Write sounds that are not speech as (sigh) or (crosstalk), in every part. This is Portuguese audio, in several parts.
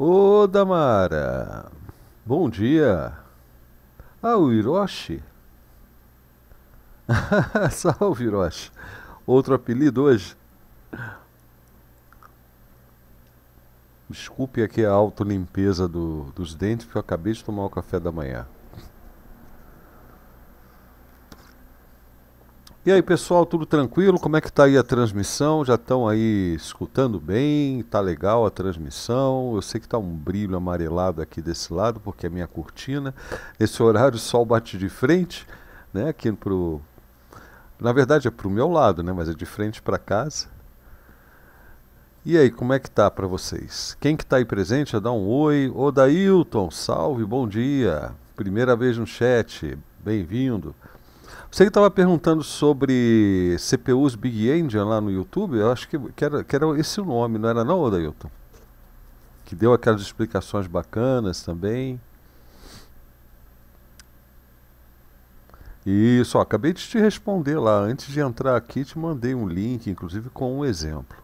Ô Damara, bom dia. Ah, o Hiroshi? Salve, (laughs) Hiroshi. Outro apelido hoje? Desculpe aqui a limpeza do, dos dentes, porque eu acabei de tomar o café da manhã. E aí, pessoal, tudo tranquilo? Como é que tá aí a transmissão? Já estão aí escutando bem? Tá legal a transmissão? Eu sei que tá um brilho amarelado aqui desse lado, porque é minha cortina. Esse horário o sol bate de frente, né, aqui pro Na verdade é pro meu lado, né, mas é de frente para casa. E aí, como é que tá para vocês? Quem que tá aí presente, já dá um oi. Ô Dailton, salve, bom dia. Primeira vez no chat. Bem-vindo. Você que estava perguntando sobre CPUs Big Engine lá no YouTube, eu acho que, que, era, que era esse o nome, não era não, Odailton? Que deu aquelas explicações bacanas também. Isso, ó, acabei de te responder lá. Antes de entrar aqui, te mandei um link, inclusive com um exemplo.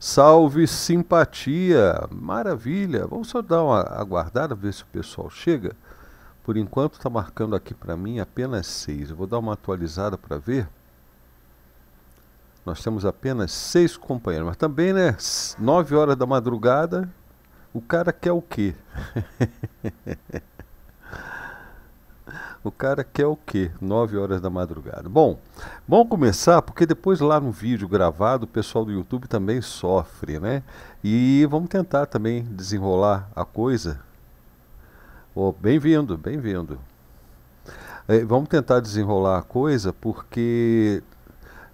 Salve simpatia, maravilha. Vamos só dar uma aguardada, ver se o pessoal chega. Por enquanto está marcando aqui para mim apenas 6. Eu vou dar uma atualizada para ver. Nós temos apenas 6 companheiros. Mas também, né? 9 horas da madrugada, o cara quer o quê? (laughs) o cara quer o quê? 9 horas da madrugada. Bom, vamos começar porque depois lá no vídeo gravado o pessoal do YouTube também sofre, né? E vamos tentar também desenrolar a coisa Oh, bem-vindo, bem-vindo. É, vamos tentar desenrolar a coisa, porque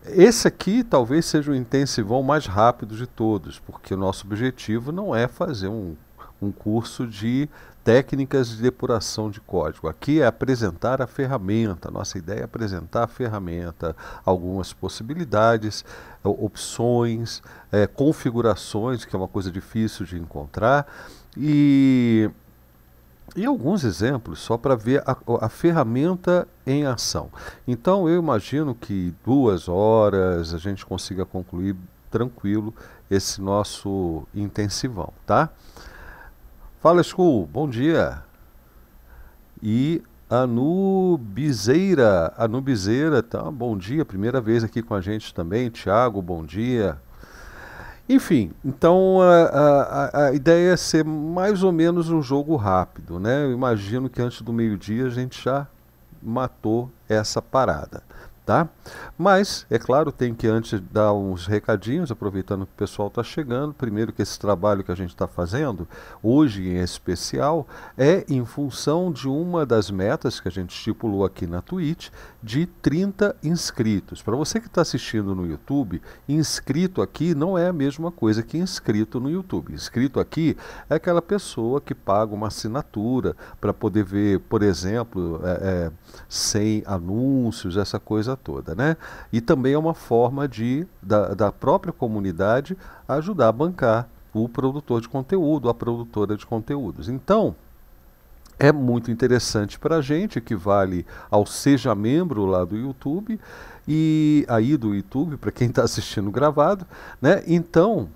esse aqui talvez seja o intensivão mais rápido de todos, porque o nosso objetivo não é fazer um, um curso de técnicas de depuração de código. Aqui é apresentar a ferramenta. Nossa ideia é apresentar a ferramenta, algumas possibilidades, opções, é, configurações, que é uma coisa difícil de encontrar. E e alguns exemplos só para ver a, a, ferramenta em ação. Então eu imagino que duas horas a gente consiga concluir tranquilo esse nosso intensivão, tá? Fala School, bom dia. E Anubizeira, Anubizeira, tá? Bom dia, primeira vez aqui com a gente também. Tiago, bom dia. Enfim, então a, a, a, ideia é ser mais ou menos um jogo rápido, né? Eu imagino que antes do meio-dia a gente já matou essa parada tá? Mas, é claro, tem que antes dar uns recadinhos, aproveitando que o pessoal está chegando. Primeiro que esse trabalho que a gente está fazendo, hoje em especial, é em função de uma das metas que a gente estipulou aqui na Twitch, de 30 inscritos. Para você que está assistindo no YouTube, inscrito aqui não é a mesma coisa que inscrito no YouTube. Inscrito aqui é aquela pessoa que paga uma assinatura para poder ver, por exemplo, é, é, sem anúncios, essa coisa coisa toda, né? E também é uma forma de da, da própria comunidade ajudar a bancar o produtor de conteúdo, a produtora de conteúdos. Então, é muito interessante para a gente, equivale ao Seja Membro lá do YouTube, e aí do YouTube, para quem está assistindo gravado, né? Então,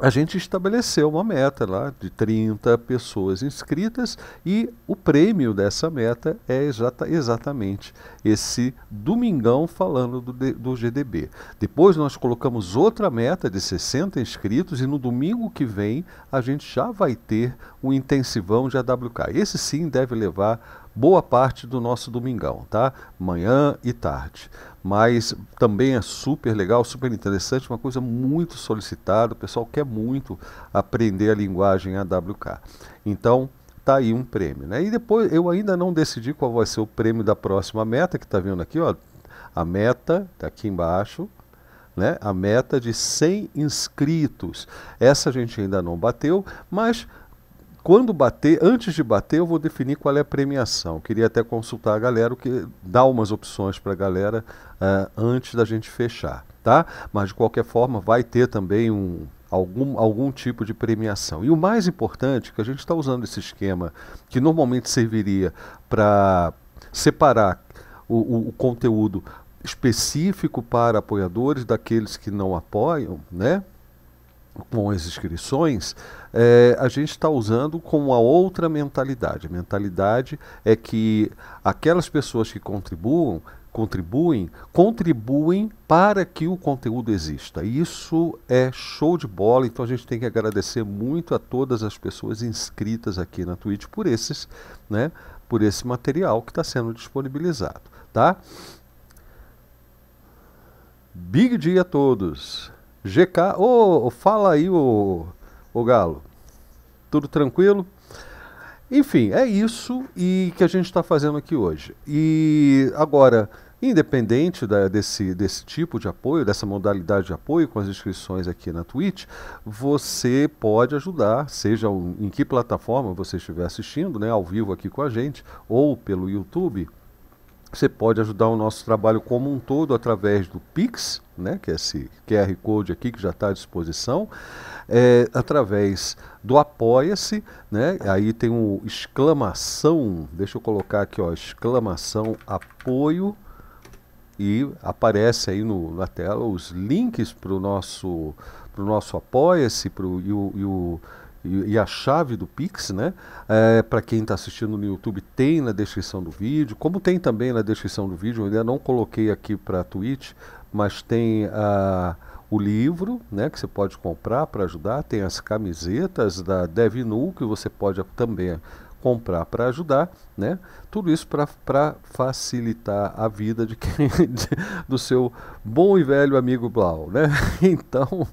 a gente estabeleceu uma meta lá de 30 pessoas inscritas e o prêmio dessa meta é exata, exatamente esse domingão falando do, do GDB. Depois nós colocamos outra meta de 60 inscritos e no domingo que vem a gente já vai ter um intensivão de AWK. Esse sim deve levar boa parte do nosso domingão, tá? Manhã e tarde. Mas também é super legal, super interessante, uma coisa muito solicitada, o pessoal quer muito aprender a linguagem AWK. Então, tá aí um prêmio, né? E depois eu ainda não decidi qual vai ser o prêmio da próxima meta que tá vendo aqui, ó. A meta tá aqui embaixo, né? A meta de 100 inscritos. Essa a gente ainda não bateu, mas quando bater, antes de bater, eu vou definir qual é a premiação. Queria até consultar a galera, o que dá umas opções para a galera uh, antes da gente fechar, tá? Mas de qualquer forma, vai ter também um, algum, algum tipo de premiação. E o mais importante, é que a gente está usando esse esquema que normalmente serviria para separar o, o, o conteúdo específico para apoiadores daqueles que não apoiam, né? com as inscrições, é, a gente está usando com uma outra mentalidade. A mentalidade é que aquelas pessoas que contribuam, contribuem, contribuem para que o conteúdo exista. Isso é show de bola, então a gente tem que agradecer muito a todas as pessoas inscritas aqui na Twitch por esses, né, por esse material que está sendo disponibilizado, tá? Big dia a todos! GK, ô, oh, fala aí, o oh, oh, Galo. Tudo tranquilo? Enfim, é isso e que a gente está fazendo aqui hoje. E agora, independente da, desse, desse tipo de apoio, dessa modalidade de apoio com as inscrições aqui na Twitch, você pode ajudar, seja em que plataforma você estiver assistindo, né, ao vivo aqui com a gente, ou pelo YouTube, você pode ajudar o nosso trabalho como um todo através do Pix, né, que é esse QR Code aqui que já está à disposição, é, através do Apoia-se, né, aí tem um exclamação, deixa eu colocar aqui, ó, exclamação apoio, e aparece aí no, na tela os links para o nosso, nosso Apoia-se e, o, e, o, e, a chave do Pix, né? É, para quem está assistindo no YouTube, tem na descrição do vídeo, como tem também na descrição do vídeo, eu ainda não coloquei aqui para a Twitch, mas tem a. Uh, o livro, né, que você pode comprar para ajudar, tem as camisetas da DevNu que você pode também comprar para ajudar, né? Tudo isso para facilitar a vida de quem, (laughs) de, do seu bom e velho amigo Blau, né? (laughs) Então,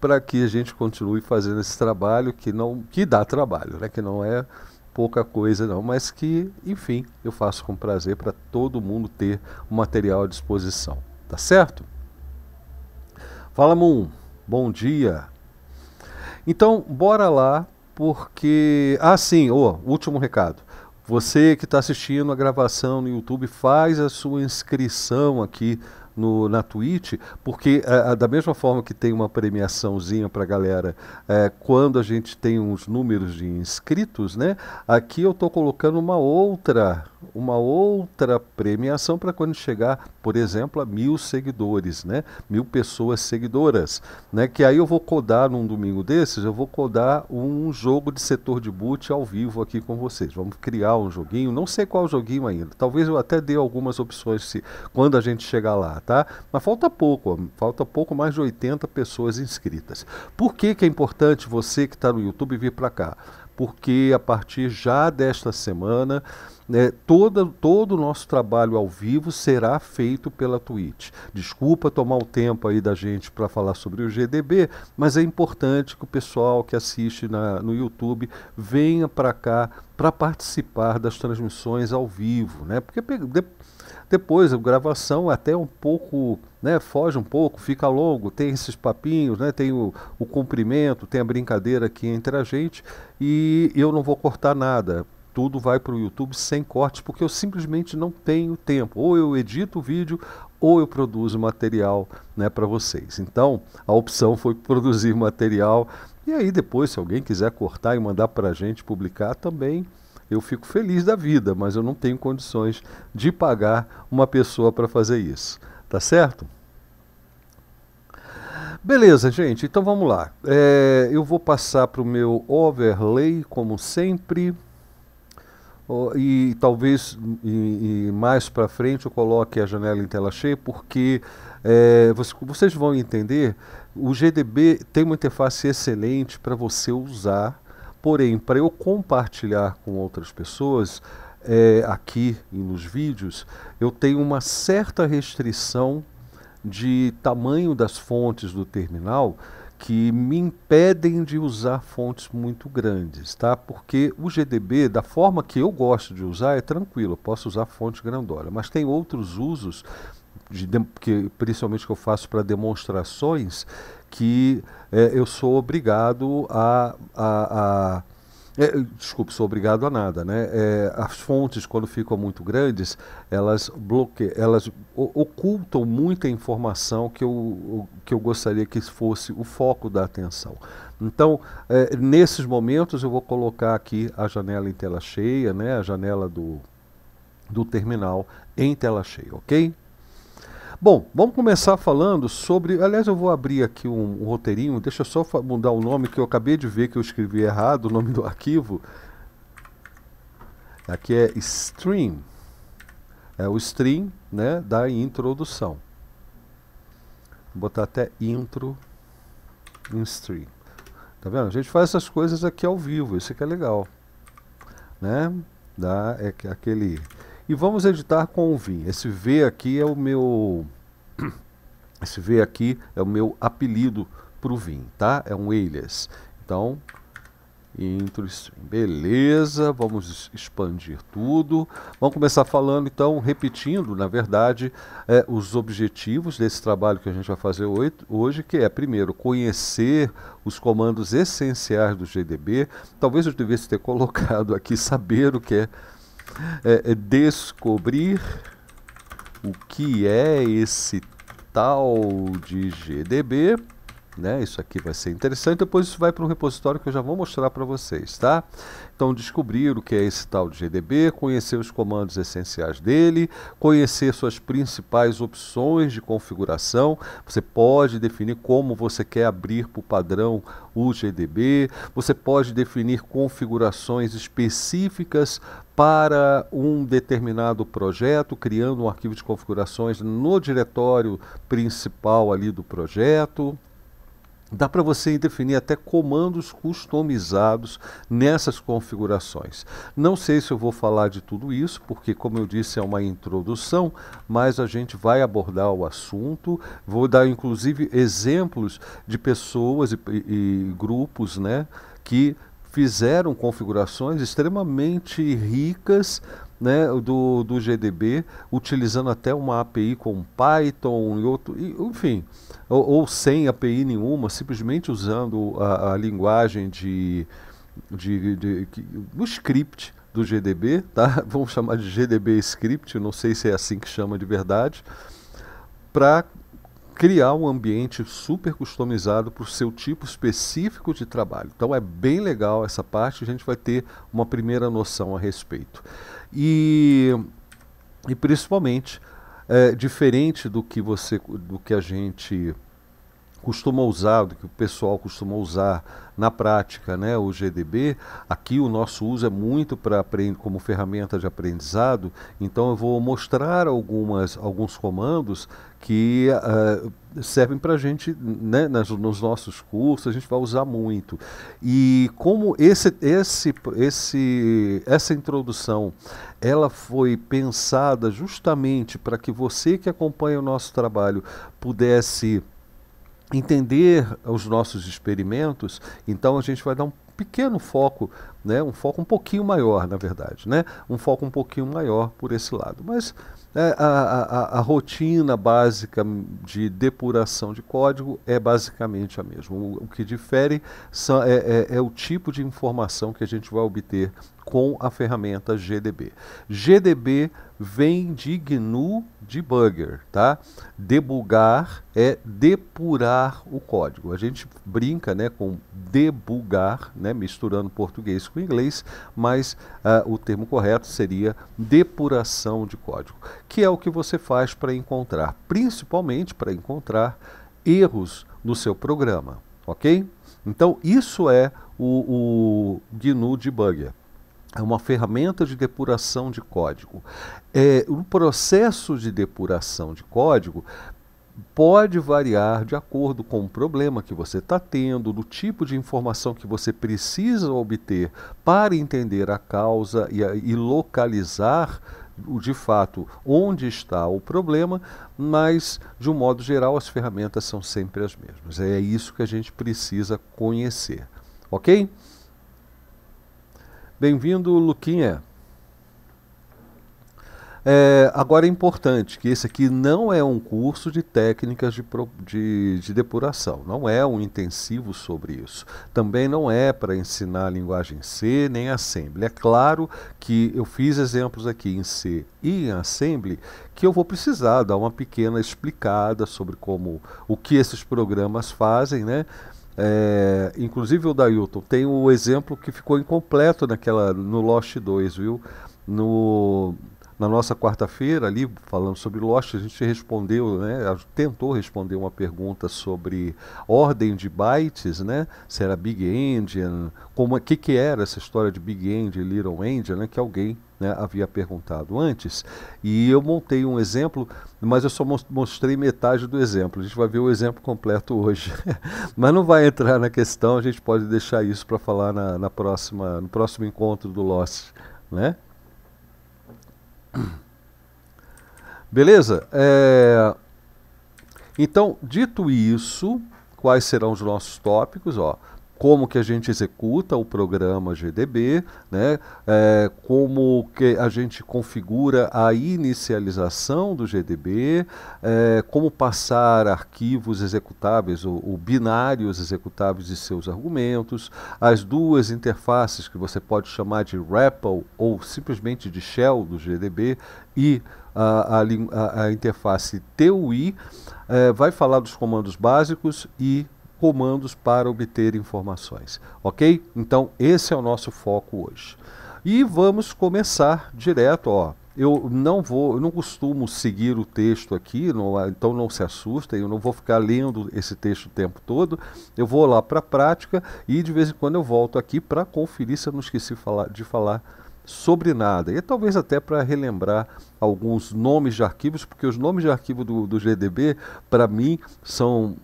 para que a gente continue fazendo esse trabalho que não que dá trabalho, né? Que não é pouca coisa não, mas que, enfim, eu faço com prazer para todo mundo ter o material à disposição, tá certo? Fala Moon, bom dia. Então, bora lá porque. Ah, sim, oh, último recado. Você que está assistindo a gravação no YouTube, faz a sua inscrição aqui no, na Twitch, porque eh, da mesma forma que tem uma premiaçãozinha para a galera é, quando a gente tem uns números de inscritos, né? Aqui eu estou colocando uma outra uma outra premiação para quando chegar, por exemplo, a mil seguidores, né? mil pessoas seguidoras. Né? Que aí eu vou codar num domingo desses, eu vou codar um jogo de setor de boot ao vivo aqui com vocês. Vamos criar um joguinho, não sei qual joguinho ainda. Talvez eu até dê algumas opções se, quando a gente chegar lá, tá? Mas falta pouco, falta pouco mais de 80 pessoas inscritas. Por que, que é importante você que está no YouTube vir para cá? Porque a partir já desta semana é, toda, todo o nosso trabalho ao vivo será feito pela Twitch. Desculpa tomar o tempo aí da gente para falar sobre o GDB, mas é importante que o pessoal que assiste na, no YouTube venha para cá para participar das transmissões ao vivo, né? Porque de, depois a gravação é até um pouco, né, foge um pouco, fica longo, tem esses papinhos, né, tem o, o cumprimento, tem a brincadeira aqui entre a gente e eu não vou cortar nada tudo vai para o YouTube sem cortes, porque eu simplesmente não tenho tempo. Ou eu edito o vídeo, ou eu produzo material né, para vocês. Então, a opção foi produzir material. E aí, depois, se alguém quiser cortar e mandar para a gente publicar, também eu fico feliz da vida, mas eu não tenho condições de pagar uma pessoa para fazer isso. Tá certo? Beleza, gente, então vamos lá. É, eu vou passar para o meu overlay, como sempre. Oh, e talvez e, e mais para frente eu coloque a janela em tela cheia, porque é, vocês vão entender, o GDB tem uma interface excelente para você usar, porém, para eu compartilhar com outras pessoas, é, aqui nos vídeos, eu tenho uma certa restrição de tamanho das fontes do terminal, que me impedem de usar fontes muito grandes, tá? Porque o GDB, da forma que eu gosto de usar, é tranquilo, eu posso usar fonte grandona, mas tem outros usos, de, que, principalmente que eu faço para demonstrações, que é, eu sou obrigado a, a, a é, desculpe, sou obrigado a nada, né? É, as fontes, quando ficam muito grandes, elas bloqueiam, elas ocultam muita informação que eu, que eu gostaria que fosse o foco da atenção. Então, é, nesses momentos, eu vou colocar aqui a janela em tela cheia, né? A janela do, do terminal em tela cheia, ok? Bom, vamos começar falando sobre. Aliás, eu vou abrir aqui um, um roteirinho. Deixa eu só mudar o nome que eu acabei de ver que eu escrevi errado o nome do arquivo. Aqui é stream. É o stream né, da introdução. Vou botar até intro em stream. Tá vendo? A gente faz essas coisas aqui ao vivo. Isso que é legal. Né? Dá é aquele e vamos editar com o Vim. Esse V aqui é o meu (clears throat) esse V aqui é o meu apelido para o Vim, tá? É um alias. Então, IntroStream. Beleza, vamos expandir tudo. Vamos começar falando, então, repetindo, na verdade, é, os objetivos desse trabalho que a gente vai fazer hoje, que é, primeiro, conhecer os comandos essenciais do GDB. Talvez eu devesse ter (laughs) colocado aqui saber o que é é, é, descobrir o que é esse tal de GDB. Né? Isso aqui vai ser interessante, depois isso vai para um repositório que eu já vou mostrar para vocês, tá? Então, descobrir o que é esse tal de GDB, conhecer os comandos essenciais dele, conhecer suas principais opções de configuração. Você pode definir como você quer abrir para o padrão o GDB, você pode definir configurações específicas para um determinado projeto, criando um arquivo de configurações no diretório principal ali do projeto dá para você definir até comandos customizados nessas configurações. Não sei se eu vou falar de tudo isso, porque como eu disse é uma introdução, mas a gente vai abordar o assunto, vou dar inclusive exemplos de pessoas e, e grupos né, que fizeram configurações extremamente ricas né, do, do GDB, utilizando até uma API com Python e outro, e, enfim, ou, ou, sem API nenhuma, simplesmente usando a, a linguagem de, de, de, de, do script do GDB, tá? (laughs) vamos chamar de GDB script, não sei se é assim que chama de verdade, para criar um ambiente super customizado para o seu tipo específico de trabalho. Então é bem legal essa parte, a gente vai ter uma primeira noção a respeito. E, e principalmente, é, diferente do que, você, do que a gente costuma usar, do que o pessoal costuma usar na prática, né, o GDB, aqui o nosso uso é muito para como ferramenta de aprendizado, então eu vou mostrar algumas, alguns comandos que uh, servem para a gente né, nas, nos nossos cursos, a gente vai usar muito. E como esse, esse, esse, essa introdução ela foi pensada justamente para que você que acompanha o nosso trabalho pudesse entender os nossos experimentos, então a gente vai dar um pequeno foco, né, um foco um pouquinho maior, na verdade, né, um foco um pouquinho maior por esse lado. Mas né, a, a, a, rotina básica de depuração de código é basicamente a mesma. O, o que difere são, é, é, é, o tipo de informação que a gente vai obter com a ferramenta GDB. GDB vem de GNU Debugger, tá? Debugar é depurar o código. A gente brinca, né, com debugar, né, misturando português com inglês, mas uh, o termo correto seria depuração de código, que é o que você faz para encontrar, principalmente para encontrar erros no seu programa, ok? Então isso é o, o GNU Debugger é uma ferramenta de depuração de código. É, o processo de depuração de código pode variar de acordo com o problema que você está tendo, do tipo de informação que você precisa obter para entender a causa e, e localizar de fato onde está o problema, mas de um modo geral as ferramentas são sempre as mesmas. É isso que a gente precisa conhecer, ok? Bem-vindo, Luquinha. É, agora é importante que esse aqui não é um curso de técnicas de, de, de depuração, não é um intensivo sobre isso. Também não é para ensinar a linguagem C nem Assembly. É claro que eu fiz exemplos aqui em C e em Assembly que eu vou precisar dar uma pequena explicada sobre como o que esses programas fazem, né? É, inclusive o Dailton tem o exemplo que ficou incompleto naquela no Lost 2, viu? No na nossa quarta-feira, ali, falando sobre Lost, a gente respondeu, né, tentou responder uma pergunta sobre ordem de bytes, né? Se era Big Endian, como é, que, que era essa história de Big End e Little Endian, né, que alguém né, havia perguntado antes. E eu montei um exemplo, mas eu só mostrei metade do exemplo. A gente vai ver o exemplo completo hoje. (laughs) mas não vai entrar na questão, a gente pode deixar isso para falar na, na próxima, no próximo encontro do Lost, né? Beleza? É... Então, dito isso, quais serão os nossos tópicos? Ó, como que a gente executa o programa GDB, né, é, como que a gente configura a inicialização do GDB, é, como passar arquivos executáveis ou, ou binários executáveis de seus argumentos, as duas interfaces que você pode chamar de REPL ou simplesmente de Shell do GDB e a, a, a interface TUI, é, vai falar dos comandos básicos e comandos para obter informações, ok? Então esse é o nosso foco hoje. E vamos começar direto, ó. Eu não vou, eu não costumo seguir o texto aqui, não, então não se assustem, eu não vou ficar lendo esse texto o tempo todo. Eu vou lá para a prática e de vez em quando eu volto aqui para conferir se eu não esqueci falar, de falar sobre nada. E talvez até para relembrar alguns nomes de arquivos, porque os nomes de arquivo do, do GDB, para mim, são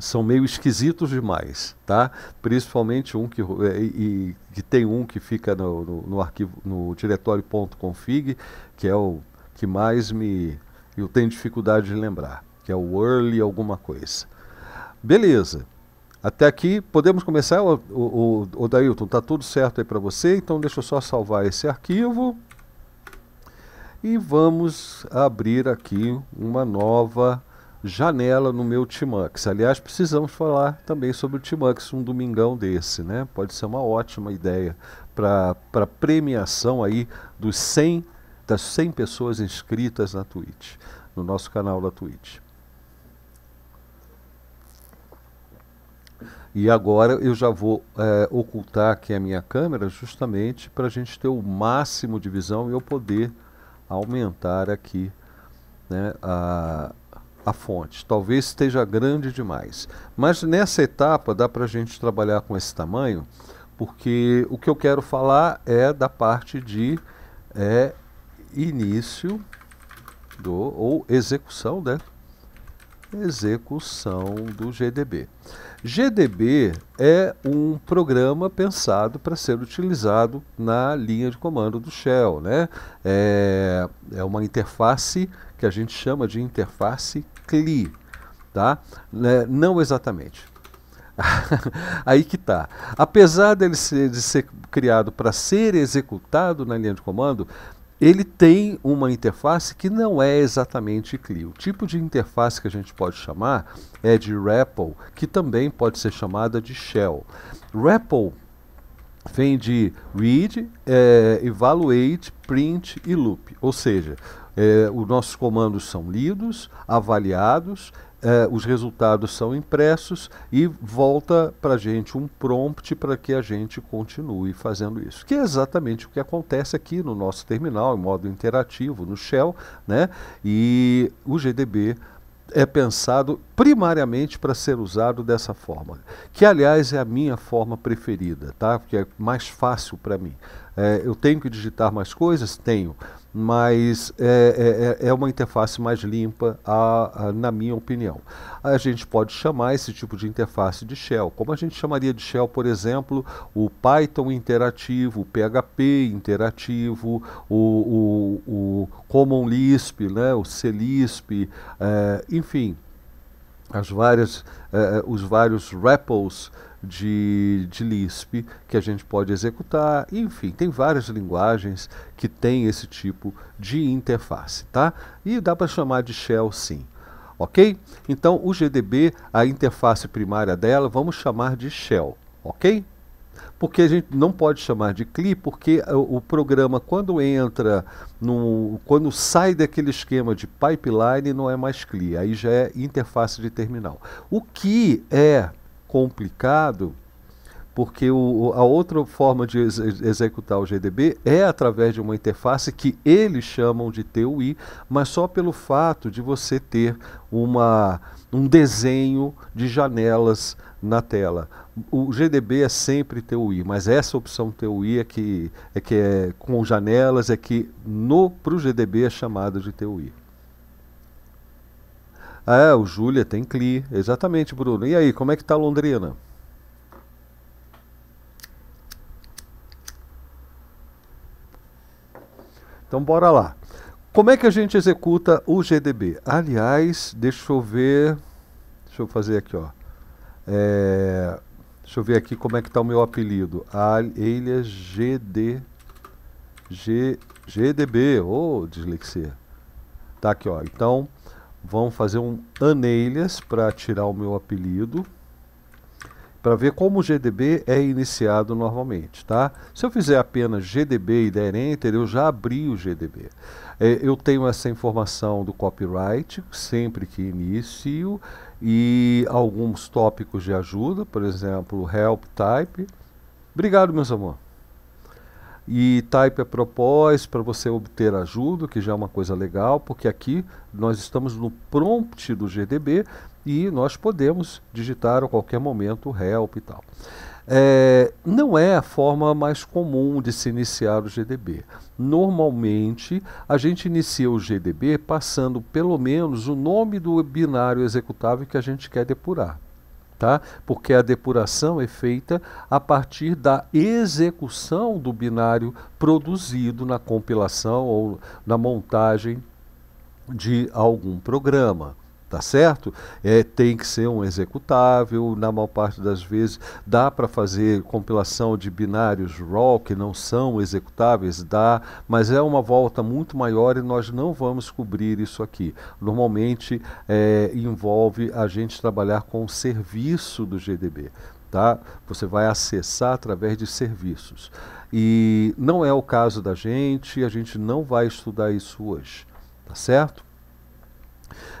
são meio esquisitos demais, tá? Principalmente um que, eh, e, que tem um que fica no, no, no arquivo no diretório.config, que é o que mais me eu tenho dificuldade de lembrar, que é o early alguma coisa. Beleza. Até aqui podemos começar, o, o, o Dailton, tá tudo certo aí para você, então deixa eu só salvar esse arquivo e vamos abrir aqui uma nova janela no meu Timax. Aliás, precisamos falar também sobre o Timax. um domingão desse, né? Pode ser uma ótima ideia para premiação aí dos 100 das 100 pessoas inscritas na Twitch, no nosso canal da Twitch. E agora eu já vou é, ocultar aqui a minha câmera justamente para a gente ter o máximo de visão e eu poder aumentar aqui né, a, a fonte. Talvez esteja grande demais. Mas nessa etapa dá para a gente trabalhar com esse tamanho, porque o que eu quero falar é da parte de é, início do, ou execução, né? Execução do GDB. GDB é um programa pensado para ser utilizado na linha de comando do Shell. Né? É, é uma interface que a gente chama de interface CLI, tá? Né, não exatamente. (laughs) Aí que tá. Apesar dele ser, de ser criado para ser executado na linha de comando, ele tem uma interface que não é exatamente CLI. O tipo de interface que a gente pode chamar é de REPL, que também pode ser chamada de Shell. REPL vem de Read, é, Evaluate, Print e Loop, ou seja, é, os nossos comandos são lidos, avaliados, é, os resultados são impressos e volta para a gente um prompt para que a gente continue fazendo isso. Que é exatamente o que acontece aqui no nosso terminal, em modo interativo, no Shell, né? E o GDB é pensado primariamente para ser usado dessa forma, que aliás é a minha forma preferida, tá? Porque é mais fácil para mim. É, eu tenho que digitar mais coisas, tenho, mas é, é, é, é, uma interface mais limpa, a, a, na minha opinião. A gente pode chamar esse tipo de interface de shell, como a gente chamaria de shell, por exemplo, o Python interativo, o PHP interativo, o, o, o Common Lisp, né, o CLisp, é, enfim, as várias, é, é, os vários REPLs de, de Lisp que a gente pode executar, enfim, tem várias linguagens que tem esse tipo de interface, tá? E dá para chamar de shell sim. Ok? Então o GDB, a interface primária dela, vamos chamar de shell, ok? porque a gente não pode chamar de CLI, porque eh, o, programa, quando entra, no, quando sai daquele esquema de pipeline, não é mais CLI, aí já é interface de terminal. O que é complicado, porque o, a outra forma de ex executar o GDB é através de uma interface que eles chamam de TUI, mas só pelo fato de você ter uma, um desenho de janelas na tela. O GDB é sempre TUI, mas essa opção TUI é que é, que é com janelas, é que no para o GDB é chamada de TUI. Ah, o Júlia tem Cli. Exatamente, Bruno. E aí, como é que tá Londrina? Então bora lá. Como é que a gente executa o GDB? Aliás, deixa eu ver. Deixa eu fazer aqui, ó. É, deixa eu ver aqui como é que tá o meu apelido. Alha GD G, GDB, ô oh, dislexia. Tá aqui, ó. Então, Vão fazer um anelhas para tirar o meu apelido, para ver como o GDB é iniciado normalmente, tá? Se eu fizer apenas GDB e der Enter, eu já abri o GDB. É, eu tenho essa informação do copyright sempre que inicio e alguns tópicos de ajuda, por exemplo, help type. Obrigado, meus amores e type a é propósito para você obter ajuda, que já é uma coisa legal, porque aqui nós estamos no prompt do GDB e nós podemos digitar a qualquer momento help e tal. É, não é a forma mais comum de se iniciar o GDB. Normalmente, a gente inicia o GDB passando pelo menos o nome do binário executável que a gente quer depurar tá? porque a depuração é feita a partir da execução do binário produzido na compilação ou na montagem de algum programa tá certo? É, tem que ser um executável, na maior parte das vezes dá para fazer compilação de binários RAW que não são executáveis, dá, mas é uma volta muito maior e nós não vamos cobrir isso aqui. Normalmente é, envolve a gente trabalhar com o serviço do GDB. Tá? Você vai acessar através de serviços. E não é o caso da gente, a gente não vai estudar isso hoje, tá certo?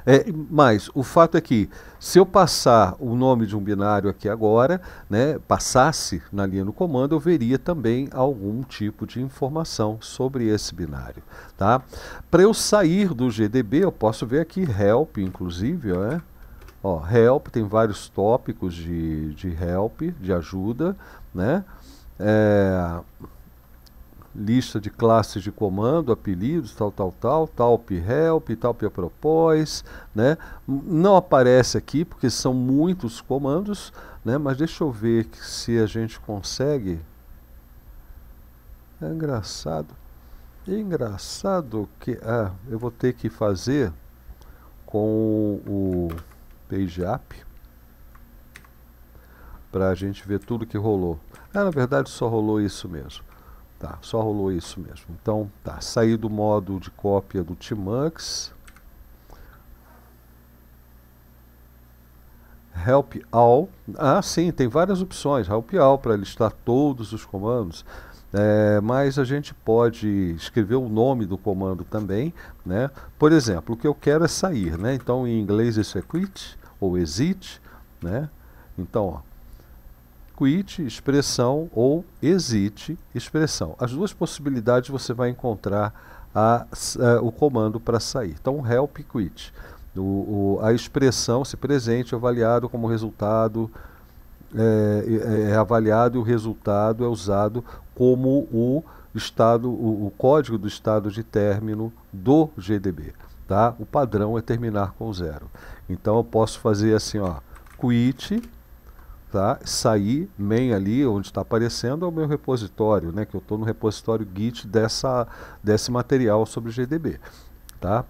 É, mas o fato é que, se eu passar o nome de um binário aqui agora, né, passasse na linha do comando, eu veria também algum tipo de informação sobre esse binário. Tá? Para eu sair do GDB, eu posso ver aqui help, inclusive, né? Ó, help, tem vários tópicos de, de help, de ajuda, né? É, lista de classes de comando, apelidos, tal, tal, tal, talp help, talp propós, né? Não aparece aqui porque são muitos comandos, né? Mas deixa eu ver se a gente consegue. É engraçado. É engraçado que ah, eu vou ter que fazer com o PageApp para a gente ver tudo que rolou. Ah, na verdade só rolou isso mesmo. Tá, só rolou isso mesmo. Então, tá, saí do modo de cópia do Tmux. Help all. Ah, sim, tem várias opções. Help all para listar todos os comandos. É, mas a gente pode escrever o nome do comando também, né? Por exemplo, o que eu quero é sair, né? Então, em inglês isso é quit ou exit, né? Então, ó, quit expressão ou exit expressão. As duas possibilidades você vai encontrar a, a, é, o comando para sair. Então, help quit. O, o, a expressão se presente é avaliado como resultado, é, é, é, avaliado e o resultado é usado como o estado, o, o código do estado de término do GDB. Tá? O padrão é terminar com zero. Então eu posso fazer assim, ó, quit tá? Sair main ali, onde está aparecendo, é o meu repositório, né? Que eu estou no repositório Git dessa, desse material sobre GDB, tá?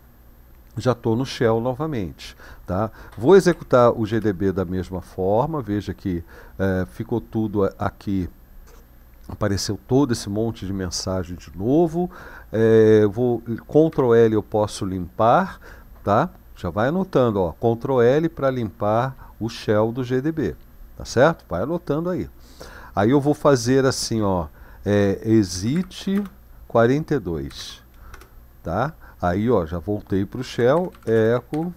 já estou no shell novamente. Tá? Vou executar o GDB da mesma forma, veja que é, ficou tudo aqui, apareceu todo esse monte de mensagem de novo. É, vou, Ctrl L eu posso limpar, tá? já vai anotando, ó, Ctrl L para limpar o shell do GDB. Tá certo? Vai anotando aí. Aí eu vou fazer assim, ó. É, exit 42. Tá? Aí, ó, já voltei para o shell, echo.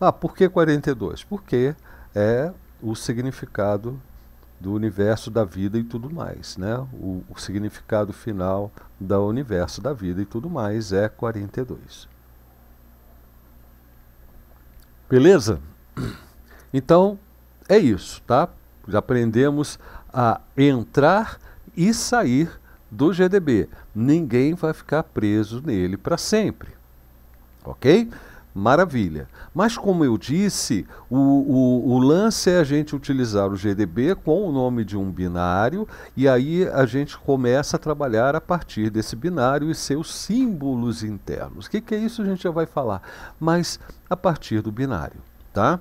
Ah, por que 42? Porque é o significado do universo da vida e tudo mais, né? O, o, significado final do universo da vida e tudo mais é 42. Beleza? Então, é isso, tá? Já aprendemos a entrar e sair do GDB. Ninguém vai ficar preso nele para sempre. Ok? Maravilha. Mas, como eu disse, o, o, o, lance é a gente utilizar o GDB com o nome de um binário e aí a gente começa a trabalhar a partir desse binário e seus símbolos internos. O que, que é isso? A gente já vai falar, mas a partir do binário. Tá?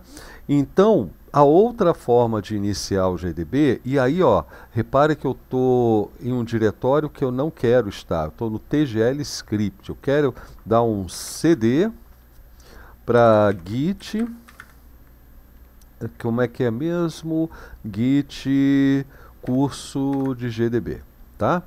Então, a outra forma de iniciar o GDB, e aí ó, repare que eu estou em um diretório que eu não quero estar, estou no TGL script, eu quero dar um CD para git, como é que é mesmo, git curso de GDB, tá?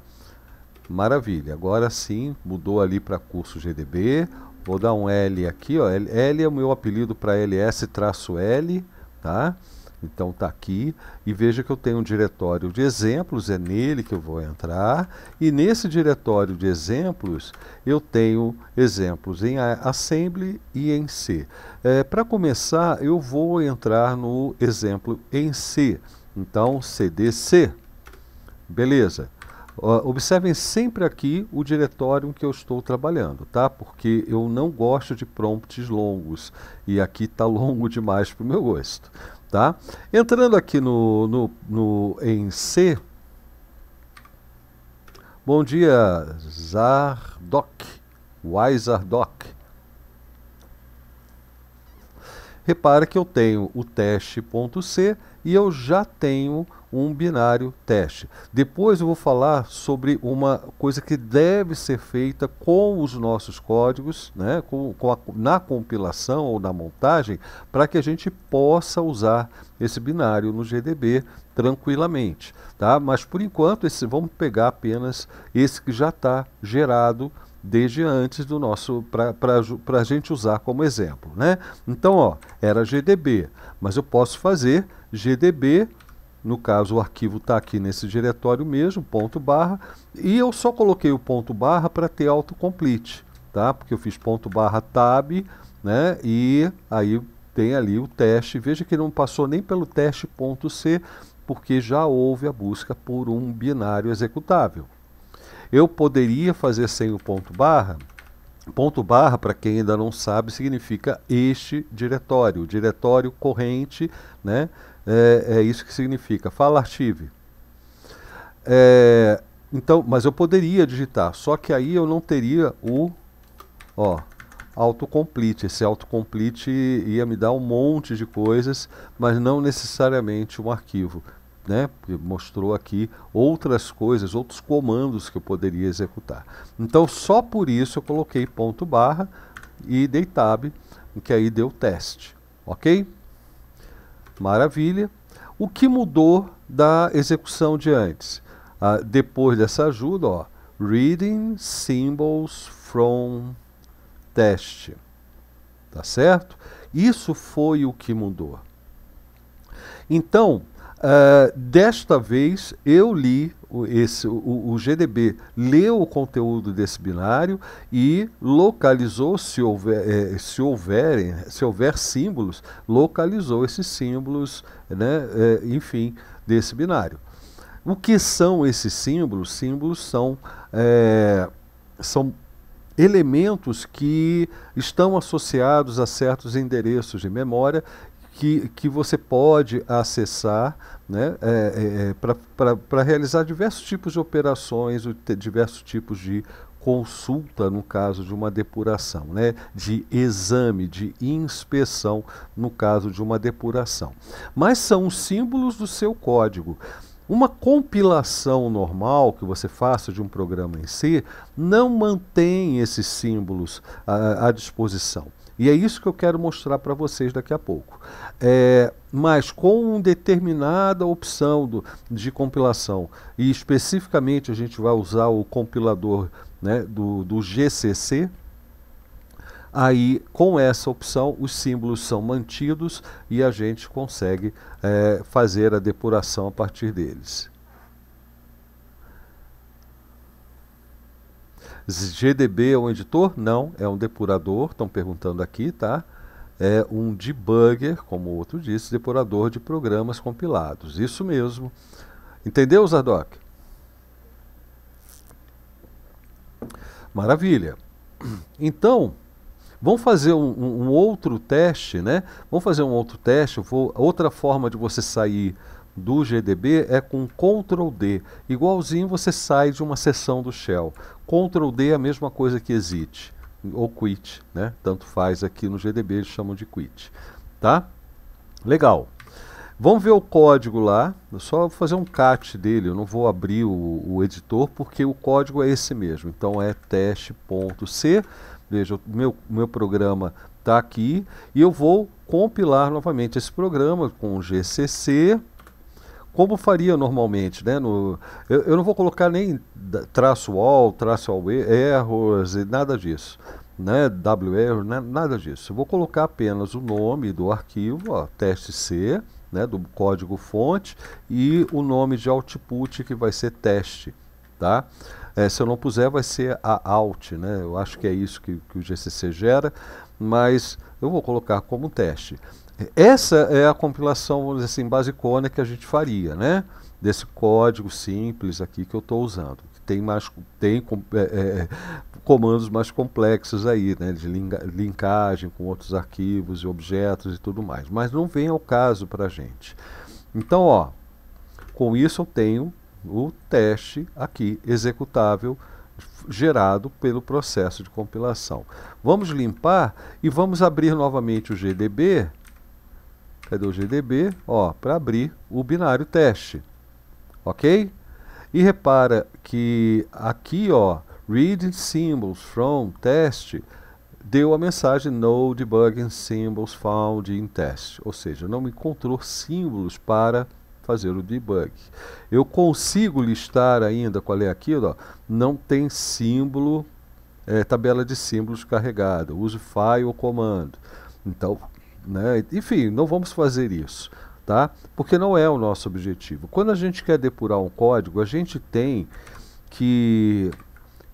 Maravilha, agora sim, mudou ali para curso GDB, vou dar um L aqui, ó, L é o meu apelido para LS-L, tá? Então tá aqui e veja que eu tenho um diretório de exemplos, é nele que eu vou entrar e nesse diretório de exemplos eu tenho exemplos em assembly e em C. É, Para começar eu vou entrar no exemplo em C, então cdc, beleza? observem sempre aqui o diretório em que eu estou trabalhando, tá? Porque eu não gosto de prompts longos e aqui está (laughs) longo demais para o meu gosto, tá? Entrando aqui no, no, no em C. Bom dia, Zardoc, Wizardoc. Repara que eu tenho o teste.c e eu já tenho um binário teste. Depois eu vou falar sobre uma coisa que deve ser feita com os nossos códigos, né, com, com a, na compilação ou na montagem, para que a gente possa usar esse binário no GDB tranquilamente. Tá? Mas por enquanto esse, vamos pegar apenas esse que já está gerado desde antes do nosso para a gente usar como exemplo, né? Então, ó, era GDB, mas eu posso fazer GDB no caso, o arquivo está aqui nesse diretório mesmo, ponto barra, e eu só coloquei o ponto barra para ter autocomplete, tá? Porque eu fiz ponto barra tab, né? E aí tem ali o teste. Veja que não passou nem pelo teste ponto C, porque já houve a busca por um binário executável. Eu poderia fazer sem o ponto barra? Ponto barra, para quem ainda não sabe, significa este diretório, o diretório corrente, né? É, é isso que significa. Fala É, então, mas eu poderia digitar, só que aí eu não teria o ó, autocomplete. Esse autocomplete ia me dar um monte de coisas, mas não necessariamente um arquivo. Né? Mostrou aqui outras coisas, outros comandos que eu poderia executar. Então, só por isso eu coloquei ponto barra e dei tab, que aí deu teste. Ok? Maravilha. O que mudou da execução de antes? Ah, depois dessa ajuda, ó, reading symbols from test. Tá certo? Isso foi o que mudou. Então, Uh, desta vez eu li o, esse, o, o, GDB leu o conteúdo desse binário e localizou, se houver, é, se, houverem, se houver símbolos, localizou esses símbolos, né, é, enfim, desse binário. O que são esses símbolos? Símbolos são, é, são elementos que estão associados a certos endereços de memória que, que você pode acessar né, é, é, é para realizar diversos tipos de operações, diversos tipos de consulta no caso de uma depuração, né, de exame, de inspeção no caso de uma depuração. Mas são os símbolos do seu código. Uma compilação normal que você faça de um programa em si não mantém esses símbolos à, à disposição. E é isso que eu quero mostrar para vocês daqui a pouco. É, mas com uma determinada opção do, de compilação, e especificamente a gente vai usar o compilador né, do, do GCC, aí com essa opção os símbolos são mantidos e a gente consegue é, fazer a depuração a partir deles. GDB é um editor? Não, é um depurador, estão perguntando aqui, tá? É um debugger, como o outro disse, depurador de programas compilados. Isso mesmo. Entendeu, Zardoc? Maravilha. Então, vamos fazer um, um, outro teste, né? Vamos fazer um outro teste. Vou, outra forma de você sair do GDB é com Ctrl D. Igualzinho você sai de uma seção do Shell. Ctrl D é a mesma coisa que exit ou quit, né? Tanto faz aqui no GDB, eles chamam de quit, tá? Legal. Vamos ver o código lá, eu só fazer um cat dele, eu não vou abrir o, o editor porque o código é esse mesmo. Então é teste.c, veja, o meu, meu programa está aqui e eu vou compilar novamente esse programa com GCC, como faria normalmente, né? No, eu, eu não vou colocar nem traço all, traço all erros e nada disso, né? WR, né? nada disso. Eu vou colocar apenas o nome do arquivo, ó, teste C, né? Do código fonte e o nome de output que vai ser teste, tá? É, se eu não puser, vai ser a alt, né? Eu acho que é isso que, que o GCC gera, mas eu vou colocar como teste. Essa é a compilação, vamos dizer assim, basicona que a gente faria, né? Desse código simples aqui que eu estou usando. Tem, mais, tem é, é, comandos mais complexos aí, né? De linkagem com outros arquivos e objetos e tudo mais. Mas não vem ao caso para a gente. Então, ó, com isso eu tenho o teste aqui executável gerado pelo processo de compilação. Vamos limpar e vamos abrir novamente o GDB Cadê é o GDB? Ó, para abrir o binário teste. OK? E repara que aqui, ó, read symbols from test deu a mensagem no debugging symbols found in test, ou seja, não encontrou símbolos para fazer o debug. Eu consigo listar ainda qual é aquilo, ó, não tem símbolo, é, tabela de símbolos carregada, use file ou comando. Então, né? Enfim, não vamos fazer isso, tá? Porque não é o nosso objetivo. Quando a gente quer depurar um código, a gente tem que,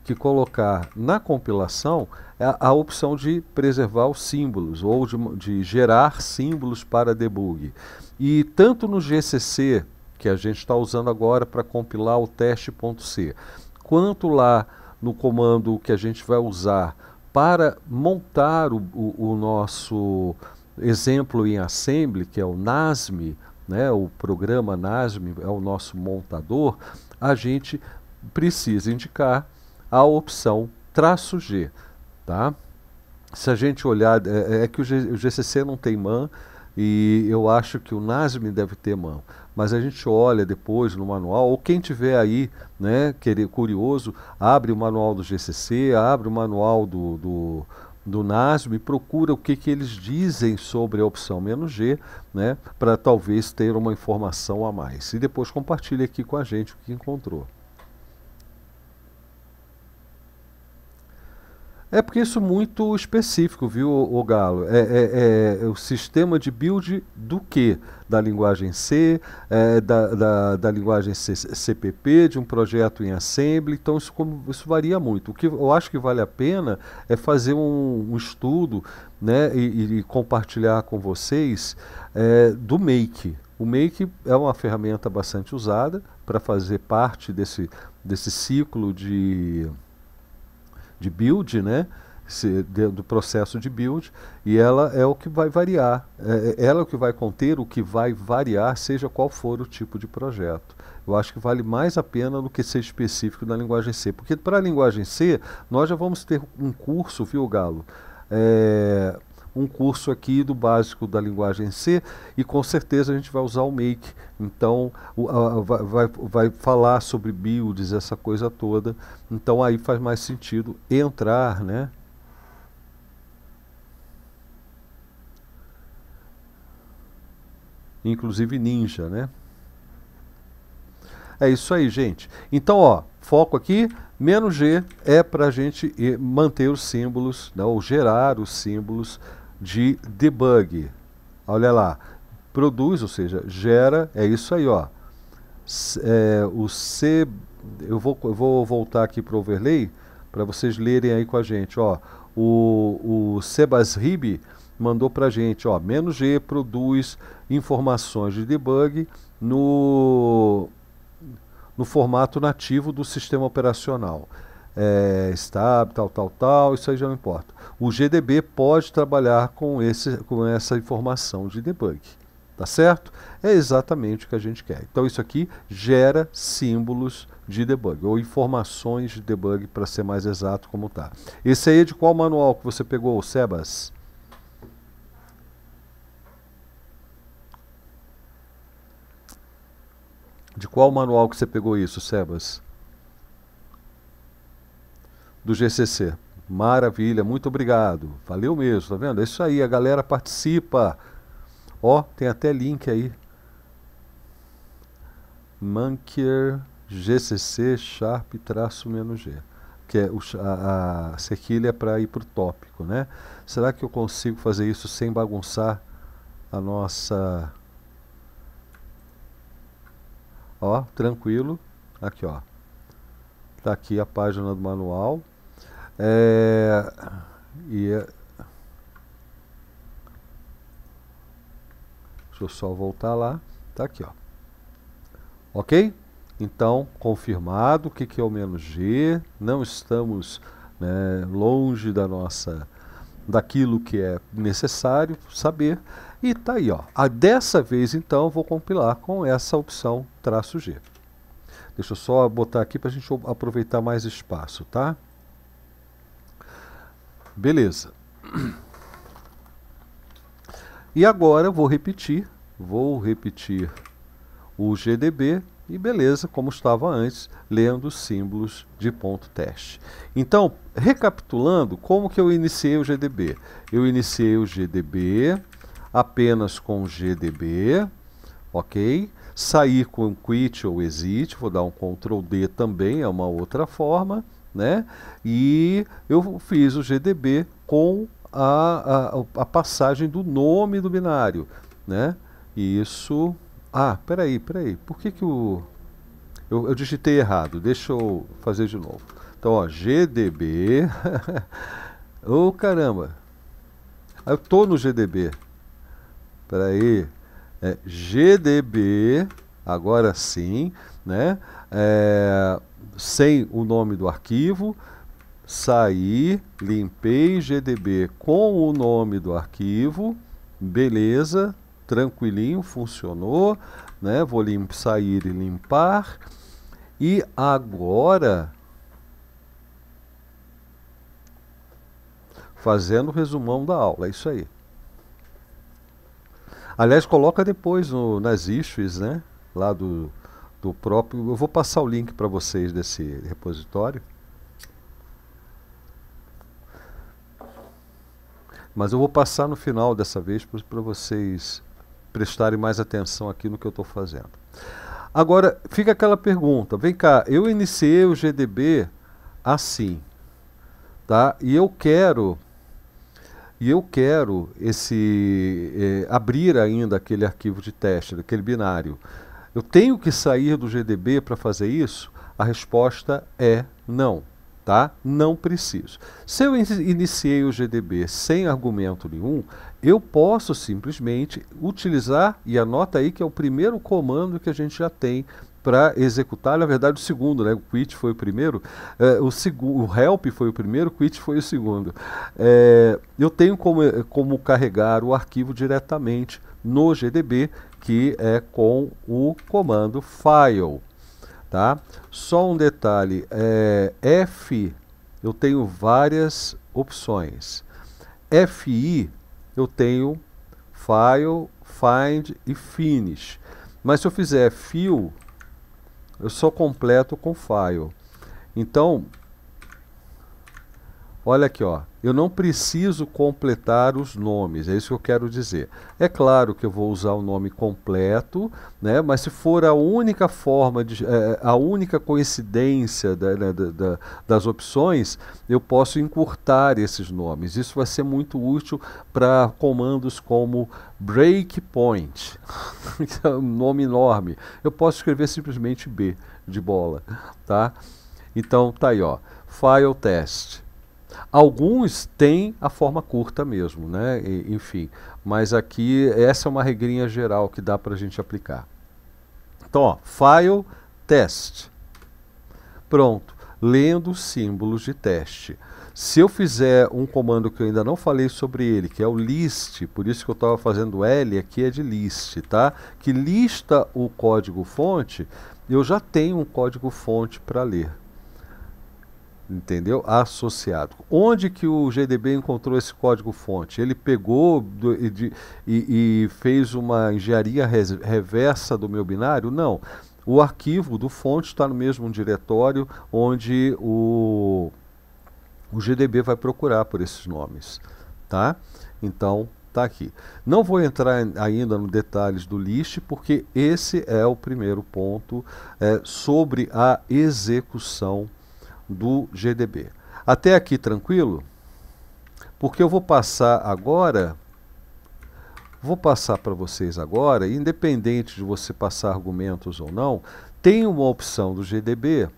que colocar na compilação a, a opção de preservar os símbolos ou de, de gerar símbolos para debug. E tanto no GCC, que a gente está usando agora para compilar o teste.c, quanto lá no comando que a gente vai usar para montar o, o, o nosso Exemplo em Assembly, que é o NASM, né, o programa NASM é o nosso montador, a gente precisa indicar a opção traço G. Tá? Se a gente olhar, é, é, é que o, GCC não tem MAN, e eu acho que o NASM deve ter man Mas a gente olha depois no manual, ou quem tiver aí, né, querer, curioso, abre o manual do GCC, abre o manual do, do do NASB procura o que, que eles dizem sobre a opção menos G, né, para talvez ter uma informação a mais. E depois compartilhe aqui com a gente o que encontrou. É porque isso é muito específico, viu, o Galo? É, é, é, é, o sistema de build do que? Da linguagem C, é, da, da, da, linguagem C, CPP, de um projeto em Assembly. Então, isso, como, isso varia muito. O que eu acho que vale a pena é fazer um, um estudo né, e, e, compartilhar com vocês é, do Make. O Make é uma ferramenta bastante usada para fazer parte desse, desse ciclo de de build, né? Se, do processo de build, e ela é o que vai variar, é, é, ela é o que vai conter, o que vai variar, seja qual for o tipo de projeto. Eu acho que vale mais a pena do que ser específico na linguagem C, porque para a linguagem C, nós já vamos ter um curso, viu, Galo? É, um curso aqui do básico da linguagem C e com certeza a gente vai usar o Make. Então, o, a, vai, vai, vai falar sobre builds, essa coisa toda. Então, aí faz mais sentido entrar, né? Inclusive Ninja, né? É isso aí, gente. Então, ó, foco aqui, menos G é para a gente manter os símbolos, né, ou gerar os símbolos de debug. Olha lá, produz, ou seja, gera, é isso aí, ó. C, é, o C, eu vou, eu vou voltar aqui para o overlay para vocês lerem aí com a gente, ó. O, o Sebas Ribe mandou para a gente, ó, menos G produz informações de debug no, no formato nativo do sistema operacional é, estável, tal, tal, tal, isso aí já não importa. O GDB pode trabalhar com, esse, com essa informação de debug. Tá certo? É exatamente o que a gente quer. Então isso aqui gera símbolos de debug, ou informações de debug, para ser mais exato como tá. Esse aí é de qual manual que você pegou, Sebas? De qual manual que você pegou isso, Sebas? do GCC. Maravilha, muito obrigado. Valeu mesmo, tá vendo? É isso aí, a galera participa. Ó, tem até link aí. Manker GCC Sharp traço menos G. Que é o, a, a sequilha é para ir para o tópico, né? Será que eu consigo fazer isso sem bagunçar a nossa... Ó, tranquilo. Aqui, ó. Tá aqui a página do manual é, e é- deixa eu só voltar lá. Tá aqui, ó. Ok? Então, confirmado o que, que é o menos G. Não estamos né, longe da nossa daquilo que é necessário saber. E tá aí, ó. A ah, dessa vez, então, vou compilar com essa opção traço G. Deixa eu só botar aqui para a gente aproveitar mais espaço, tá? Beleza. E agora eu vou repetir, vou repetir o GDB e beleza, como estava antes, lendo os símbolos de ponto teste. Então, recapitulando, como que eu iniciei o GDB? Eu iniciei o GDB apenas com GDB, ok? Sair com quit ou exit, vou dar um Ctrl D também, é uma outra forma, né? E eu fiz o GDB com a, a, a passagem do nome do binário, né? E isso... Ah, peraí, peraí. Por que que o... Eu, eu digitei errado. Deixa eu fazer de novo. Então, ó, GDB... (laughs) Ô, oh, caramba! Eu tô no GDB. Peraí. É, GDB, agora sim, né? É, sem o nome do arquivo, saí, limpei GDB com o nome do arquivo, beleza, tranquilinho, funcionou, né? Vou sair e limpar. E agora, fazendo o resumão da aula, é isso aí. Aliás, coloca depois no, nas issues, né? Lá do do próprio. Eu vou passar o link para vocês desse repositório. Mas eu vou passar no final dessa vez para vocês prestarem mais atenção aqui no que eu estou fazendo. Agora, fica aquela pergunta: vem cá, eu iniciei o GDB assim, tá? E eu quero. E eu quero esse eh, abrir ainda aquele arquivo de teste, aquele binário. Eu tenho que sair do GDB para fazer isso? A resposta é não, tá? Não preciso. Se eu iniciei o GDB sem argumento nenhum, eu posso simplesmente utilizar, e anota aí que é o primeiro comando que a gente já tem para executar, na verdade, o segundo, né? O quit foi o primeiro, é, o, o help foi o primeiro, o quit foi o segundo. É, eu tenho como, é, como carregar o arquivo diretamente no GDB, que é com o comando file. Tá? Só um detalhe, é, F, eu tenho várias opções. FI, eu tenho file, find e finish. Mas se eu fizer fill eu sou completo com file. Então, olha aqui, ó. Eu não preciso completar os nomes, é isso que eu quero dizer. É claro que eu vou usar o nome completo, né, mas se for a única forma, de, é, a única coincidência da, né, da, da, das opções, eu posso encurtar esses nomes. Isso vai ser muito útil para comandos como breakpoint, (laughs) é um nome enorme. Eu posso escrever simplesmente B de bola, tá? Então tá aí, ó, file test Alguns têm a forma curta mesmo, né? E, enfim, mas aqui essa é uma regrinha geral que dá para a gente aplicar. Então, ó, file test. Pronto, lendo símbolos de teste. Se eu fizer um comando que eu ainda não falei sobre ele, que é o list, por isso que eu estava fazendo L aqui é de list, tá? Que lista o código fonte, eu já tenho um código fonte para ler entendeu? Associado. Onde que o GDB encontrou esse código-fonte? Ele pegou do, e, de, e, e, fez uma engenharia res, reversa do meu binário? Não. O arquivo do fonte está no mesmo diretório onde o, o GDB vai procurar por esses nomes, tá? Então, tá aqui. Não vou entrar ainda nos detalhes do list, porque esse é o primeiro ponto é, sobre a execução do GDB. Até aqui tranquilo? Porque eu vou passar agora, vou passar para vocês agora, independente de você passar argumentos ou não, tem uma opção do GDB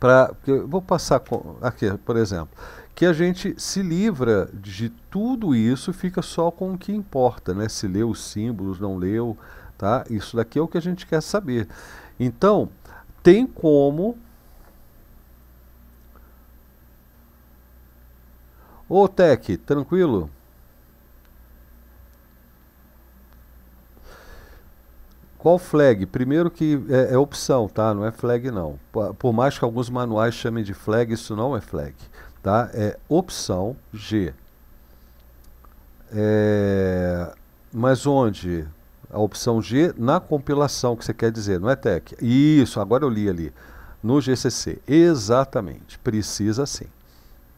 para, vou passar aqui, por exemplo, que a gente se livra de tudo isso e fica só com o que importa, né? Se leu os símbolos, não leu, tá? Isso daqui é o que a gente quer saber. Então, tem como Ô Tec, tranquilo? Qual flag? Primeiro que é, é, opção, tá? Não é flag não. Por mais que alguns manuais chamem de flag, isso não é flag, tá? É opção G. É... Mas onde? A opção G na compilação que você quer dizer, não é tech. Isso, agora eu li ali. No GCC. Exatamente. Precisa sim.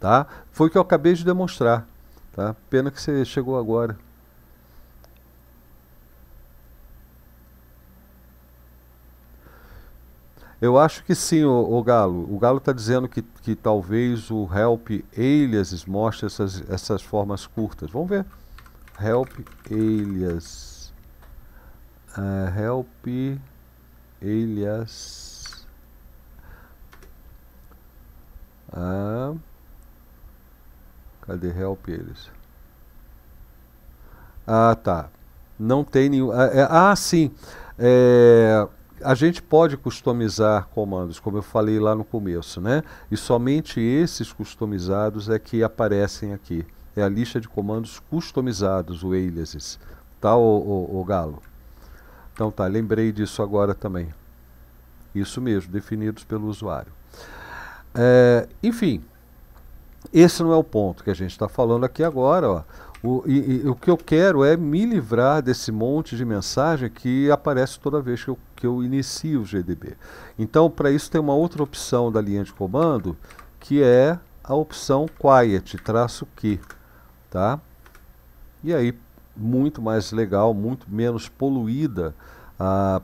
Tá? Foi o que eu acabei de demonstrar. Tá? Pena que você chegou agora. Eu acho que sim, o, o Galo. O Galo está dizendo que, que talvez o Help Aliases mostre essas, essas formas curtas. Vamos ver. Help Alias. Uh, help Alias. Uh, Cadê help eles? Ah, tá. Não tem nenhum. Ah, ah sim. É, a gente pode customizar comandos, como eu falei lá no começo, né? E somente esses customizados é que aparecem aqui. É a lista de comandos customizados, o aliases. Tá, o, o, o Galo? Então tá, lembrei disso agora também. Isso mesmo, definidos pelo usuário. É, enfim, esse não é o ponto que a gente está falando aqui agora. Ó. O, e, e, o que eu quero é me livrar desse monte de mensagem que aparece toda vez que eu, que eu inicio o GDB. Então, para isso, tem uma outra opção da linha de comando, que é a opção quiet, traço que, tá? E aí, muito mais legal, muito menos poluída a,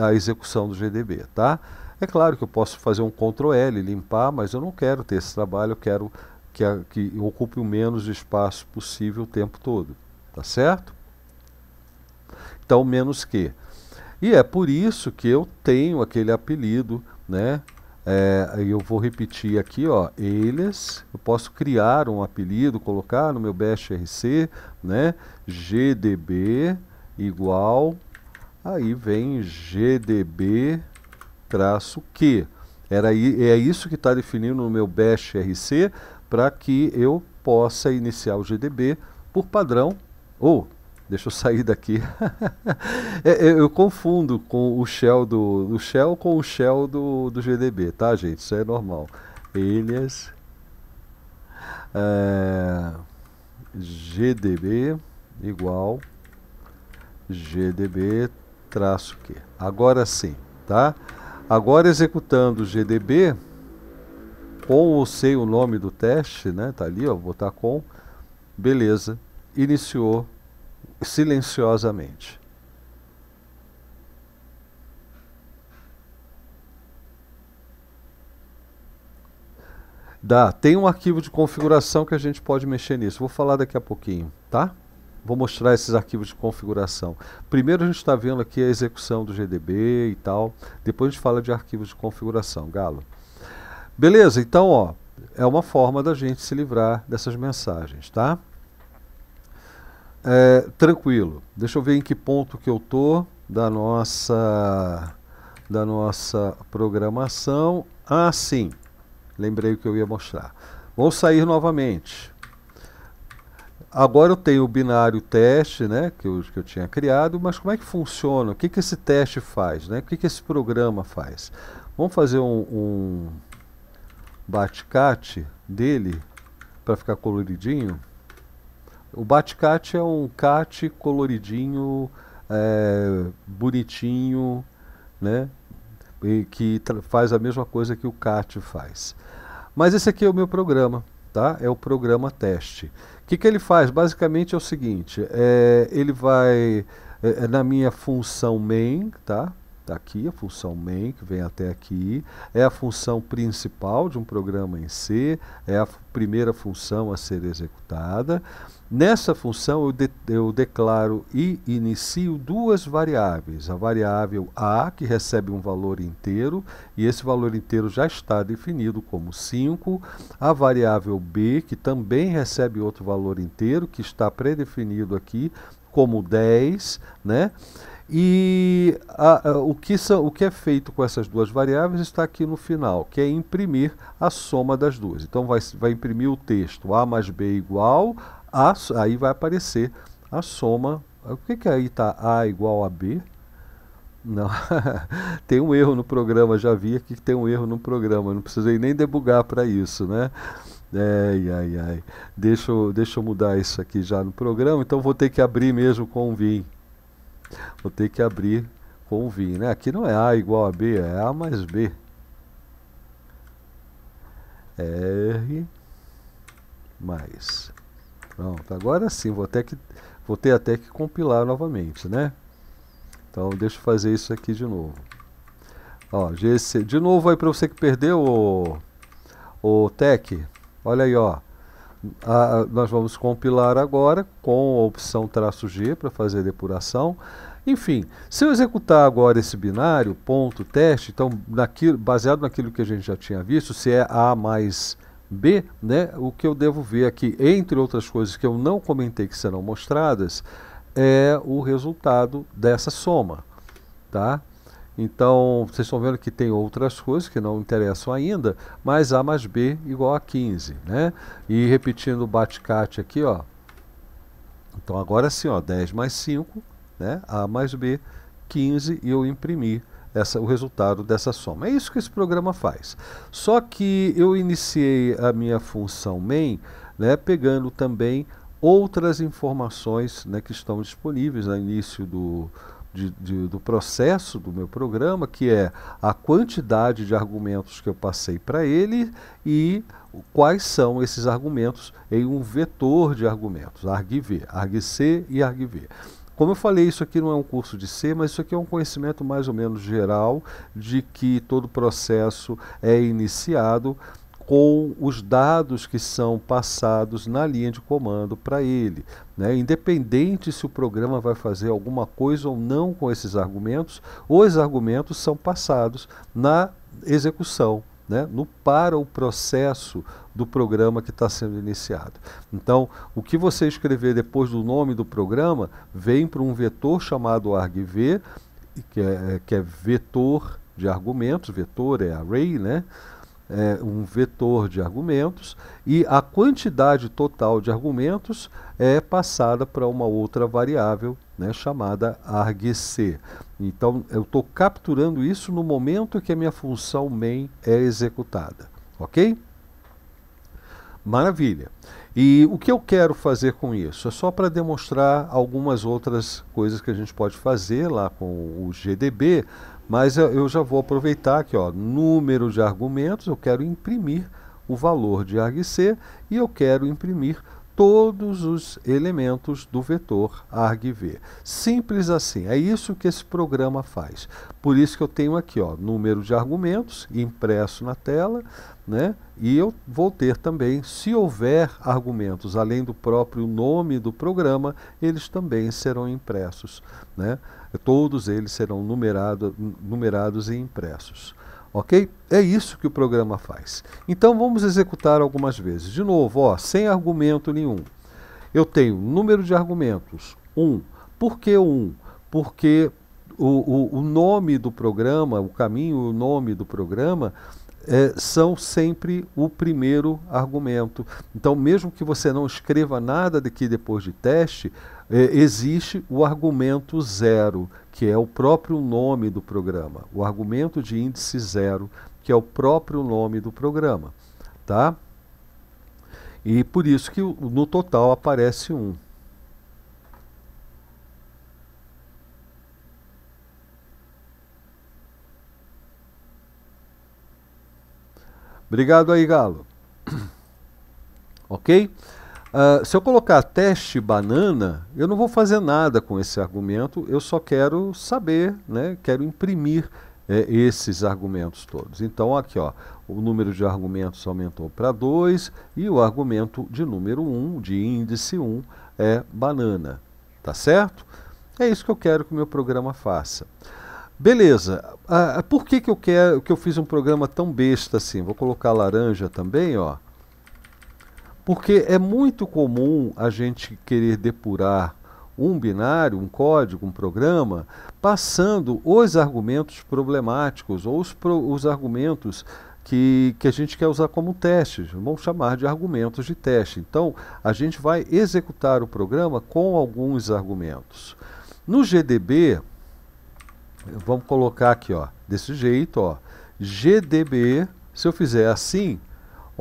a execução do GDB, tá? É claro que eu posso fazer um Ctrl L, limpar, mas eu não quero ter esse trabalho, eu quero que, a, que ocupe o menos espaço possível o tempo todo. Tá certo? Então, menos que. E é por isso que eu tenho aquele apelido, né? É, eu vou repetir aqui, ó, eles, eu posso criar um apelido, colocar no meu bashrc, né, GDB igual, aí vem GDB traço Q. Era, é isso que está definido no meu bashrc para que eu possa iniciar o GDB por padrão ou oh, Deixa eu sair daqui. (laughs) é, eu confundo com o shell do, do shell com o shell do, do GDB, tá, gente? Isso é normal. Elias é, GDB igual GDB traço que Agora sim, tá? Agora executando o GDB, com ou sem o nome do teste, né? Tá ali, ó, vou botar com. Beleza. Iniciou silenciosamente. Dá, tem um arquivo de configuração que a gente pode mexer nisso. Vou falar daqui a pouquinho, tá? Vou mostrar esses arquivos de configuração. Primeiro a gente está vendo aqui a execução do GDB e tal. Depois a gente fala de arquivos de configuração, Galo. Beleza? Então, ó, é uma forma da gente se livrar dessas mensagens, tá? É, tranquilo. Deixa eu ver em que ponto que eu tô da nossa da nossa programação. Ah, sim. Lembrei o que eu ia mostrar. Vou sair novamente. Agora eu tenho o binário teste, né, que eu, que eu tinha criado, mas como é que funciona? O que, que esse teste faz? Né? O que, que esse programa faz? Vamos fazer um, um batcat dele para ficar coloridinho. O batcat é um cat coloridinho, é, bonitinho, né? E que faz a mesma coisa que o cat faz. Mas esse aqui é o meu programa, tá? É o programa teste. O que, que ele faz? Basicamente é o seguinte: é, ele vai é, é na minha função main, tá? Está aqui a função main, que vem até aqui, é a função principal de um programa em C, é a primeira função a ser executada. Nessa função, eu, de eu declaro e inicio duas variáveis. A variável A, que recebe um valor inteiro, e esse valor inteiro já está definido como 5. A variável B, que também recebe outro valor inteiro, que está predefinido aqui como 10, né? E a, a, o, que são, o que é feito com essas duas variáveis está aqui no final, que é imprimir a soma das duas. Então vai, vai imprimir o texto A mais B igual, a, aí vai aparecer a soma. O que, que aí está A igual a B? Não, (laughs) tem um erro no programa, já vi aqui que tem um erro no programa, não precisei nem debugar para isso, né? Ai, ai, ai. Deixa deixa eu mudar isso aqui já no programa, então vou ter que abrir mesmo com o Vim. Vou ter que abrir com o VIN, né? Aqui não é A igual a B, é A mais B. R mais. Pronto, agora sim, vou, ter que, vou ter até que compilar novamente, né? Então deixa eu fazer isso aqui de novo. Ó, GC, de novo aí para você que perdeu o, o TEC. Olha aí, ó a, nós vamos compilar agora com a opção traço G para fazer depuração. Enfim, se eu executar agora esse binário, ponto, teste, então naquilo, baseado naquilo que a gente já tinha visto, se é A mais B, né, o que eu devo ver aqui, entre outras coisas que eu não comentei que serão mostradas, é o resultado dessa soma. Tá? Então, vocês estão vendo que tem outras coisas que não interessam ainda, mas A mais B igual a 15, né? E repetindo o batcate aqui, ó. Então, agora sim, ó, 10 mais 5, né? A mais B, 15, e eu imprimi essa, o resultado dessa soma. É isso que esse programa faz. Só que eu iniciei a minha função main, né? Pegando também outras informações né, que estão disponíveis no início do, de, de, do processo do meu programa, que é a quantidade de argumentos que eu passei para ele e quais são esses argumentos em um vetor de argumentos, argv, argc e argv. Como eu falei, isso aqui não é um curso de C, mas isso aqui é um conhecimento mais ou menos geral de que todo processo é iniciado com os dados que são passados na linha de comando para ele. Né? Independente se o programa vai fazer alguma coisa ou não com esses argumentos, os argumentos são passados na execução. Né, no para o processo do programa que está sendo iniciado. Então, o que você escrever depois do nome do programa vem para um vetor chamado argv, que é, que é vetor de argumentos, vetor é array, né? é, um vetor de argumentos e a quantidade total de argumentos é passada para uma outra variável né, chamada argc. Então eu estou capturando isso no momento que a minha função main é executada, ok? Maravilha. E o que eu quero fazer com isso? É só para demonstrar algumas outras coisas que a gente pode fazer lá com o GDB, mas eu já vou aproveitar aqui, ó, número de argumentos, eu quero imprimir o valor de arg C e eu quero imprimir todos os elementos do vetor argv. Simples assim, é isso que esse programa faz. Por isso que eu tenho aqui, ó, número de argumentos impresso na tela, né? E eu vou ter também, se houver argumentos além do próprio nome do programa, eles também serão impressos, né? Todos eles serão numerado, numerados e impressos. Ok? É isso que o programa faz. Então vamos executar algumas vezes. De novo, ó, sem argumento nenhum. Eu tenho número de argumentos, 1. Um. Por que 1? Um? Porque o, o, o, nome do programa, o caminho, o nome do programa, é, são sempre o primeiro argumento. Então, mesmo que você não escreva nada que depois de teste, é, existe o argumento zero, que é o próprio nome do programa, o argumento de índice zero, que é o próprio nome do programa, tá? E por isso que no total aparece um. Obrigado aí, Galo. (coughs) ok? Uh, se eu colocar teste banana, eu não vou fazer nada com esse argumento, eu só quero saber, né? quero imprimir é, esses argumentos todos. Então, aqui, ó, o número de argumentos aumentou para 2 e o argumento de número 1, um, de índice 1, um, é banana. Tá certo? É isso que eu quero que o meu programa faça. Beleza, uh, por que, que, eu quero, que eu fiz um programa tão besta assim? Vou colocar laranja também, ó. Porque é muito comum a gente querer depurar um binário, um código, um programa, passando os argumentos problemáticos ou os, pro, os argumentos que, que a gente quer usar como testes, vamos chamar de argumentos de teste. Então, a gente vai executar o programa com alguns argumentos. No GDB, vamos colocar aqui, ó, desse jeito, ó, GDB, se eu fizer assim,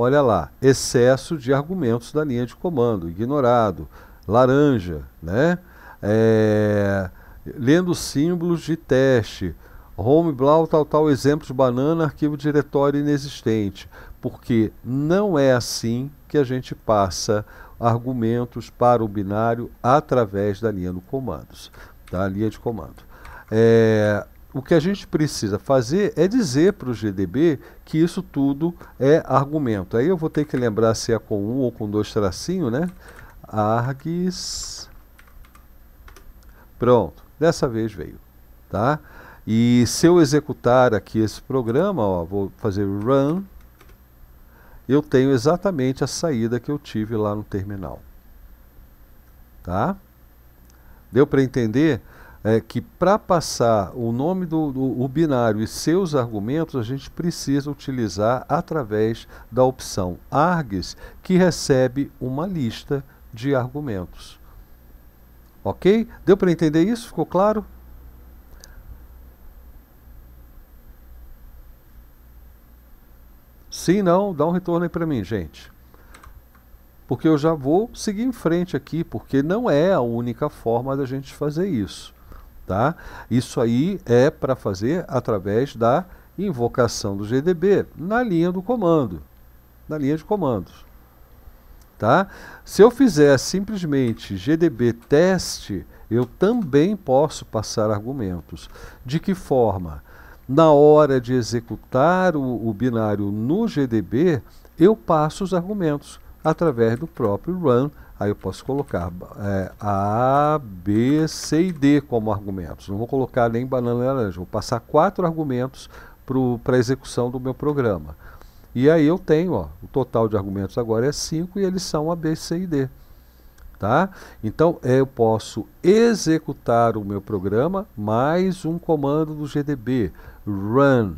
Olha lá, excesso de argumentos da linha de comando, ignorado, laranja, né? É, lendo símbolos de teste, home, blau, tal, tal, exemplo de banana, arquivo diretório inexistente. Porque não é assim que a gente passa argumentos para o binário através da linha, de comandos, da linha de comando. É, o que a gente precisa fazer é dizer para o GDB que isso tudo é argumento. Aí eu vou ter que lembrar se é com um ou com dois tracinhos, né? Args. Pronto, dessa vez veio, tá? E se eu executar aqui esse programa, ó, vou fazer run, eu tenho exatamente a saída que eu tive lá no terminal. Tá? Deu para entender? é que para passar o nome do, do binário e seus argumentos, a gente precisa utilizar através da opção args, que recebe uma lista de argumentos. Ok? Deu para entender isso? Ficou claro? Sim, não, dá um retorno aí para mim, gente. Porque eu já vou seguir em frente aqui, porque não é a única forma da gente fazer isso. Tá? Isso aí é para fazer através da invocação do GDB na linha do comando, na linha de comandos. Tá? Se eu fizer simplesmente GDB teste, eu também posso passar argumentos. De que forma? Na hora de executar o, o binário no GDB, eu passo os argumentos através do próprio run Aí eu posso colocar é, A, B, C e D como argumentos. Não vou colocar nem banana e laranja, vou passar quatro argumentos para a execução do meu programa. E aí eu tenho, ó, o total de argumentos agora é 5 e eles são A, B, C e D. Tá? Então é, eu posso executar o meu programa mais um comando do GDB, run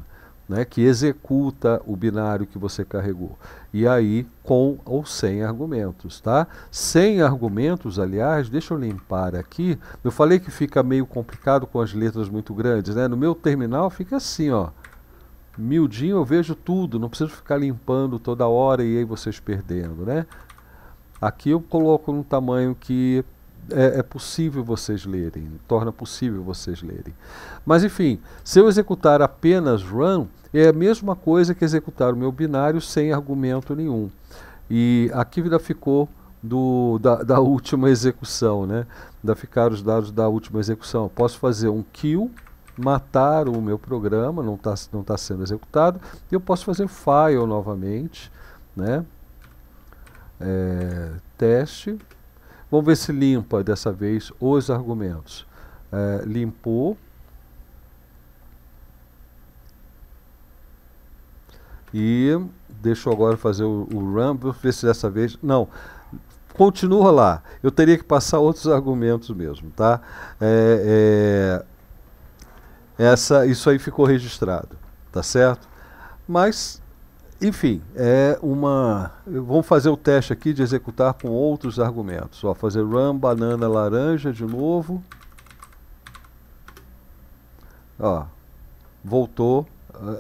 né, que executa o binário que você carregou. E aí, com ou sem argumentos, tá? Sem argumentos, aliás, deixa eu limpar aqui. Eu falei que fica meio complicado com as letras muito grandes, né? No meu terminal fica assim, ó. Miudinho eu vejo tudo, não preciso ficar limpando toda hora e aí vocês perdendo, né? Aqui eu coloco no tamanho que é, é, possível vocês lerem, torna possível vocês lerem. Mas enfim, se eu executar apenas run, é a mesma coisa que executar o meu binário sem argumento nenhum. E aqui ainda ficou do, da, da (laughs) última execução, né? Da ficar os dados da última execução. posso fazer um kill, matar o meu programa, não está não tá sendo executado, e eu posso fazer file novamente, né? É, teste Vamos ver se limpa dessa vez os argumentos. É, limpou. E deixa eu agora fazer o, o run, ver se dessa vez. Não, continua lá. Eu teria que passar outros argumentos mesmo, tá? É, é, essa, isso aí ficou registrado, tá certo? Mas enfim, é uma. Vamos fazer o teste aqui de executar com outros argumentos. Ó, fazer run banana laranja de novo. Ó, voltou.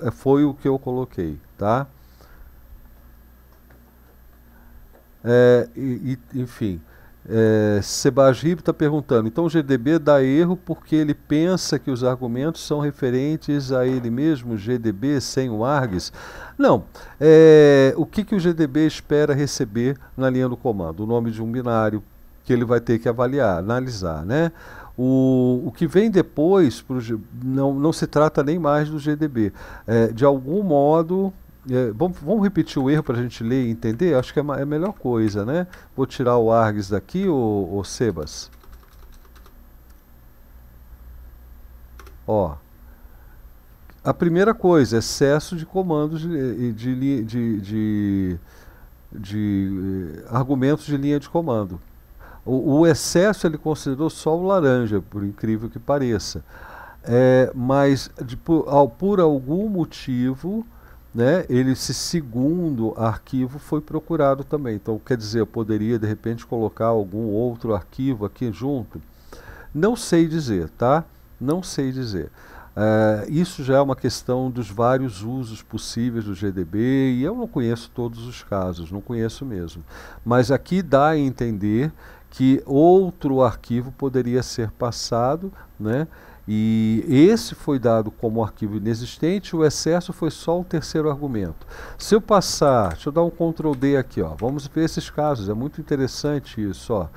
É, foi o que eu coloquei, tá? É, e, e, enfim. É, Sebagib está perguntando, então o GDB dá erro porque ele pensa que os argumentos são referentes a ele mesmo, GDB sem o ARGS? Não, é, o que, que o GDB espera receber na linha do comando? O nome de um binário que ele vai ter que avaliar, analisar, né? O, o que vem depois pro, não, não se trata nem mais do GDB. É, de algum modo, é, vamos, vamos, repetir o erro para a gente ler e entender? Acho que é, é, a melhor coisa, né? Vou tirar o args daqui, o, o Sebas. Ó. A primeira coisa, excesso de comandos de, de, de, de, de eh, argumentos de linha de comando. O, o, excesso ele considerou só o laranja, por incrível que pareça. É, mas de, por, ao, por algum motivo né, ele, esse segundo arquivo foi procurado também. Então, quer dizer, eu poderia de repente colocar algum outro arquivo aqui junto? Não sei dizer, tá? Não sei dizer. Eh, isso já é uma questão dos vários usos possíveis do GDB e eu não conheço todos os casos, não conheço mesmo. Mas aqui dá a entender que outro arquivo poderia ser passado, né? E esse foi dado como arquivo inexistente, o excesso foi só o terceiro argumento. Se eu passar, deixa eu dar um Ctrl D aqui, ó, vamos ver esses casos, é muito interessante isso. Ó.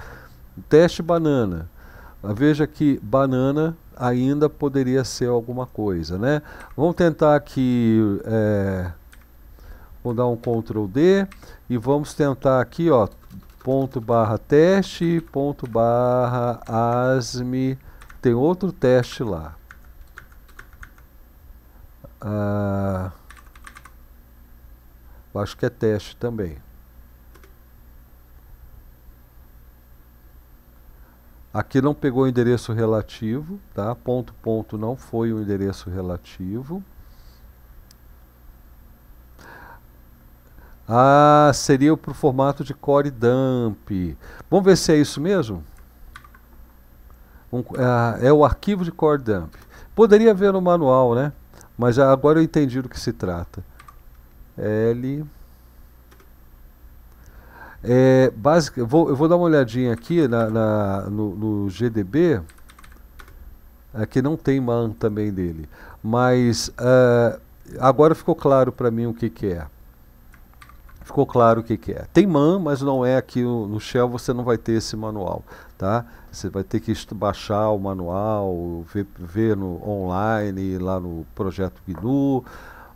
Teste banana. Ah, veja que banana ainda poderia ser alguma coisa. Né? Vamos tentar aqui, é, vou dar um Ctrl D e vamos tentar aqui, ó, ponto barra teste, ponto barra asme tem outro teste lá. Ah, acho que é teste também. Aqui não pegou o endereço relativo, tá? Ponto, ponto não foi o endereço relativo. Ah, seria para o formato de Core Dump. Vamos ver se é isso mesmo? um, é, é o arquivo de core dump. Poderia ver no manual, né? Mas já, agora eu entendi do que se trata. L... É, basic, eu, vou, eu vou dar uma olhadinha aqui na, na no, no, GDB. Aqui é não tem man também dele. Mas uh, agora ficou claro para mim o que, que é. Ficou claro o que, que é. Tem man, mas não é aqui no, no Shell, você não vai ter esse manual tá? Você vai ter que baixar o manual, ver, ver no online, lá no projeto GNU.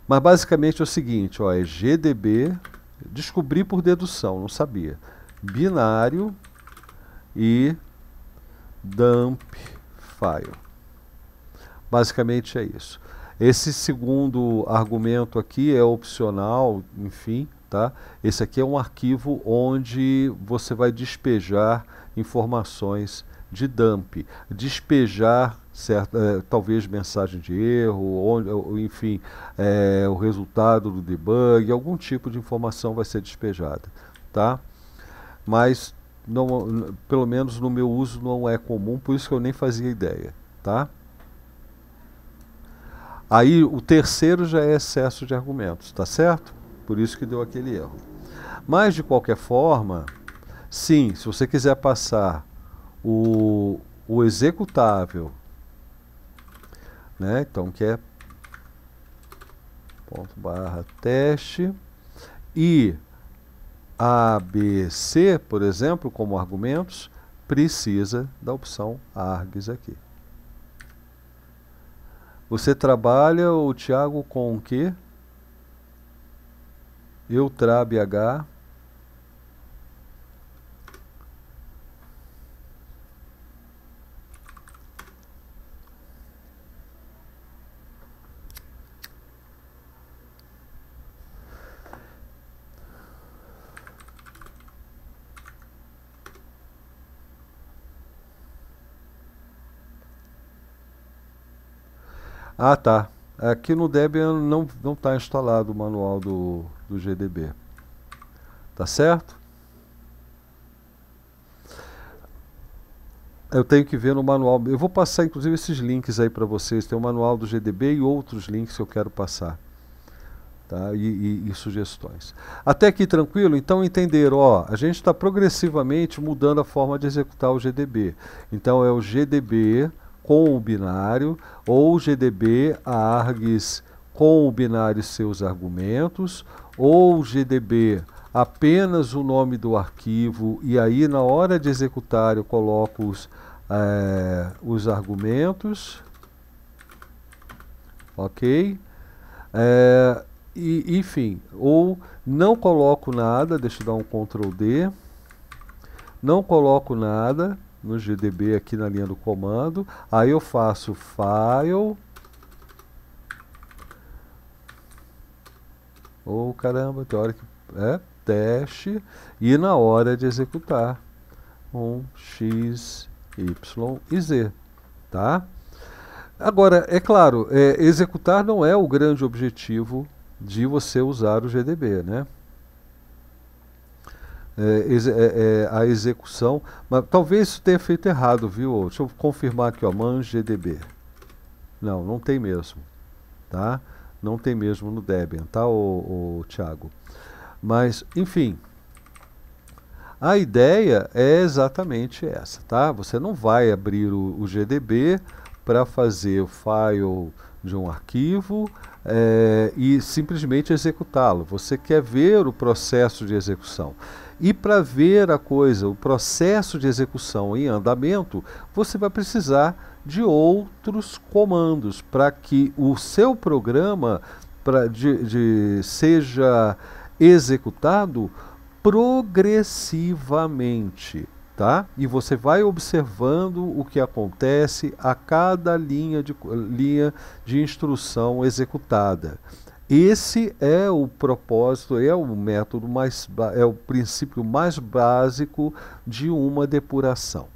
Mas basicamente é o seguinte, ó, é GDB, descobri por dedução, não sabia. Binário e dump file. Basicamente é isso. Esse segundo argumento aqui é opcional, enfim, tá? Esse aqui é um arquivo onde você vai despejar informações de dump, despejar certa, é, talvez mensagem de erro, ou, enfim, é, o resultado do debug, algum tipo de informação vai ser despejada, tá? Mas não, pelo menos no meu uso não é comum, por isso que eu nem fazia ideia, tá? Aí o terceiro já é excesso de argumentos, tá certo? Por isso que deu aquele erro. Mas de qualquer forma, Sim, se você quiser passar o, o executável, né? Então que é ponto barra teste e ABC, por exemplo, como argumentos, precisa da opção args aqui. Você trabalha, o Tiago, com o quê? Eu, Trab, H, Ah, tá. Aqui no Debian não está instalado o manual do, do GDB. Tá certo? Eu tenho que ver no manual. Eu vou passar inclusive esses links aí para vocês. Tem o manual do GDB e outros links que eu quero passar. Tá? E, e, e sugestões. Até aqui tranquilo? Então entenderam, ó, a gente está progressivamente mudando a forma de executar o GDB. Então é o GDB com o binário ou GDB args com o binário seus argumentos ou GDB apenas o nome do arquivo e aí na hora de executar eu coloco os, é, os argumentos ok é, e, enfim ou não coloco nada deixa eu dar um ctrl d não coloco nada no GDB aqui na linha do comando. Aí eu faço file. ou oh, caramba, tem hora que é teste. E na hora de executar, um x, y e z. Tá? Agora, é claro, é, executar não é o grande objetivo de você usar o GDB, né? É, é, é, a execução. Mas talvez isso tenha feito errado, viu? Deixa eu confirmar aqui, ó, ManGDB. Não, não tem mesmo, tá? Não tem mesmo no Debian, tá, o, o Thiago? Mas, enfim, a ideia é exatamente essa, tá? Você não vai abrir o, o GDB para fazer o file de um arquivo é, e simplesmente executá-lo. Você quer ver o processo de execução. E para ver a coisa, o processo de execução em andamento, você vai precisar de outros comandos para que o seu programa pra, de, de, seja executado progressivamente. Tá? E você vai observando o que acontece a cada linha de, linha de instrução executada. Esse é o propósito, é o método mais, é o princípio mais básico de uma depuração.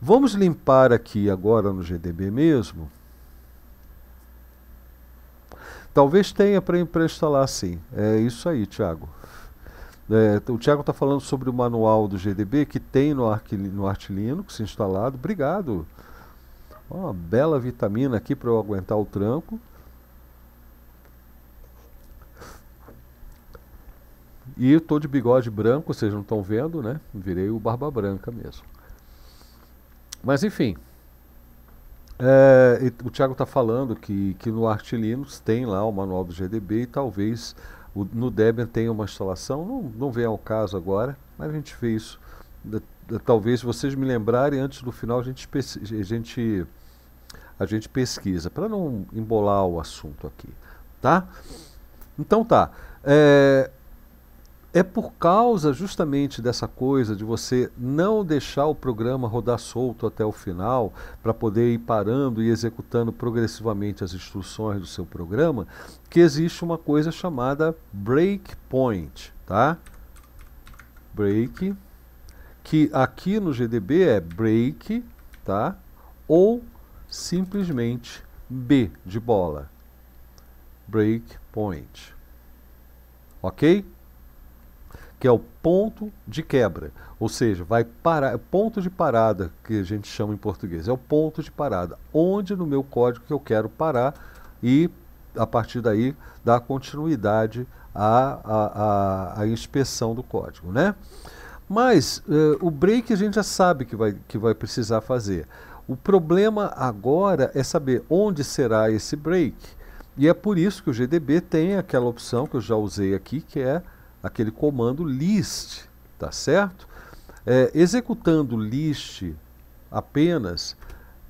Vamos limpar aqui agora no GDB mesmo. Talvez tenha para instalar sim. É isso aí, Tiago. É, o Tiago está falando sobre o manual do GDB que tem no, Arch, no Arch Linux instalado. Obrigado. Uma bela vitamina aqui para eu aguentar o tranco. E eu tô de bigode branco, vocês não estão vendo, né? Virei o barba branca mesmo. Mas enfim, é, o Thiago está falando que, que no Arch Linux tem lá o manual do GDB e talvez o, no Debian tenha uma instalação, não, não vem ao caso agora, mas a gente vê isso. Talvez vocês me lembrarem, antes do final a gente, a gente, a gente pesquisa, para não embolar o assunto aqui, tá? Então tá, é, é por causa justamente dessa coisa de você não deixar o programa rodar solto até o final, para poder ir parando e executando progressivamente as instruções do seu programa, que existe uma coisa chamada breakpoint, tá? Break, que aqui no GDB é break, tá? Ou simplesmente B de bola. Breakpoint. OK? que é o ponto de quebra, ou seja, vai parar, ponto de parada que a gente chama em português, é o ponto de parada, onde no meu código que eu quero parar e a partir daí dar continuidade à, à, à, à inspeção do código, né? Mas uh, o break a gente já sabe que vai, que vai precisar fazer. O problema agora é saber onde será esse break. E é por isso que o GDB tem aquela opção que eu já usei aqui, que é aquele comando list, tá certo? É, executando list apenas,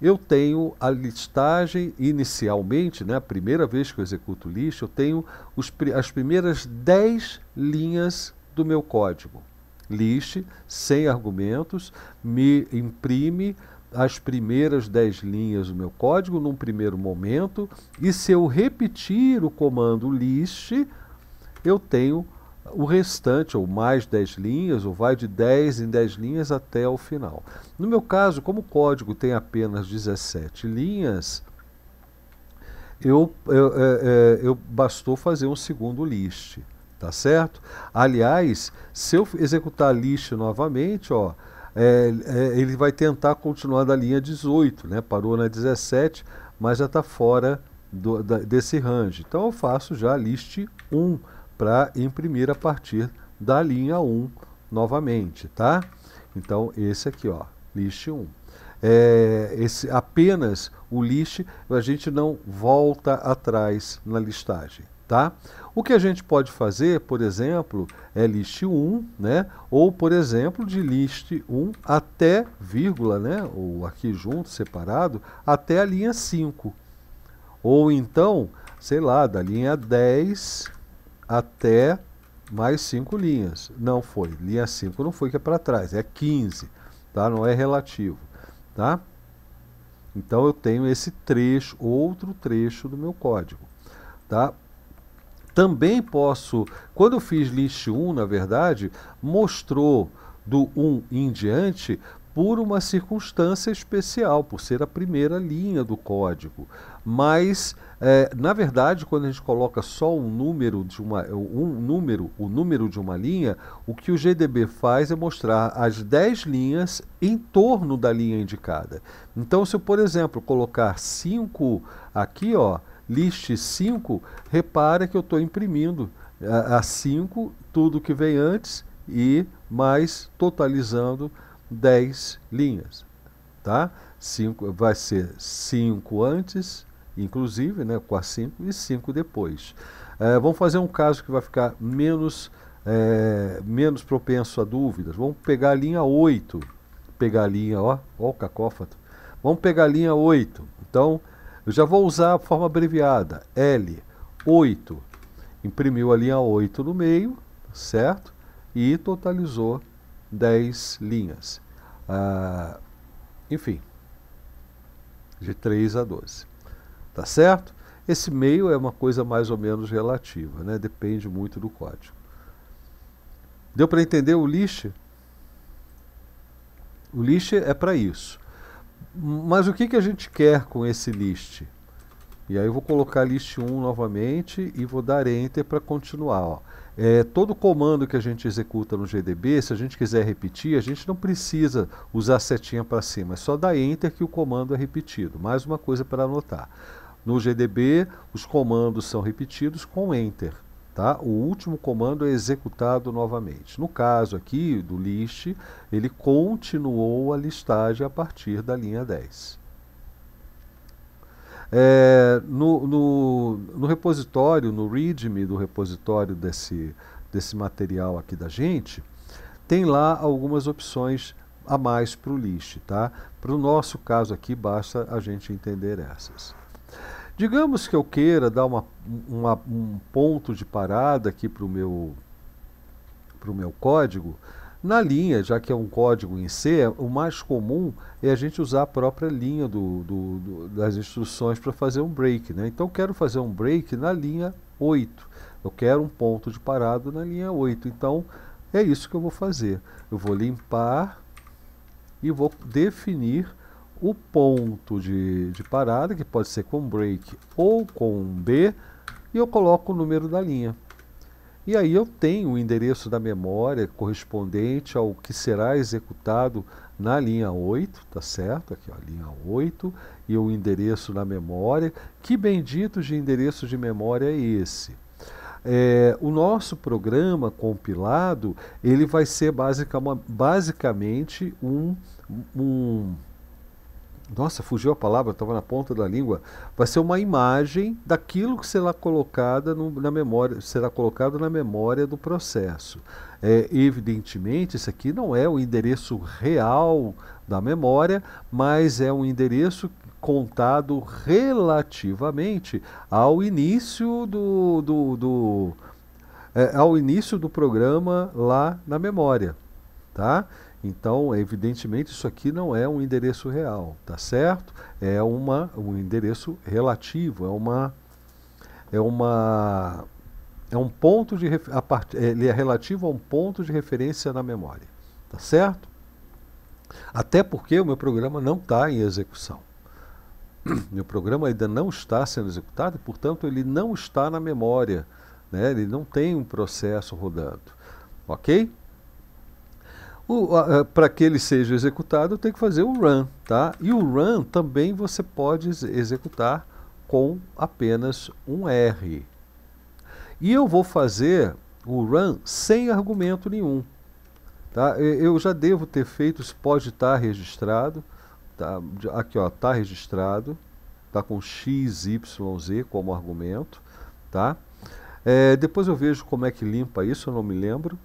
eu tenho a listagem inicialmente, né, a primeira vez que eu executo list, eu tenho os, as primeiras 10 linhas do meu código. List, sem argumentos, me imprime as primeiras 10 linhas do meu código num primeiro momento, e se eu repetir o comando list, eu tenho o restante, ou mais 10 linhas, ou vai de 10 em 10 linhas até o final. No meu caso, como o código tem apenas 17 linhas, eu, eu, eu, é, é, eu bastou fazer um segundo list, tá certo? Aliás, se eu executar list novamente, ó, é, é, ele vai tentar continuar da linha 18, né? Parou na 17, mas já está fora do, da, desse range. Então eu faço já list 1 para imprimir a partir da linha 1 novamente, tá? Então, esse aqui, ó, list 1. É, esse, apenas o list, a gente não volta atrás na listagem, tá? O que a gente pode fazer, por exemplo, é list 1, né? Ou, por exemplo, de list 1 até vírgula, né? Ou aqui junto, separado, até a linha 5. Ou então, sei lá, da linha 10 até mais 5 linhas. Não foi. Linha 5 não foi que é para trás, é 15, tá? Não é relativo, tá? Então eu tenho esse trecho, outro trecho do meu código, tá? Também posso, quando eu fiz list 1, na verdade, mostrou do 1 em diante, por uma circunstância especial, por ser a primeira linha do código. Mas, é, na verdade, quando a gente coloca só um número de uma, um número, o número de uma linha, o que o GDB faz é mostrar as 10 linhas em torno da linha indicada. Então, se eu, por exemplo, colocar 5 aqui, ó, list 5, repara que eu estou imprimindo é, a 5 tudo que vem antes e mais totalizando 10 linhas, tá? Cinco, vai ser 5 antes, inclusive, né, com a 5 e 5 depois. É, vamos fazer um caso que vai ficar menos, é, menos propenso a dúvidas. Vamos pegar a linha 8, pegar a linha, ó, ó o cacófato. Vamos pegar a linha 8. Então, eu já vou usar a forma abreviada, L, 8. Imprimiu a linha 8 no meio, certo? E totalizou 10 linhas. Ah, enfim, de 3 a 12. Tá certo? Esse meio é uma coisa mais ou menos relativa, né? depende muito do código. Deu para entender o lixo? O lixe é para isso. Mas o que, que a gente quer com esse list? E aí eu vou colocar list1 novamente e vou dar enter para continuar. Ó. É, todo comando que a gente executa no GDB, se a gente quiser repetir, a gente não precisa usar a setinha para cima, é só dar Enter que o comando é repetido. Mais uma coisa para anotar. No GDB, os comandos são repetidos com Enter. Tá? O último comando é executado novamente. No caso aqui do list, ele continuou a listagem a partir da linha 10. É, no, no, no, repositório, no README do repositório desse, desse material aqui da gente, tem lá algumas opções a mais para o list. Tá? Para o nosso caso aqui, basta a gente entender essas. Digamos que eu queira dar uma, uma um ponto de parada aqui para o meu, meu código, na linha, já que é um código em C, o mais comum é a gente usar a própria linha do, do, do, das instruções para fazer um break. Né? Então, quero fazer um break na linha 8. Eu quero um ponto de parada na linha 8. Então, é isso que eu vou fazer. Eu vou limpar e vou definir o ponto de, de parada, que pode ser com break ou com B, e eu coloco o número da linha. E aí eu tenho o endereço da memória correspondente ao que será executado na linha 8, tá certo? Aqui, a linha 8, e o endereço da memória. Que bendito de endereço de memória é esse? É, o nosso programa compilado, ele vai ser basic, basicamente um, um nossa, fugiu a palavra, estava na ponta da língua. Vai ser uma imagem daquilo que será colocada no, na memória, será colocado na memória do processo. É, evidentemente, isso aqui não é o endereço real da memória, mas é um endereço contado relativamente ao início do, do, do é, ao início do programa lá na memória, tá? Então, evidentemente, isso aqui não é um endereço real, tá certo? É uma, um endereço relativo, é uma é uma é um ponto de a part, é, ele é relativo a um ponto de referência na memória, tá certo? Até porque o meu programa não está em execução. (clears throat) Meu programa ainda não está sendo executado, portanto ele não está na memória, né? Ele não tem um processo rodando, ok? para que ele seja executado, tem que fazer o run, tá? E o run também você pode executar com apenas um R. E eu vou fazer o run sem argumento nenhum. Tá? Eu já devo ter feito, isso pode estar tá registrado. Tá? Aqui ó, está registrado. Está com x, y, z como argumento. Tá? É, depois eu vejo como é que limpa isso, eu não me lembro.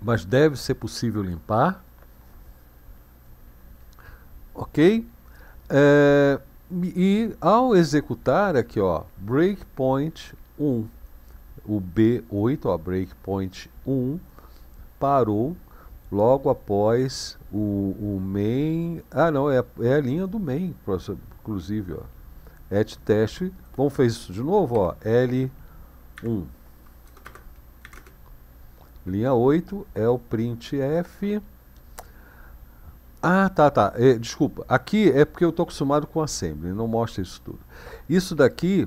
mas deve ser possível limpar. Ok? É, e ao executar aqui, ó, breakpoint 1, o B8, ó, breakpoint 1, parou logo após o, o main. Ah, não, é, é a linha do main, inclusive, ó. Et teste. Vamos fazer isso de novo, ó, L1. Linha 8 é o printf. Ah, tá, tá. É, desculpa. Aqui é porque eu estou acostumado com assembly, não mostra isso tudo. Isso daqui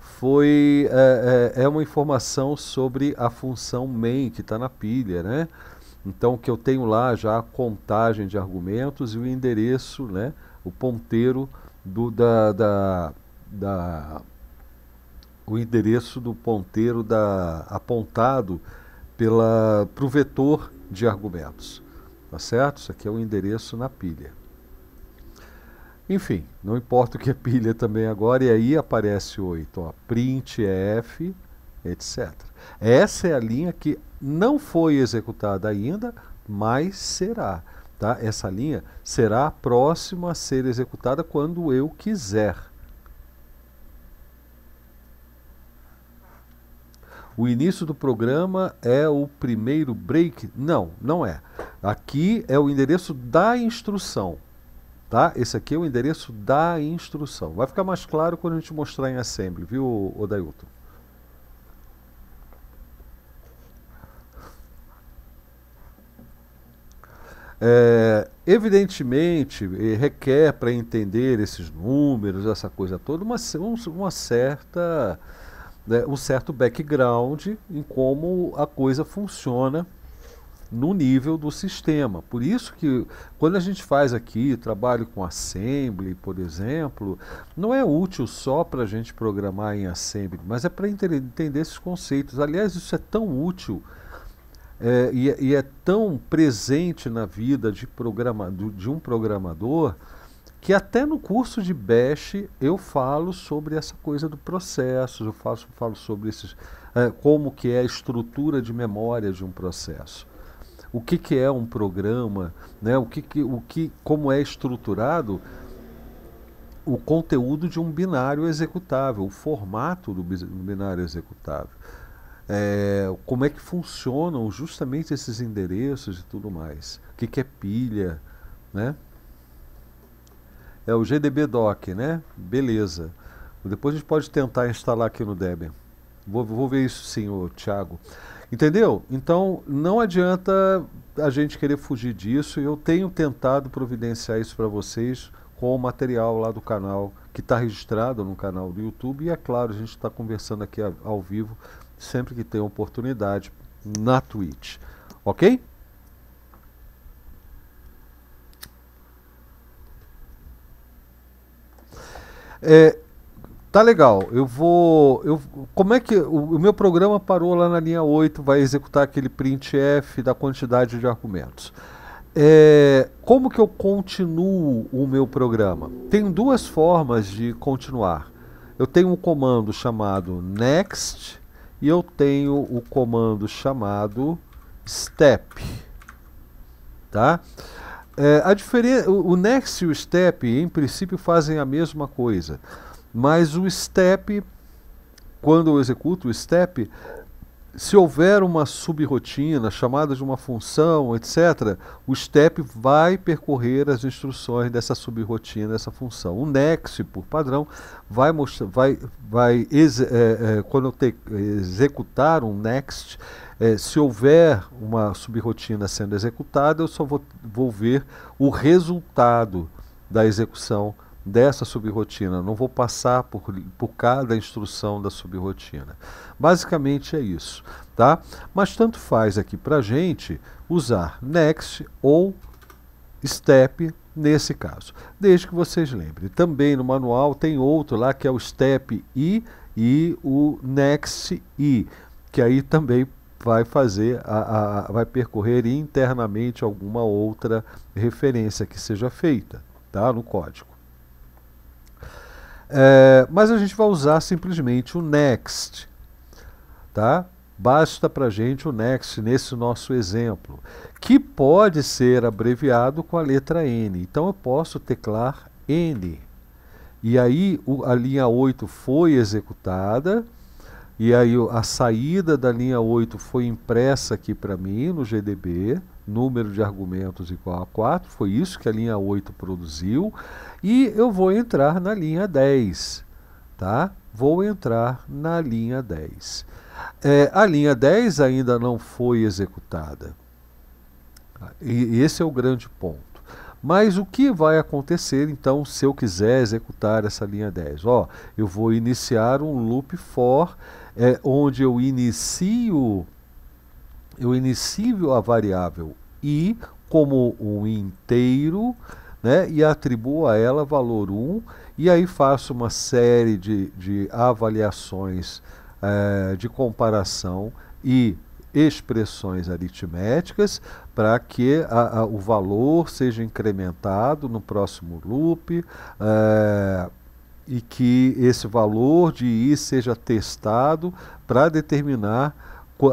foi é, é, é uma informação sobre a função main que está na pilha, né? Então que eu tenho lá já a contagem de argumentos e o endereço, né? O ponteiro do da, da, da o endereço do ponteiro da apontado pela para o vetor de argumentos. Tá certo? Isso aqui é o endereço na pilha. Enfim, não importa o que é pilha também agora, e aí aparece 8, ó, print f, etc. Essa é a linha que não foi executada ainda, mas será. Tá? Essa linha será próxima a ser executada quando eu quiser. o início do programa é o primeiro break? Não, não é. Aqui é o endereço da instrução. Tá? Esse aqui é o endereço da instrução. Vai ficar mais claro quando a gente mostrar em assembly, viu, Odailton? É, evidentemente, eh, requer para entender esses números, essa coisa toda, uma, uma certa né, um certo background em como a coisa funciona no nível do sistema. Por isso que quando a gente faz aqui trabalho com assembly, por exemplo, não é útil só para a gente programar em assembly, mas é para entender esses conceitos. Aliás, isso é tão útil é, e, é, e, é tão presente na vida de, programa, de um programador que até no curso de Bash eu falo sobre essa coisa do processo, eu faço, falo sobre esses, é, como que é a estrutura de memória de um processo. O que, que é um programa, né? o que, que, o que, como é estruturado o conteúdo de um binário executável, o formato do binário executável. É, como é que funcionam justamente esses endereços e tudo mais. O que, que é pilha, né? É o GDB Doc, né? Beleza. Depois a gente pode tentar instalar aqui no Debian. Vou, vou ver isso sim, ô, Thiago. Entendeu? Então não adianta a gente querer fugir disso. Eu tenho tentado providenciar isso para vocês com o material lá do canal, que está registrado no canal do YouTube. E é claro, a gente está conversando aqui ao vivo sempre que tem oportunidade na Twitch. Ok? É, tá legal, eu vou. Eu, como é que. O, o, meu programa parou lá na linha 8, vai executar aquele printf da quantidade de argumentos. É, como que eu continuo o meu programa? Tem duas formas de continuar. Eu tenho um comando chamado next e eu tenho o comando chamado step, tá? É, a diferença, o, o next e o step, em princípio, fazem a mesma coisa, mas o step, quando eu executo o step, se houver uma subrotina, chamada de uma função, etc., o step vai percorrer as instruções dessa subrotina, dessa função. O next, por padrão, vai mostrar, vai, vai é, é, quando eu executar um next, é, se houver uma subrotina sendo executada, eu só vou, vou ver o resultado da execução dessa subrotina, não vou passar por, por cada instrução da subrotina. Basicamente é isso, tá? Mas tanto faz aqui para gente usar next ou step nesse caso, desde que vocês lembrem. Também no manual tem outro lá que é o step i e o next i, que aí também vai fazer, a, a, vai percorrer internamente alguma outra referência que seja feita tá? no código. É, mas a gente vai usar simplesmente o next. Tá? Basta para a gente o next nesse nosso exemplo, que pode ser abreviado com a letra N. Então eu posso teclar N. E aí o, a linha 8 foi executada e aí a saída da linha 8 foi impressa aqui para mim no GDB, número de argumentos igual a 4, foi isso que a linha 8 produziu, e eu vou entrar na linha 10, tá? Vou entrar na linha 10. É, a linha 10 ainda não foi executada. E esse é o grande ponto. Mas o que vai acontecer então se eu quiser executar essa linha 10? Ó, eu vou iniciar um loop for é onde eu inicio eu inicio a variável i como um inteiro, né, e atribuo a ela valor 1, e aí faço uma série de, de avaliações é, de comparação e expressões aritméticas para que a, a, o valor seja incrementado no próximo loop. É, e que esse valor de I seja testado para determinar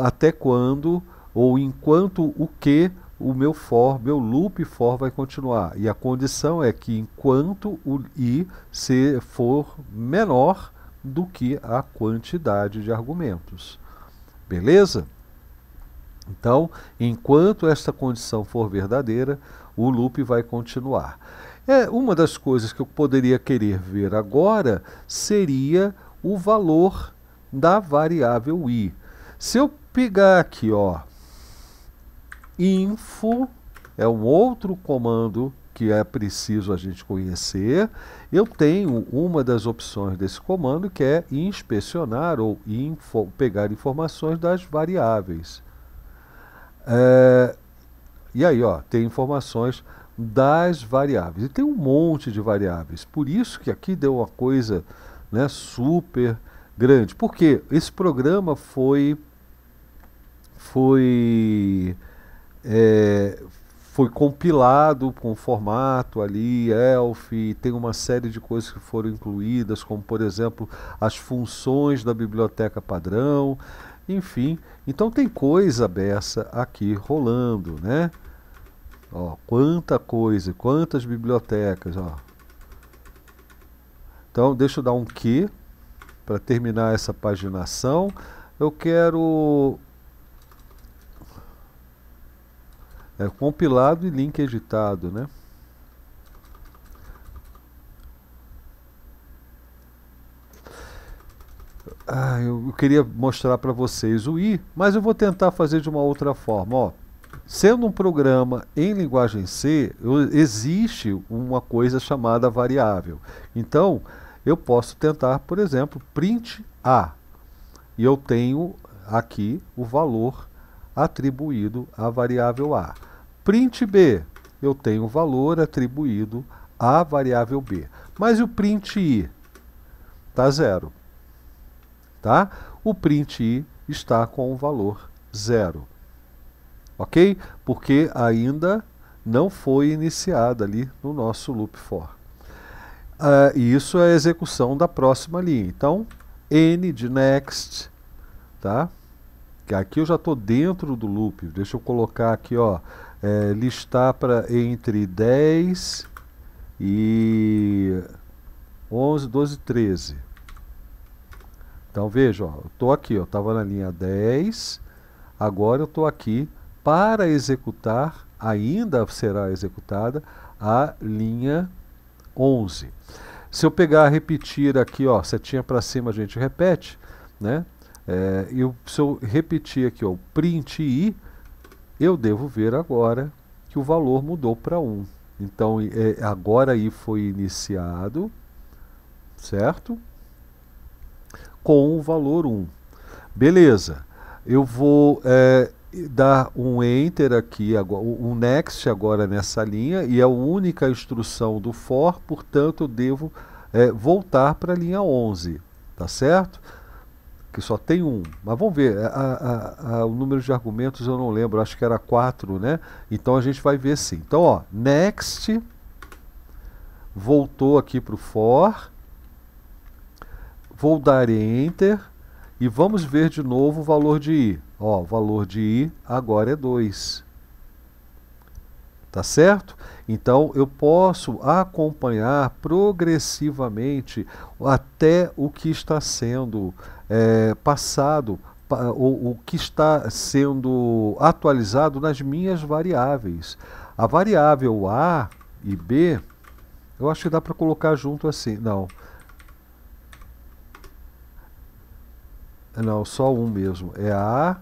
até quando ou enquanto o que o meu for, meu loop for vai continuar. E a condição é que enquanto o i se for menor do que a quantidade de argumentos. Beleza? Então, enquanto esta condição for verdadeira, o loop vai continuar. É, uma das coisas que eu poderia querer ver agora seria o valor da variável i. Se eu pegar aqui, ó, info é um outro comando que é preciso a gente conhecer. Eu tenho uma das opções desse comando que é inspecionar ou info, pegar informações das variáveis. É, e aí, ó, tem informações das variáveis. E tem um monte de variáveis. Por isso que aqui deu uma coisa né, super grande. Porque esse programa foi foi é, foi compilado com formato ali, ELF, tem uma série de coisas que foram incluídas, como por exemplo as funções da biblioteca padrão, enfim. Então tem coisa beça aqui rolando, né? Ó, quanta coisa, quantas bibliotecas, ó. Então, deixa eu dar um que para terminar essa paginação. Eu quero é compilado e link editado, né? Ah, eu, queria mostrar para vocês o i, mas eu vou tentar fazer de uma outra forma, ó. Sendo um programa em linguagem C, existe uma coisa chamada variável. Então, eu posso tentar, por exemplo, print A. E eu tenho aqui o valor atribuído à variável A. Print B, eu tenho o valor atribuído à variável B. Mas o print I está zero. Tá? O print I está com o valor zero ok? Porque ainda não foi iniciada ali no nosso loop for. Uh, e isso é a execução da próxima linha. Então, n de next, tá? Que aqui eu já estou dentro do loop. Deixa eu colocar aqui, ó, é, listar para entre 10 e 11, 12, 13. Então veja, ó, eu estou aqui, ó. estava na linha 10, agora eu estou aqui para executar, ainda será executada, a linha 11. Se eu pegar, repetir aqui, ó, setinha para cima a gente repete, né? É, eu, se eu repetir aqui, ó, print i, eu devo ver agora que o valor mudou para 1. Então, é, agora i foi iniciado, certo? Com o valor 1. Beleza. Eu vou é, dar um enter aqui, um next agora nessa linha, e é a única instrução do for, portanto, eu devo é, voltar para a linha 11, tá certo? Que só tem um, mas vamos ver, a, a, a, o número de argumentos eu não lembro, acho que era 4, né? Então a gente vai ver sim. Então, ó, next, voltou aqui para o for, vou dar enter, e vamos ver de novo o valor de i. Ó, o valor de i agora é 2. Tá certo? Então eu posso acompanhar progressivamente até o que está sendo é, passado, ou o que está sendo atualizado nas minhas variáveis. A variável A e B, eu acho que dá para colocar junto assim. Não. Não, só um mesmo. É A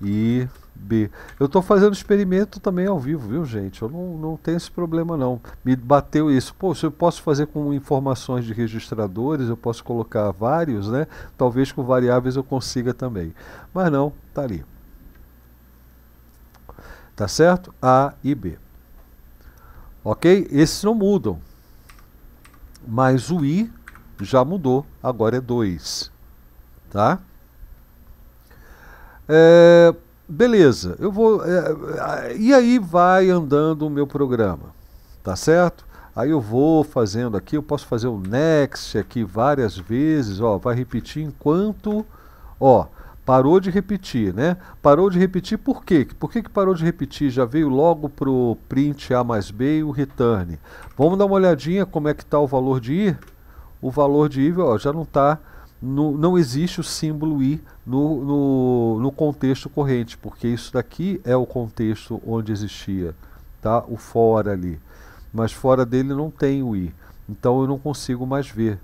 e B. Eu estou fazendo experimento também ao vivo, viu, gente? Eu não, não tenho esse problema, não. Me bateu isso. Pô, se eu posso fazer com informações de registradores, eu posso colocar vários, né? Talvez com variáveis eu consiga também. Mas não, tá ali. Tá certo? A e B. Ok? Esses não mudam. Mas o I já mudou, agora é 2. Tá? É, beleza, eu vou. É, é, e aí vai andando o meu programa, tá certo? Aí eu vou fazendo aqui, eu posso fazer o next aqui várias vezes, ó, vai repetir enquanto, ó, parou de repetir, né? Parou de repetir por quê? Por que, que parou de repetir? Já veio logo pro print A mais B e o return. Vamos dar uma olhadinha como é que tá o valor de I? O valor de I, ó, já não está no, não existe o símbolo I no, no, no, contexto corrente, porque isso daqui é o contexto onde existia, tá? o fora ali. Mas fora dele não tem o I, então eu não consigo mais ver.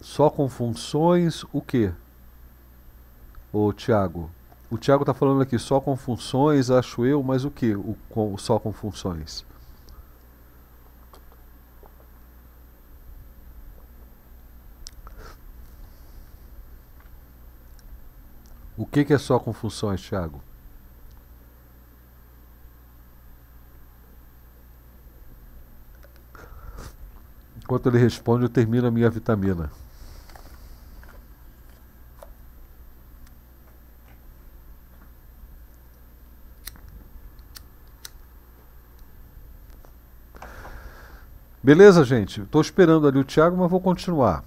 Só com funções, o que? Ô Tiago, o Tiago está falando aqui só com funções, acho eu, mas o que? O, com, só com funções? O que, que é só com funções, Thiago? Enquanto ele responde, eu termino a minha vitamina. Beleza, gente? Estou esperando ali o Thiago, mas vou continuar.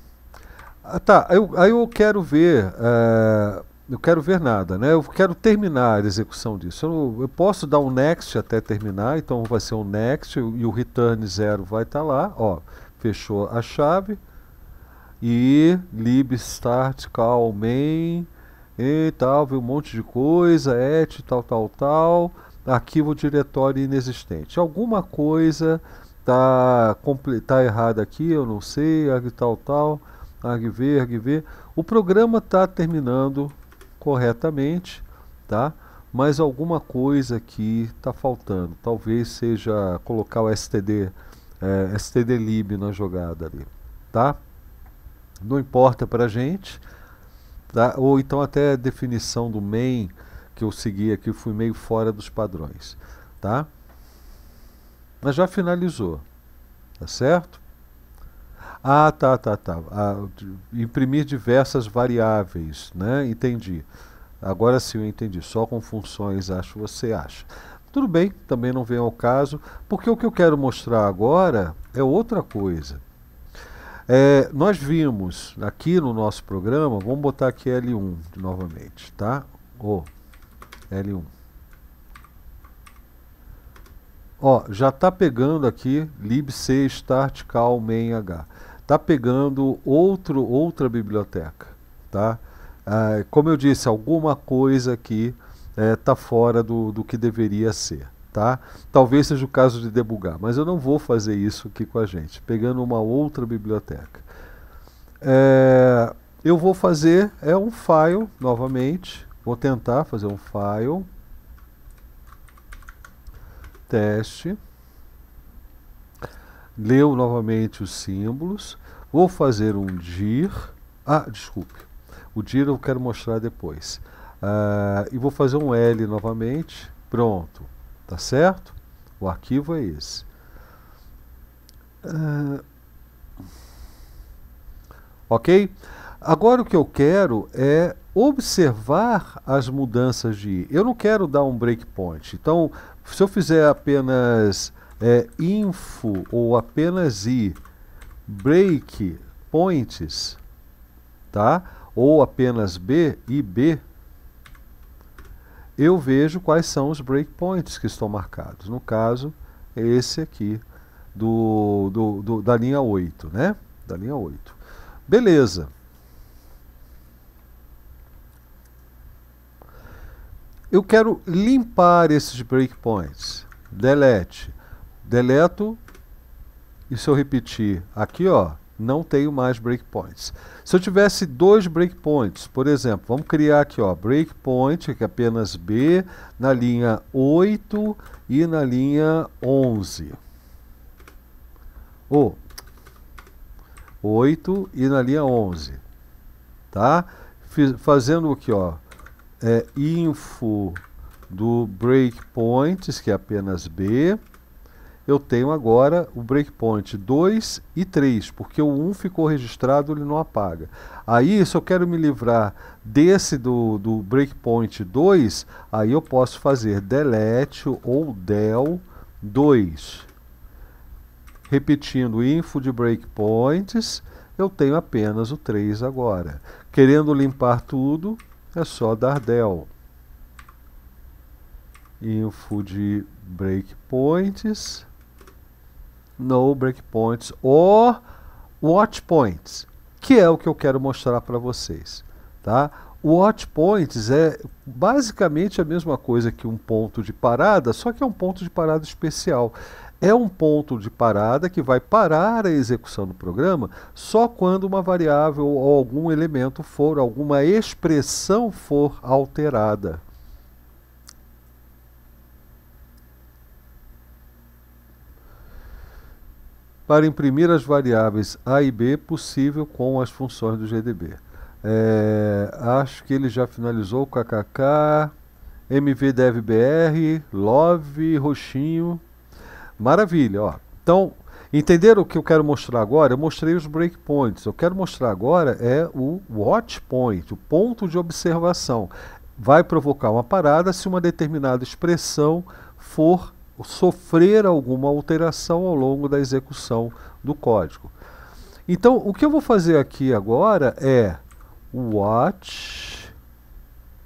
Ah, tá, eu, aí eu quero ver. Eh, eu quero ver nada, né? Eu quero terminar a execução disso. Eu, eu, posso dar um next até terminar, então vai ser um next e o return zero vai estar tá lá, ó, fechou a chave e lib start call main e tal, veio um monte de coisa, et tal tal tal, arquivo diretório inexistente. Alguma coisa tá tá errada aqui, eu não sei, arg tal tal, argv, argv. O programa está terminando corretamente, tá? Mas alguma coisa aqui está faltando. Talvez seja colocar o STD, é, STD na jogada ali, tá? Não importa para gente, tá? Ou então até a definição do main que eu segui aqui fui meio fora dos padrões, tá? Mas já finalizou, tá certo? Ah, tá, tá, tá. Ah, imprimir diversas variáveis, né? Entendi. Agora sim eu entendi. Só com funções acho você acha. Tudo bem, também não vem ao caso, porque o que eu quero mostrar agora é outra coisa. É, nós vimos aqui no nosso programa, vamos botar aqui L1 novamente, tá? O oh, L1. Ó, já está pegando aqui libc start cal main h está pegando outro, outra biblioteca. Tá? Ah, como eu disse, alguma coisa que está eh, é, fora do, do que deveria ser. Tá? Talvez seja o caso de debugar, mas eu não vou fazer isso aqui com a gente, pegando uma outra biblioteca. É, eu vou fazer é um file novamente, vou tentar fazer um file teste leu novamente os símbolos, vou fazer um dir, ah, desculpe, o dir eu quero mostrar depois, ah, e vou fazer um L novamente, pronto, tá certo? O arquivo é esse. Ah, ok? Agora o que eu quero é observar as mudanças de I. Eu não quero dar um breakpoint. Então, se eu fizer apenas é, info ou apenas i break points, tá? Ou apenas b e b, eu vejo quais são os breakpoints que estão marcados. No caso, é esse aqui do, do, do, da linha 8, né? Da linha 8. Beleza. Eu quero limpar esses breakpoints. Delete deleto, e se eu repetir aqui, ó, não tenho mais breakpoints. Se eu tivesse dois breakpoints, por exemplo, vamos criar aqui, ó, breakpoint, que é apenas B, na linha 8 e na linha 11. Ou, oh, 8 e na linha 11. Tá? Fiz, fazendo o que, ó, é info do breakpoints, que é apenas B, eu tenho agora o breakpoint 2 e 3, porque o 1 ficou registrado, ele não apaga. Aí, se eu quero me livrar desse do, do breakpoint 2, aí eu posso fazer delete ou del 2. Repetindo, info de breakpoints, eu tenho apenas o 3 agora. Querendo limpar tudo, é só dar del. Info de breakpoints no breakpoints ou watchpoints, que é o que eu quero mostrar para vocês, tá? O watchpoints é basicamente a mesma coisa que um ponto de parada, só que é um ponto de parada especial. É um ponto de parada que vai parar a execução do programa só quando uma variável ou algum elemento for, alguma expressão for alterada. para imprimir as variáveis A e B possível com as funções do GDB. É, acho que ele já finalizou com KKK, MVDevBR, Love, Roxinho. Maravilha, ó. Então, entenderam o que eu quero mostrar agora? Eu mostrei os breakpoints. Eu quero mostrar agora é o watch point, o ponto de observação. Vai provocar uma parada se uma determinada expressão for sofrer alguma alteração ao longo da execução do código. Então, o que eu vou fazer aqui agora é watch,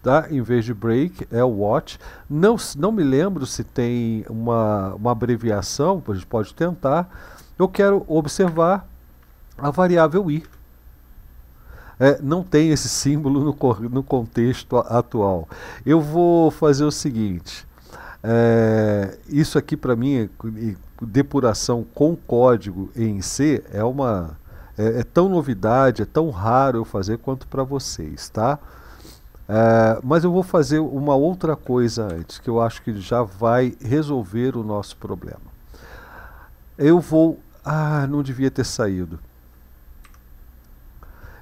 tá? em vez de break, é watch. Não, não me lembro se tem uma, uma abreviação, a gente pode tentar. Eu quero observar a variável i. É, não tem esse símbolo no, no contexto atual. Eu vou fazer o seguinte: é, isso aqui para mim, depuração com código em C é uma é, é tão novidade, é tão raro eu fazer quanto para vocês, tá? É, mas eu vou fazer uma outra coisa antes que eu acho que já vai resolver o nosso problema. Eu vou, ah, não devia ter saído.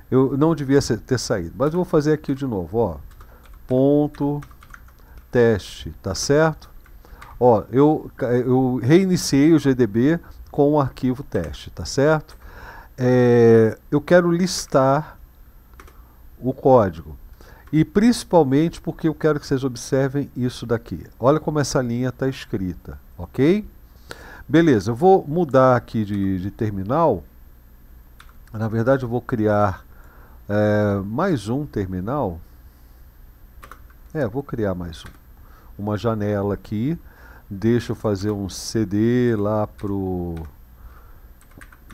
Eu não devia ter saído, mas eu vou fazer aqui de novo, ó. Ponto teste, tá certo? Ó, eu, eu reiniciei o GDB com o arquivo teste, tá certo? É, eu quero listar o código. E principalmente porque eu quero que vocês observem isso daqui. Olha como essa linha está escrita, ok? Beleza, eu vou mudar aqui de, de terminal. Na verdade, eu vou criar é, mais um terminal. É, vou criar mais um. Uma janela aqui. Deixa eu fazer um CD lá pro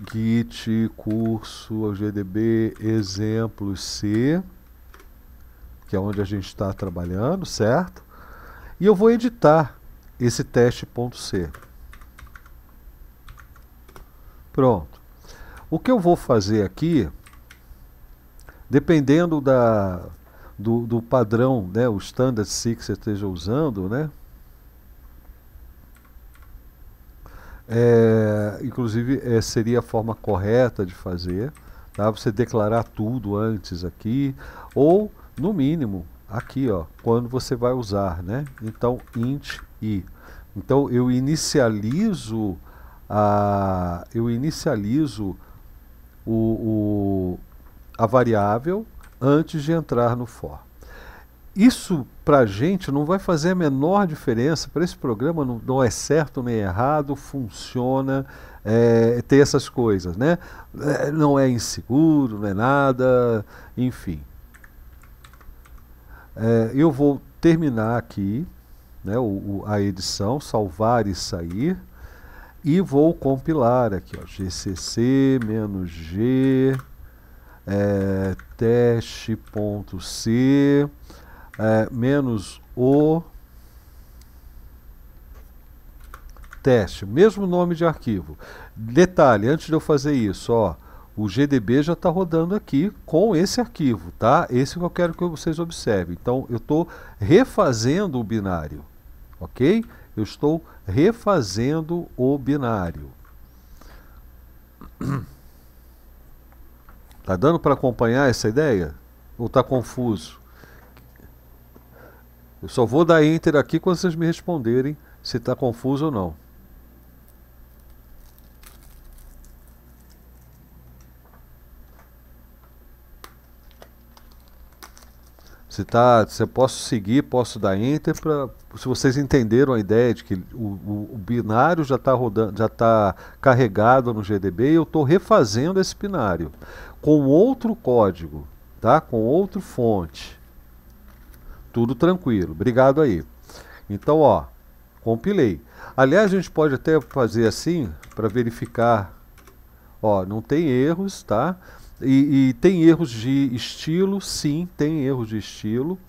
Git, curso, GDB, exemplo C, que é onde a gente está trabalhando, certo? E eu vou editar esse teste.c. Pronto. O que eu vou fazer aqui, dependendo da, do, do padrão, né, o standard C que você esteja usando, né? É, inclusive é, seria a forma correta de fazer, tá? Você declarar tudo antes aqui, ou no mínimo aqui, ó, quando você vai usar, né? Então int i. Então eu inicializo a, eu inicializo o, o a variável antes de entrar no for. Isso para a gente não vai fazer a menor diferença, para esse programa não, não, é certo nem errado, funciona é, ter essas coisas, né? É, não é inseguro, não é nada, enfim. É, eu vou terminar aqui né, o, o, a edição, salvar e sair, e vou compilar aqui, ó, gcc-g é, teste.c é, menos o teste, mesmo nome de arquivo. Detalhe, antes de eu fazer isso, ó, o GDB já está rodando aqui com esse arquivo, tá? Esse que eu quero que vocês observem. Então, eu estou refazendo o binário, ok? Eu estou refazendo o binário. (clears throat) Tá dando para acompanhar essa ideia? Ou tá confuso? Eu só vou dar enter aqui quando vocês me responderem se está confuso ou não. se tá, se eu posso seguir, posso dar enter para se vocês entenderam a ideia de que o, o, o binário já está rodando, já está carregado no GDB e eu estou refazendo esse binário com outro código, tá? Com outro fonte. Tudo tranquilo. Obrigado aí. Então, ó, compilei. Aliás, a gente pode até fazer assim para verificar. Ó, não tem erros, tá? E, e, tem erros de estilo, sim, tem erros de estilo,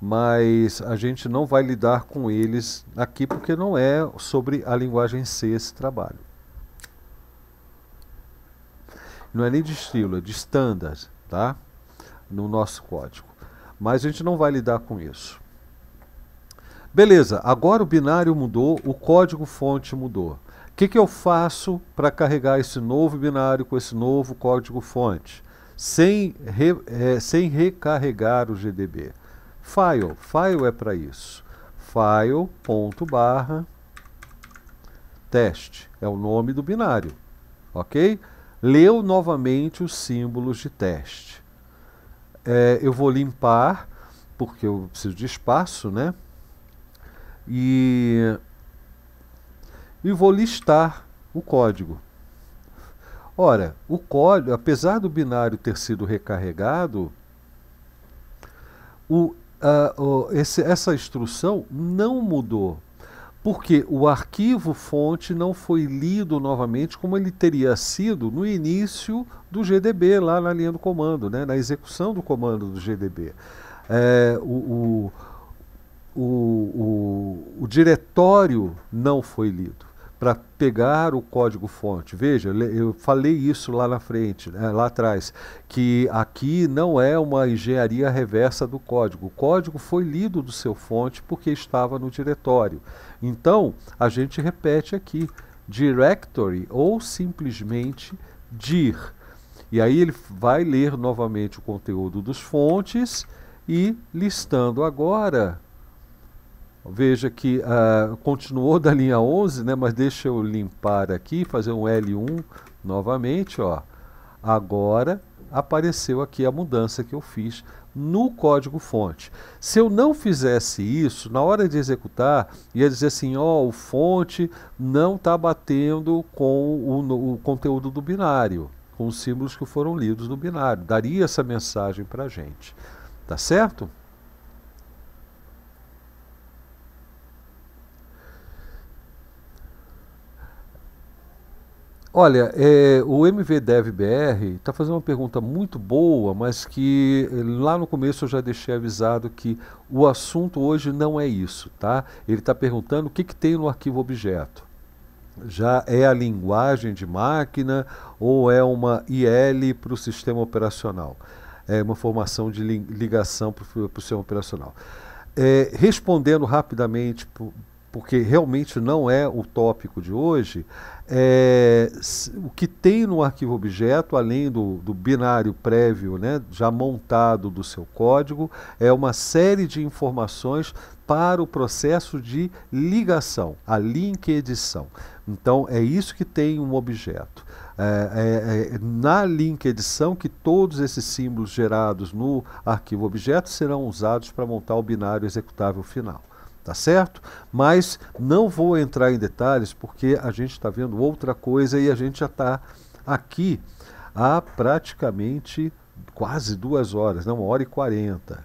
mas a gente não vai lidar com eles aqui porque não é sobre a linguagem C esse trabalho. Não é nem de estilo, é de standard, tá? No nosso código. Mas a gente não vai lidar com isso. Beleza, agora o binário mudou, o código fonte mudou. O que, que eu faço para carregar esse novo binário com esse novo código fonte? Sem, re, é, sem recarregar o GDB. File, file é para isso. File ponto barra teste é o nome do binário, ok? leu novamente os símbolos de teste. É, eu vou limpar, porque eu preciso de espaço, né? E, e vou listar o código. Ora, o código, apesar do binário ter sido recarregado, o, uh, o, esse, essa instrução não mudou porque o arquivo fonte não foi lido novamente como ele teria sido no início do GDB, lá na linha do comando, né, na execução do comando do GDB. É, o, o, o, o diretório não foi lido para pegar o código fonte. Veja, eu falei isso lá na frente, né, lá atrás, que aqui não é uma engenharia reversa do código. O código foi lido do seu fonte porque estava no diretório. Então, a gente repete aqui directory ou simplesmente dir. E aí ele vai ler novamente o conteúdo dos fontes e listando agora. Veja que uh, continuou da linha 11, né, mas deixa eu limpar aqui, fazer um L1 novamente. Ó. Agora apareceu aqui a mudança que eu fiz no código-fonte. Se eu não fizesse isso, na hora de executar, ia dizer assim: ó, oh, o fonte não está batendo com o, o, conteúdo do binário, com os símbolos que foram lidos no binário. Daria essa mensagem para a gente. Tá certo? Olha, é, o MVDevBR está fazendo uma pergunta muito boa, mas que eh, lá no começo eu já deixei avisado que o assunto hoje não é isso, tá? Ele está perguntando o que, que tem no arquivo objeto. Já é a linguagem de máquina ou é uma IL para o sistema operacional? É uma formação de ligação para o sistema operacional. É, respondendo rapidamente porque realmente não é o tópico de hoje, é, o que tem no arquivo objeto, além do, do binário prévio né, já montado do seu código, é uma série de informações para o processo de ligação, a link edição. Então, é isso que tem um objeto. É, é, é, na link edição que todos esses símbolos gerados no arquivo objeto serão usados para montar o binário executável final tá certo? Mas não vou entrar em detalhes porque a gente está vendo outra coisa e a gente já está aqui há praticamente quase duas horas, não, né? uma hora e quarenta,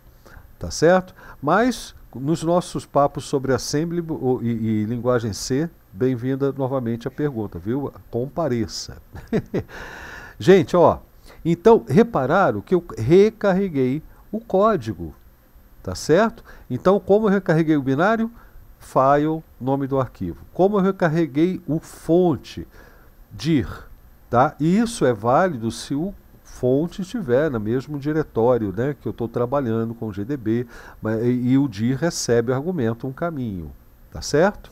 tá certo? Mas nos nossos papos sobre Assembly e, e linguagem C, bem-vinda novamente a pergunta, viu? Compareça. (laughs) gente, ó, então repararam que eu recarreguei o código Tá certo? Então, como eu recarreguei o binário? File, nome do arquivo. Como eu recarreguei o fonte? DIR. Tá? isso é válido se o fonte estiver no mesmo diretório né, que eu estou trabalhando com o GDB mas, e, e o DIR recebe o argumento, um caminho. Tá certo?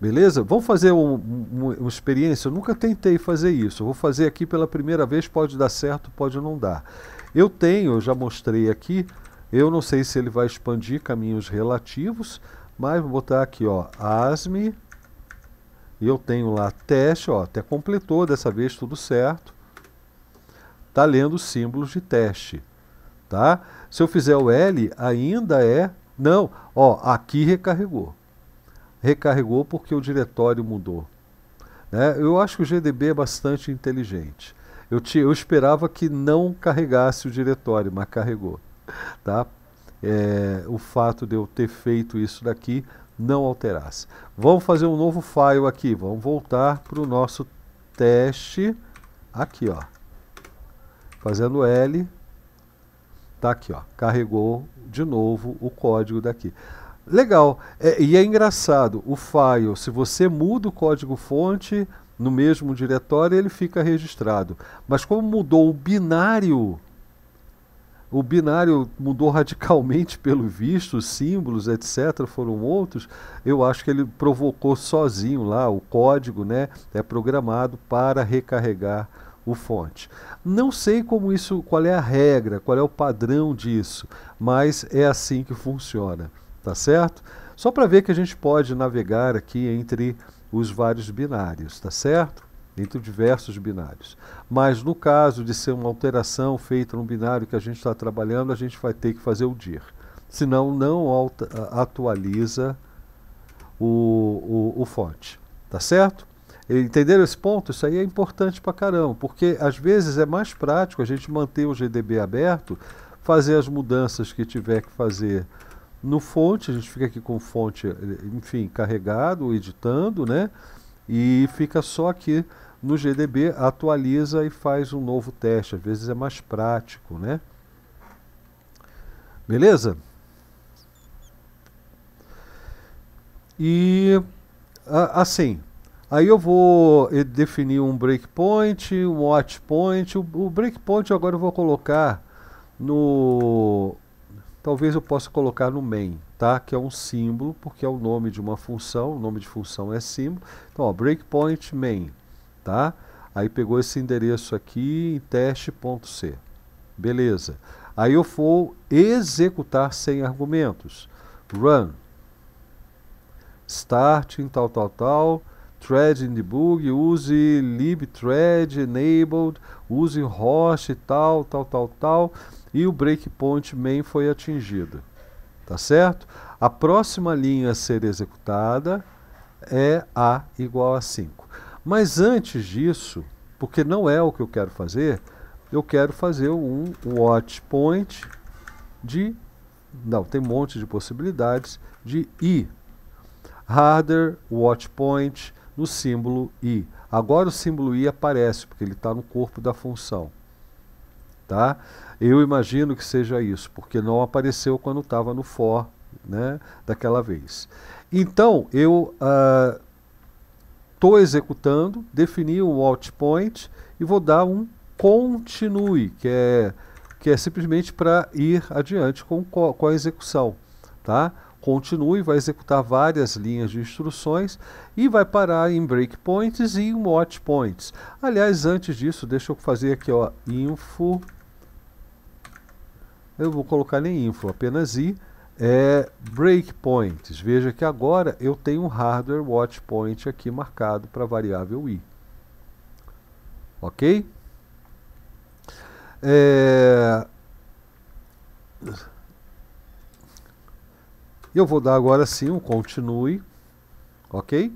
Beleza? Vamos fazer um, um, uma experiência? Eu nunca tentei fazer isso. Eu vou fazer aqui pela primeira vez, pode dar certo, pode não dar. Eu tenho, eu já mostrei aqui, eu não sei se ele vai expandir caminhos relativos, mas vou botar aqui, ó, ASME. E eu tenho lá teste, ó, até completou dessa vez tudo certo. Tá lendo símbolos de teste, tá? Se eu fizer o L, ainda é não, ó, aqui recarregou. Recarregou porque o diretório mudou. Né? Eu acho que o GDB é bastante inteligente. Eu, te, eu esperava que não carregasse o diretório, mas carregou tá? É, o fato de eu ter feito isso daqui não alterasse. Vamos fazer um novo file aqui, vamos voltar para o nosso teste aqui, ó. Fazendo L, tá aqui, ó. Carregou de novo o código daqui. Legal. É, e é engraçado, o file, se você muda o código fonte no mesmo diretório, ele fica registrado. Mas como mudou o binário o binário mudou (laughs) radicalmente pelo visto, os símbolos, etc., foram outros. Eu acho que ele provocou sozinho lá o código, né? É programado para recarregar o fonte. Não sei como isso, qual é a regra, qual é o padrão disso, mas é assim que funciona, tá certo? Só para ver que a gente pode navegar aqui entre os vários binários, tá certo? entre diversos binários. Mas no caso de ser uma alteração feita no binário que a gente está trabalhando, a gente vai ter que fazer o DIR. Senão não atualiza o, o, o fonte. Tá certo? Entenderam esse ponto? Isso aí é importante pra caramba, porque às vezes é mais prático a gente manter o GDB aberto, fazer as mudanças que tiver que fazer no fonte, a gente fica aqui com o fonte, eh, enfim, carregado, editando, né? E fica só aqui no GDB, atualiza e faz um novo teste. Às vezes é mais prático, né? Beleza? E assim, aí eu vou definir um breakpoint, um watchpoint. O breakpoint agora eu vou colocar no talvez eu possa colocar no main, tá? Que é um símbolo, porque é o nome de uma função, o nome de função é símbolo. Então, ó, breakpoint main tá? Aí pegou esse endereço aqui em teste.c. Beleza. Aí eu vou executar sem argumentos. Run. Start em tal, tal, tal. Thread in debug. Use libthread enabled. Use host tal, tal, tal, tal. E o breakpoint main foi atingido. Tá certo? A próxima linha a ser executada é A igual a 5. Mas antes disso, porque não é o que eu quero fazer, eu quero fazer um watch point de. Não, tem um monte de possibilidades de I. Harder watch point no símbolo I. Agora o símbolo I aparece, porque ele está no corpo da função. Tá? Eu imagino que seja isso, porque não apareceu quando estava no for né, daquela vez. Então, eu uh, estou executando, defini o watchpoint point e vou dar um continue, que é, que é simplesmente para ir adiante com, com a execução. Tá? Continue, vai executar várias linhas de instruções e vai parar em breakpoints e em watch points. Aliás, antes disso, deixa eu fazer aqui, ó, info. Eu vou colocar nem info, apenas i é breakpoints. Veja que agora eu tenho um hardware watchpoint aqui marcado para variável i. Ok? É... Eu vou dar agora sim um continue, ok?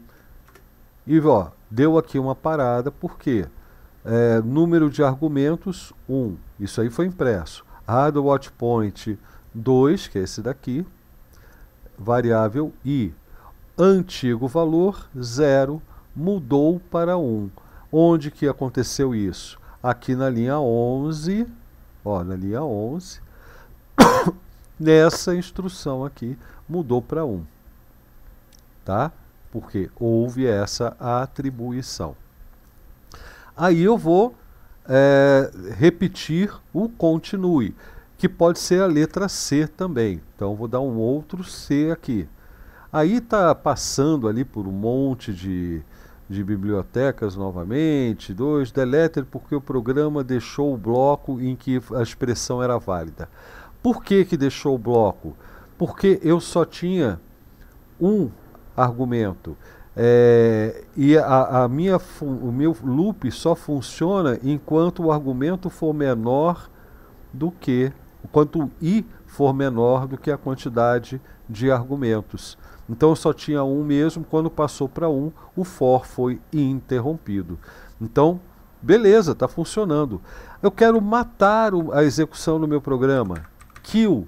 E ó, deu aqui uma parada, porque é, número de argumentos 1, um, isso aí foi impresso. Hardware watchpoint 2, que é esse daqui, variável i. Antigo valor 0 mudou para 1. Um. Onde que aconteceu isso? Aqui na linha 11, ó, na linha 11, (coughs) nessa instrução aqui, mudou para 1. Um, tá? Porque houve essa atribuição. Aí eu vou é, repetir o continue que pode ser a letra C também. Então vou dar um outro C aqui. Aí está passando ali por um monte de, de bibliotecas novamente. Dois, deleter porque o programa deixou o bloco em que a expressão era válida. Por que, que deixou o bloco? Porque eu só tinha um argumento. É, e a, a minha, o meu loop só funciona enquanto o argumento for menor do que o quanto i for menor do que a quantidade de argumentos. Então eu só tinha um mesmo, quando passou para um, o for foi interrompido. Então, beleza, está funcionando. Eu quero matar o, a execução do meu programa. Kill.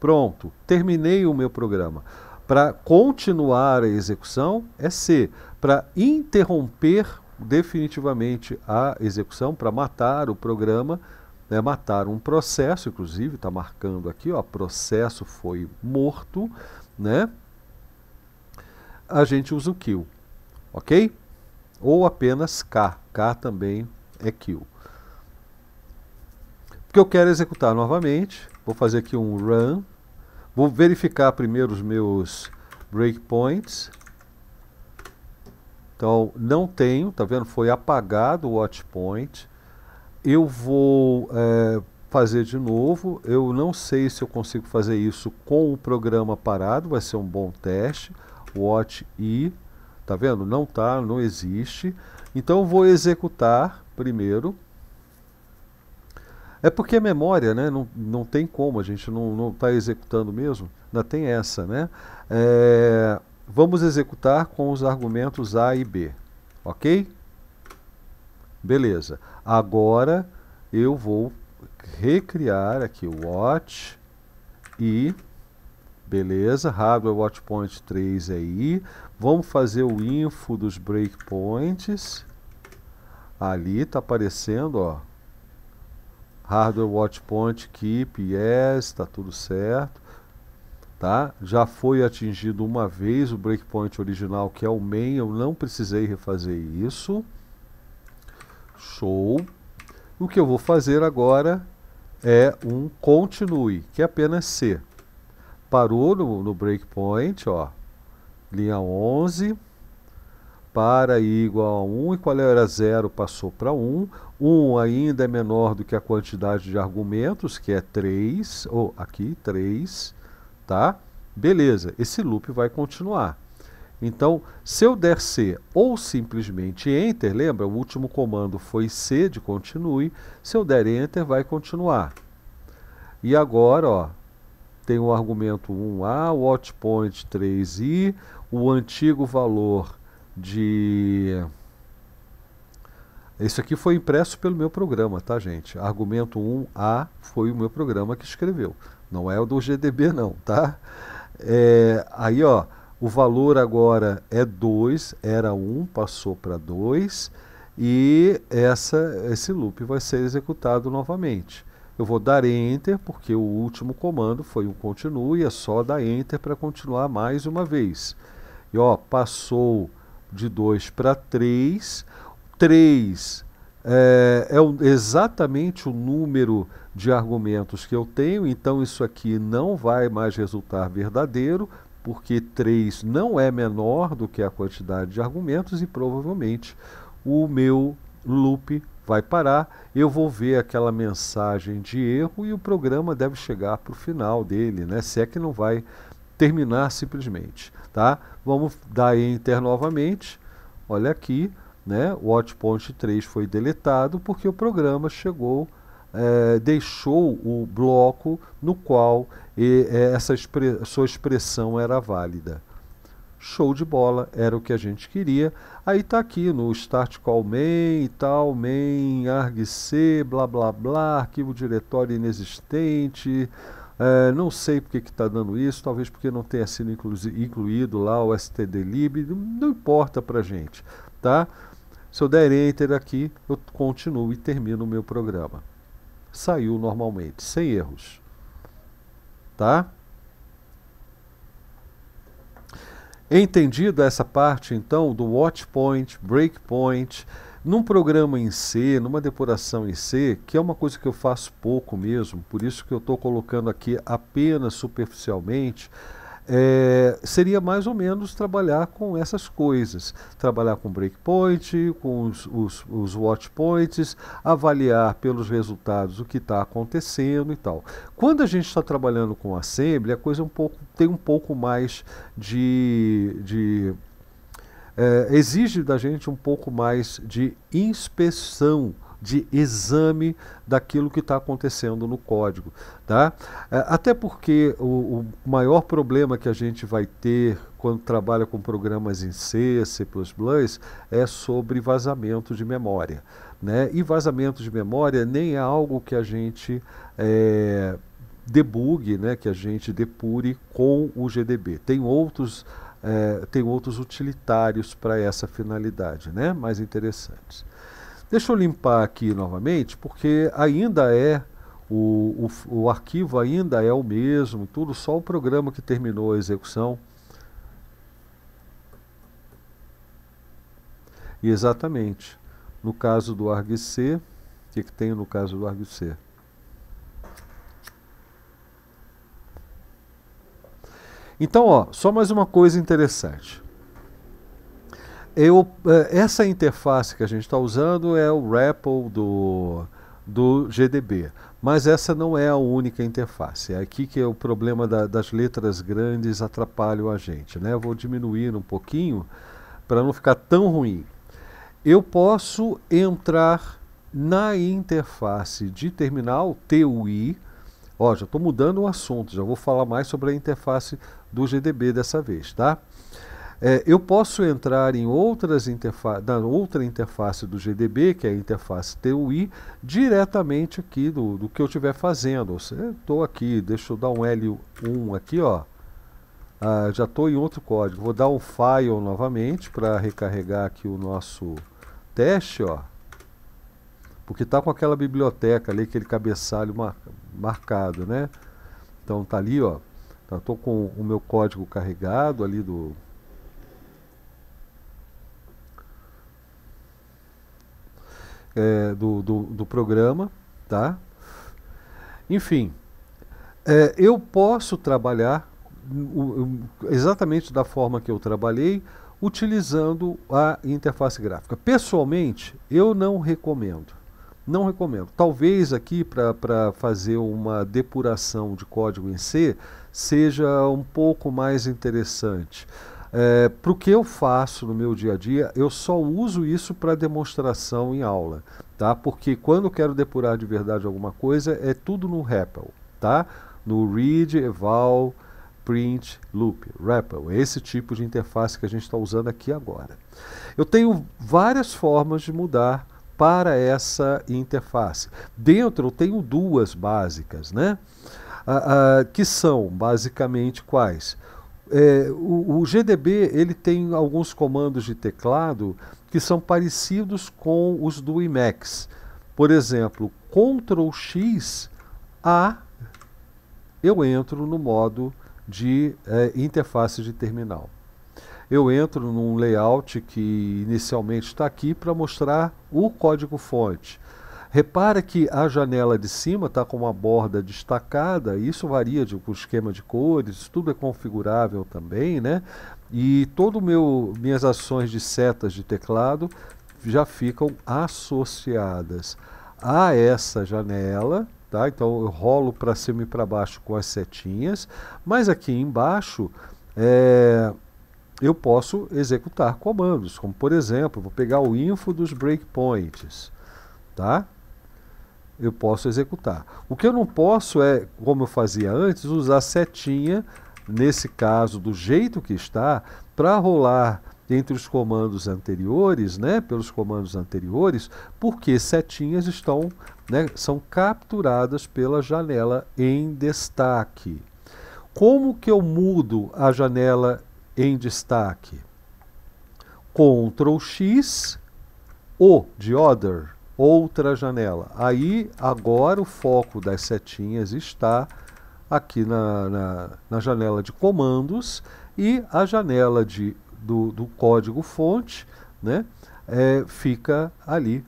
Pronto, terminei o meu programa. Para continuar a execução é C. Para interromper definitivamente a execução, para matar o programa, né, mataram um processo, inclusive está marcando aqui, ó, processo foi morto, né? A gente usa o kill, ok? Ou apenas k, k também é kill. Porque eu quero executar novamente, vou fazer aqui um run, vou verificar primeiro os meus breakpoints. Então não tenho, tá vendo? Foi apagado o watchpoint eu vou é, fazer de novo. Eu não sei se eu consigo fazer isso com o programa parado, vai ser um bom teste. Watch e tá vendo? Não tá, não existe. Então eu vou executar primeiro. É porque a memória, né? Não, não tem como, a gente não está executando mesmo. Ainda tem essa, né? É, vamos executar com os argumentos A e B, ok? Beleza. Agora eu vou recriar aqui o watch e beleza, hardware watch point 3 aí. É Vamos fazer o info dos breakpoints. Ali tá aparecendo, ó. Hardware watch point keep yes, tá tudo certo. Tá? Já foi atingido uma vez o breakpoint original, que é o main, eu não precisei refazer isso. Show. O que eu vou fazer agora é um continue, que é apenas C. Parou no, no breakpoint, ó, linha 11, para i igual a 1, e qual era 0 passou para 1. 1 ainda é menor do que a quantidade de argumentos, que é 3, ou aqui 3, tá? Beleza, esse loop vai continuar. Então, se eu der C ou simplesmente Enter, lembra? O último comando foi C de continue. Se eu der Enter, vai continuar. E agora, ó, tem o argumento 1A, o 3i, o antigo valor de... Isso aqui foi impresso pelo meu programa, tá, gente? Argumento 1A foi o meu programa que escreveu. Não é o do GDB, não, tá? É, aí, ó, o valor agora é 2, era 1, um, passou para 2, e essa, esse loop vai ser executado novamente. Eu vou dar Enter, porque o último comando foi um continue, é só dar Enter para continuar mais uma vez. E ó, passou de 2 para 3. 3 é, é exatamente o número de argumentos que eu tenho, então isso aqui não vai mais resultar verdadeiro, porque 3 não é menor do que a quantidade de argumentos e provavelmente o meu loop vai parar, eu vou ver aquela mensagem de erro e o programa deve chegar para o final dele, né? se é que não vai terminar simplesmente. Tá? Vamos dar enter novamente, olha aqui, né? o watchpoint 3 foi deletado porque o programa chegou é, deixou o bloco no qual é, essa expre sua expressão era válida. Show de bola, era o que a gente queria. Aí está aqui no start call main, tal, main, argc, blá blá blá, arquivo diretório inexistente. É, não sei porque está dando isso, talvez porque não tenha sido inclu incluído lá o stdlib, não importa para gente, tá? Se eu der enter aqui, eu continuo e termino o meu programa saiu normalmente, sem erros. Tá? Entendida essa parte, então, do watch point, break point, num programa em C, numa depuração em C, que é uma coisa que eu faço pouco mesmo, por isso que eu estou colocando aqui apenas superficialmente, é, seria mais ou menos trabalhar com essas coisas, trabalhar com breakpoint, com os, os, os watchpoints, avaliar pelos resultados o que está acontecendo e tal. Quando a gente está trabalhando com assembly, a coisa é um pouco, tem um pouco mais de, de é, exige da gente um pouco mais de inspeção de exame daquilo que está acontecendo no código. Tá? É, até porque o, o, maior problema que a gente vai ter quando trabalha com programas em C, C++, é sobre vazamento de memória. Né? E vazamento de memória nem é algo que a gente é, debugue, né? que a gente depure com o GDB. Tem outros... É, tem outros utilitários para essa finalidade, né? mais interessantes. Deixa eu limpar aqui novamente, porque ainda é o, o, o arquivo ainda é o mesmo, tudo, só o programa que terminou a execução. E exatamente, no caso do argc, o que, que tem no caso do argc? Então, ó, só mais uma coisa interessante eu, é, essa interface que a gente está usando é o REPL do, do GDB, mas essa não é a única interface. É aqui que é o problema da, das letras grandes atrapalham a gente. Né? vou diminuir um pouquinho para não ficar tão ruim. Eu posso entrar na interface de terminal TUI. Ó, já estou mudando o assunto, já vou falar mais sobre a interface do GDB dessa vez, tá? É, eu posso entrar em outras interfaces, da outra interface do GDB, que é a interface TUI, diretamente aqui do, do que eu estiver fazendo. Estou aqui, deixa eu dar um L1 aqui, ó. Ah, já estou em outro código. Vou dar um file novamente para recarregar aqui o nosso teste, ó. Porque está com aquela biblioteca ali, aquele cabeçalho mar, marcado, né? Então tá ali, ó. Estou tá, com o meu código carregado ali do, é, do, do, do, programa, tá? Enfim, é, eu posso trabalhar o, exatamente da forma que eu trabalhei, utilizando a interface gráfica. Pessoalmente, eu não recomendo. Não recomendo. Talvez aqui para fazer uma depuração de código em C seja um pouco mais interessante. É, eh, para o que eu faço no meu dia a dia, eu só uso isso para demonstração em aula, tá? Porque quando eu quero depurar de verdade alguma coisa, é tudo no REPL, tá? No read, eval, print, loop, REPL. É esse tipo de interface que a gente está usando aqui agora. Eu tenho várias formas de mudar para essa interface. Dentro eu tenho duas básicas, né? Ah, ah, que são basicamente quais? É, o, o, GDB ele tem alguns comandos de teclado que são parecidos com os do Emacs. Por exemplo, Ctrl X A eu entro no modo de é, interface de terminal. Eu entro num layout que inicialmente está aqui para mostrar o código fonte. Repara que a janela de cima está com uma borda destacada, isso varia de com esquema de cores, tudo é configurável também, né? E todas meu minhas ações de setas de teclado já ficam associadas a essa janela, tá? Então eu rolo para cima e para baixo com as setinhas, mas aqui embaixo é, eu posso executar comandos, como por exemplo, vou pegar o info dos breakpoints, tá? eu posso executar. O que eu não posso é, como eu fazia antes, usar setinha, nesse caso, do jeito que está, para rolar entre os comandos anteriores, né, pelos comandos anteriores, porque setinhas estão, né, são capturadas pela janela em destaque. Como que eu mudo a janela em destaque? Ctrl X, O de Other outra janela. Aí, agora o foco das setinhas está aqui na, na, na janela de comandos e a janela de, do, do código fonte né, é, fica ali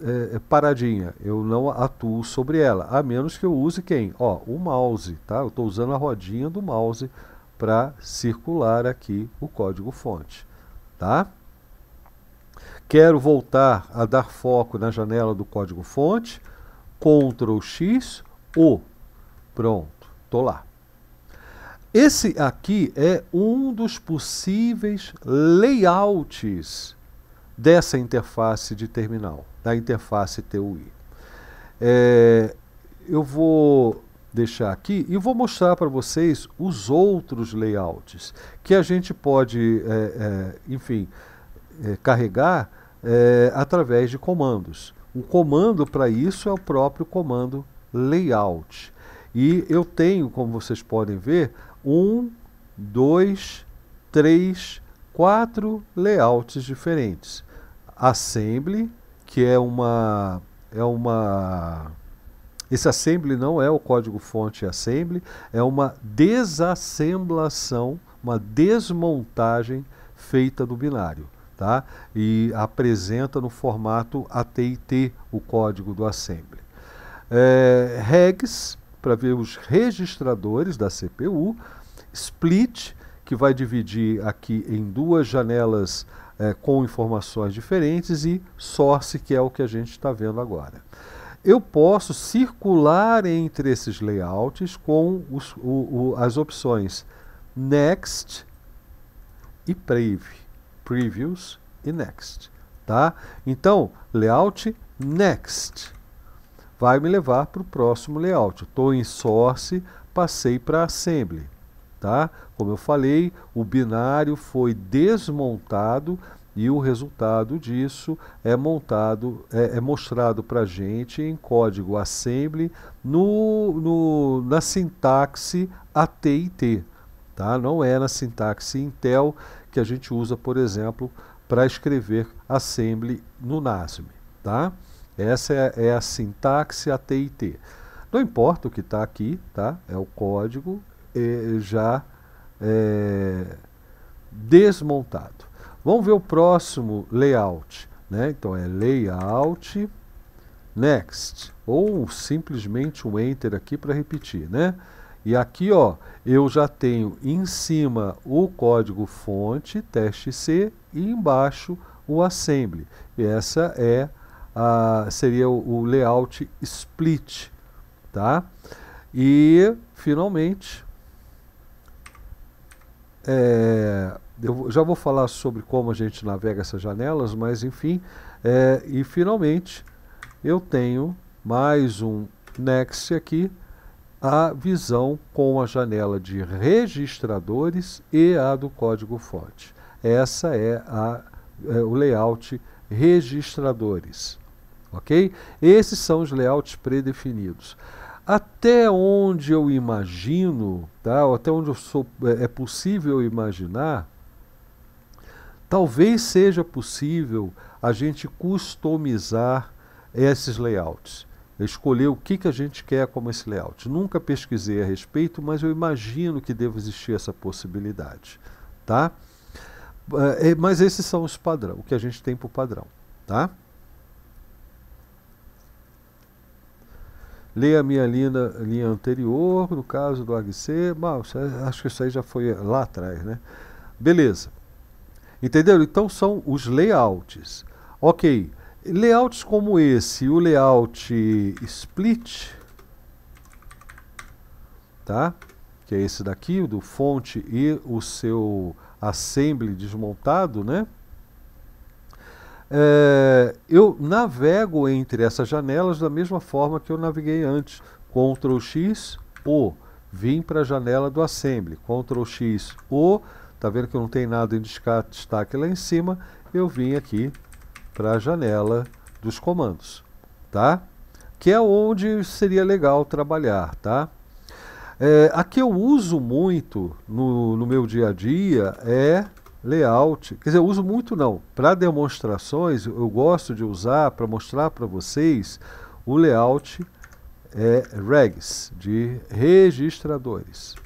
é, é paradinha. Eu não atuo sobre ela, a menos que eu use quem? Ó, o mouse, tá? Eu estou usando a rodinha do mouse para circular aqui o código fonte, tá? Quero voltar a dar foco na janela do código-fonte, Ctrl X, O. Pronto, estou lá. Esse aqui é um dos possíveis layouts dessa interface de terminal, da interface TUI. É, eu vou deixar aqui e vou mostrar para vocês os outros layouts que a gente pode, é, é, enfim, é, carregar é, através de comandos. Um comando para isso é o próprio comando layout. E eu tenho, como vocês podem ver, um, dois, três, quatro layouts diferentes. Assembly, que é uma é uma esse assembly não é o código fonte assembly, é uma desassemblação, uma desmontagem feita do binário tá? e apresenta no formato AT&T o código do Assembly. É, regs, para ver os registradores da CPU, split, que vai dividir aqui em duas janelas é, com informações diferentes, e source, que é o que a gente está vendo agora. Eu posso circular entre esses layouts com os, o, o, as opções Next e Brave. Previews e Next. Tá? Então, layout Next vai me levar para o próximo layout. Estou em Source, passei para Assembly. Tá? Como eu falei, o binário foi desmontado e o resultado disso é montado, é, é mostrado para a gente em código assembly no, no, na sintaxe AT&T, tá? Não é na sintaxe Intel que a gente usa, por exemplo, para escrever assembly no NASM. Tá? Essa é, é a sintaxe AT&T. Não importa o que está aqui, tá? é o código é, já é, desmontado. Vamos ver o próximo layout. Né? Então é layout, next, ou simplesmente um enter aqui para repetir. Né? E aqui, ó, eu já tenho em cima o código fonte, teste C, e embaixo o assembly. Essa é a, seria o, layout split, tá? E, finalmente, é, eu já vou falar sobre como a gente navega essas janelas, mas enfim, é, e finalmente eu tenho mais um next aqui, a visão com a janela de registradores e a do código-fonte. Essa é, a, é o layout registradores. Ok? Esses são os layouts predefinidos. Até onde eu imagino, tá? até onde sou, é, é possível imaginar, talvez seja possível a gente customizar esses layouts escolher o que, que a gente quer como esse layout. Nunca pesquisei a respeito, mas eu imagino que deva existir essa possibilidade. Tá? É, é mas esses são os padrões, o que a gente tem para o padrão. Tá? Leia a minha linha, linha anterior, no caso do AGC. Bom, acho que isso aí já foi lá atrás, né? Beleza. Entenderam? Então são os layouts. Ok. Layouts como esse, o layout split, tá? que é esse daqui, o do fonte e o seu assembly desmontado, né? É, eu navego entre essas janelas da mesma forma que eu naveguei antes. Ctrl X, O, vim para a janela do assembly. Ctrl X, O, tá vendo que não tem nada em destaque lá em cima, eu vim aqui para a janela dos comandos, tá? Que é onde seria legal trabalhar, tá? É, a que eu uso muito no, no meu dia a dia é layout. Quer dizer, eu uso muito não. Para demonstrações, eu gosto de usar para mostrar para vocês o layout é, regs, de registradores.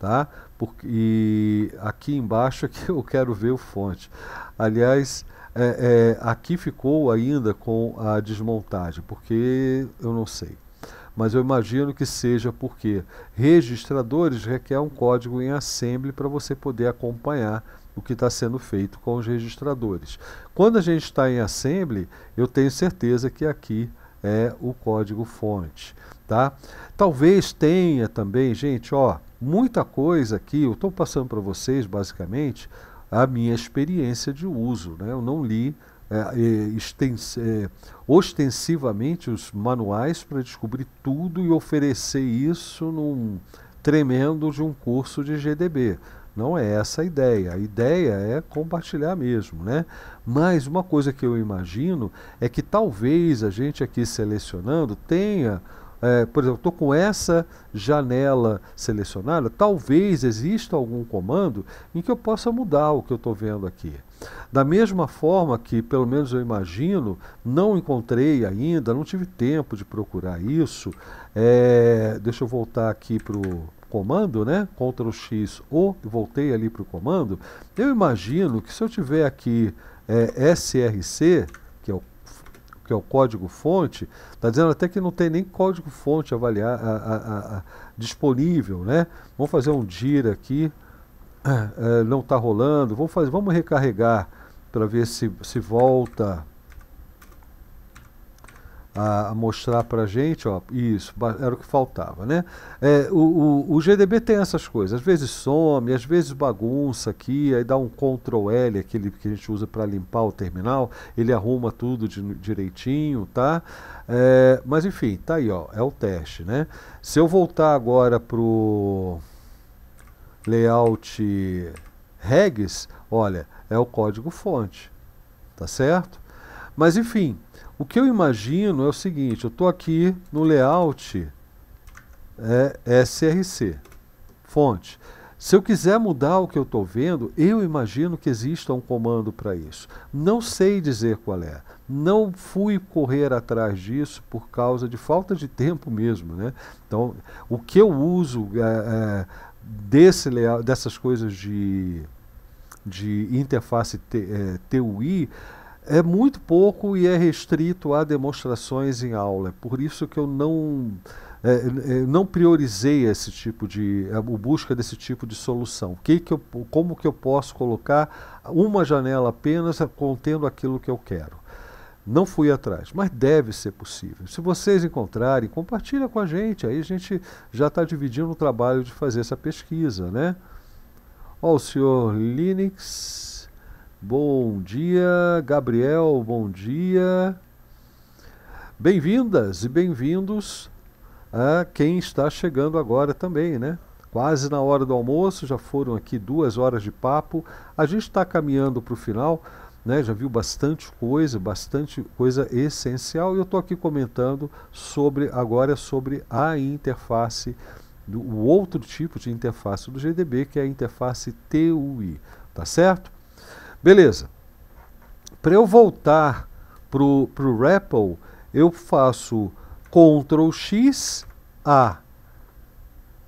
Tá? Porque, e aqui embaixo é que eu quero ver o fonte. Aliás, é, é, aqui ficou ainda com a desmontagem, porque eu não sei. Mas eu imagino que seja porque registradores requer um código em assembly para você poder acompanhar o que está sendo feito com os registradores. Quando a gente está em assembly, eu tenho certeza que aqui é o código fonte, tá? Talvez tenha também, gente, ó, muita coisa aqui, eu estou passando para vocês basicamente a minha experiência de uso. Né? Eu não li é, é, é, ostensivamente os manuais para descobrir tudo e oferecer isso num tremendo de um curso de GDB. Não é essa a ideia. A ideia é compartilhar mesmo, né? Mas uma coisa que eu imagino é que talvez a gente aqui selecionando tenha é, por exemplo, estou com essa janela selecionada, talvez exista algum comando em que eu possa mudar o que eu estou vendo aqui. Da mesma forma que, pelo menos eu imagino, não encontrei ainda, não tive tempo de procurar isso. É, deixa eu voltar aqui para o comando, né? Ctrl X ou voltei ali para o comando. Eu imagino que se eu tiver aqui é, SRC, que é o código-fonte, está dizendo até que não tem nem código-fonte avaliar a, a, a, disponível, né? Vamos fazer um DIR aqui, é, é não está rolando, vamos, fazer, vamos recarregar para ver se, se volta a, a mostrar para a gente, ó, isso, era o que faltava, né? É, o, o, o, GDB tem essas coisas, às vezes some, às vezes bagunça aqui, aí dá um Ctrl L, aquele que a gente usa para limpar o terminal, ele arruma tudo de, direitinho, tá? É, mas enfim, tá aí, ó, é o teste, né? Se eu voltar agora pro layout regs, olha, é o código fonte, tá certo? Mas enfim, o que eu imagino é o seguinte, eu estou aqui no layout é, SRC, é fonte. Se eu quiser mudar o que eu estou vendo, eu imagino que exista um comando para isso. Não sei dizer qual é. Não fui correr atrás disso por causa de falta de tempo mesmo. Né? Então, o que eu uso é, é, desse layout, dessas coisas de, de interface te, é, TUI é muito pouco e é restrito a demonstrações em aula. É por isso que eu não, é, é, é não priorizei esse tipo de a busca desse tipo de solução. Que que eu, como que eu posso colocar uma janela apenas contendo aquilo que eu quero? Não fui atrás, mas deve ser possível. Se vocês encontrarem, compartilha com a gente. Aí a gente já está dividindo o trabalho de fazer essa pesquisa, né? Ó, o senhor Linux Bom dia, Gabriel, bom dia. Bem-vindas e bem-vindos a quem está chegando agora também, né? Quase na hora do almoço, já foram aqui duas horas de papo. A gente está caminhando para o final, né? Já viu bastante coisa, bastante coisa essencial. E eu estou aqui comentando sobre agora sobre a interface, do, o outro tipo de interface do GDB, que é a interface TUI, tá certo? Beleza. Para eu voltar para o REPL, eu faço Ctrl X, A.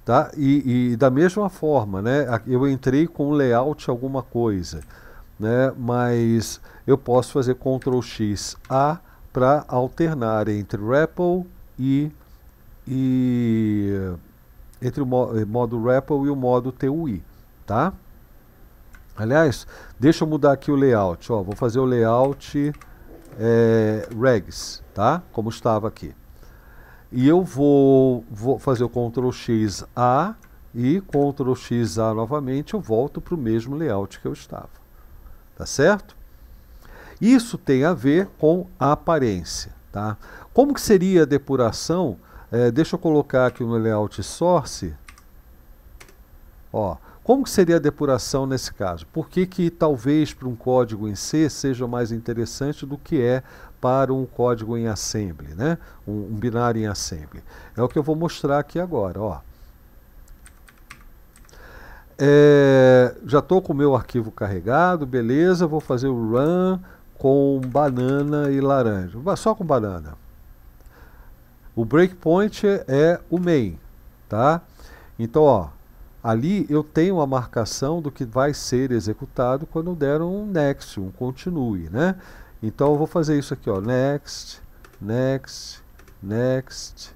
Tá? E, e, da mesma forma, né, eu entrei com layout alguma coisa, né, mas eu posso fazer Ctrl X, A para alternar entre REPL e, e entre o eh, modo REPL e o modo TUI, tá? Aliás, deixa eu mudar aqui o layout. Ó, vou fazer o layout é, regs, tá? Como estava aqui. E eu vou, vou fazer o Ctrl X A e Ctrl X A novamente eu volto para o mesmo layout que eu estava. Tá certo? Isso tem a ver com a aparência. Tá? Como que seria a depuração? É, deixa eu colocar aqui no layout source. Ó, como que seria a depuração nesse caso? Por que, que talvez para um código em C seja mais interessante do que é para um código em assembly, né? um, um binário em assembly? É o que eu vou mostrar aqui agora. Ó. É, já estou com o meu arquivo carregado, beleza, vou fazer o run com banana e laranja, só com banana. O breakpoint é o main, tá? Então, ó, Ali eu tenho a marcação do que vai ser executado quando der um next, um continue, né? Então eu vou fazer isso aqui, ó, next, next, next,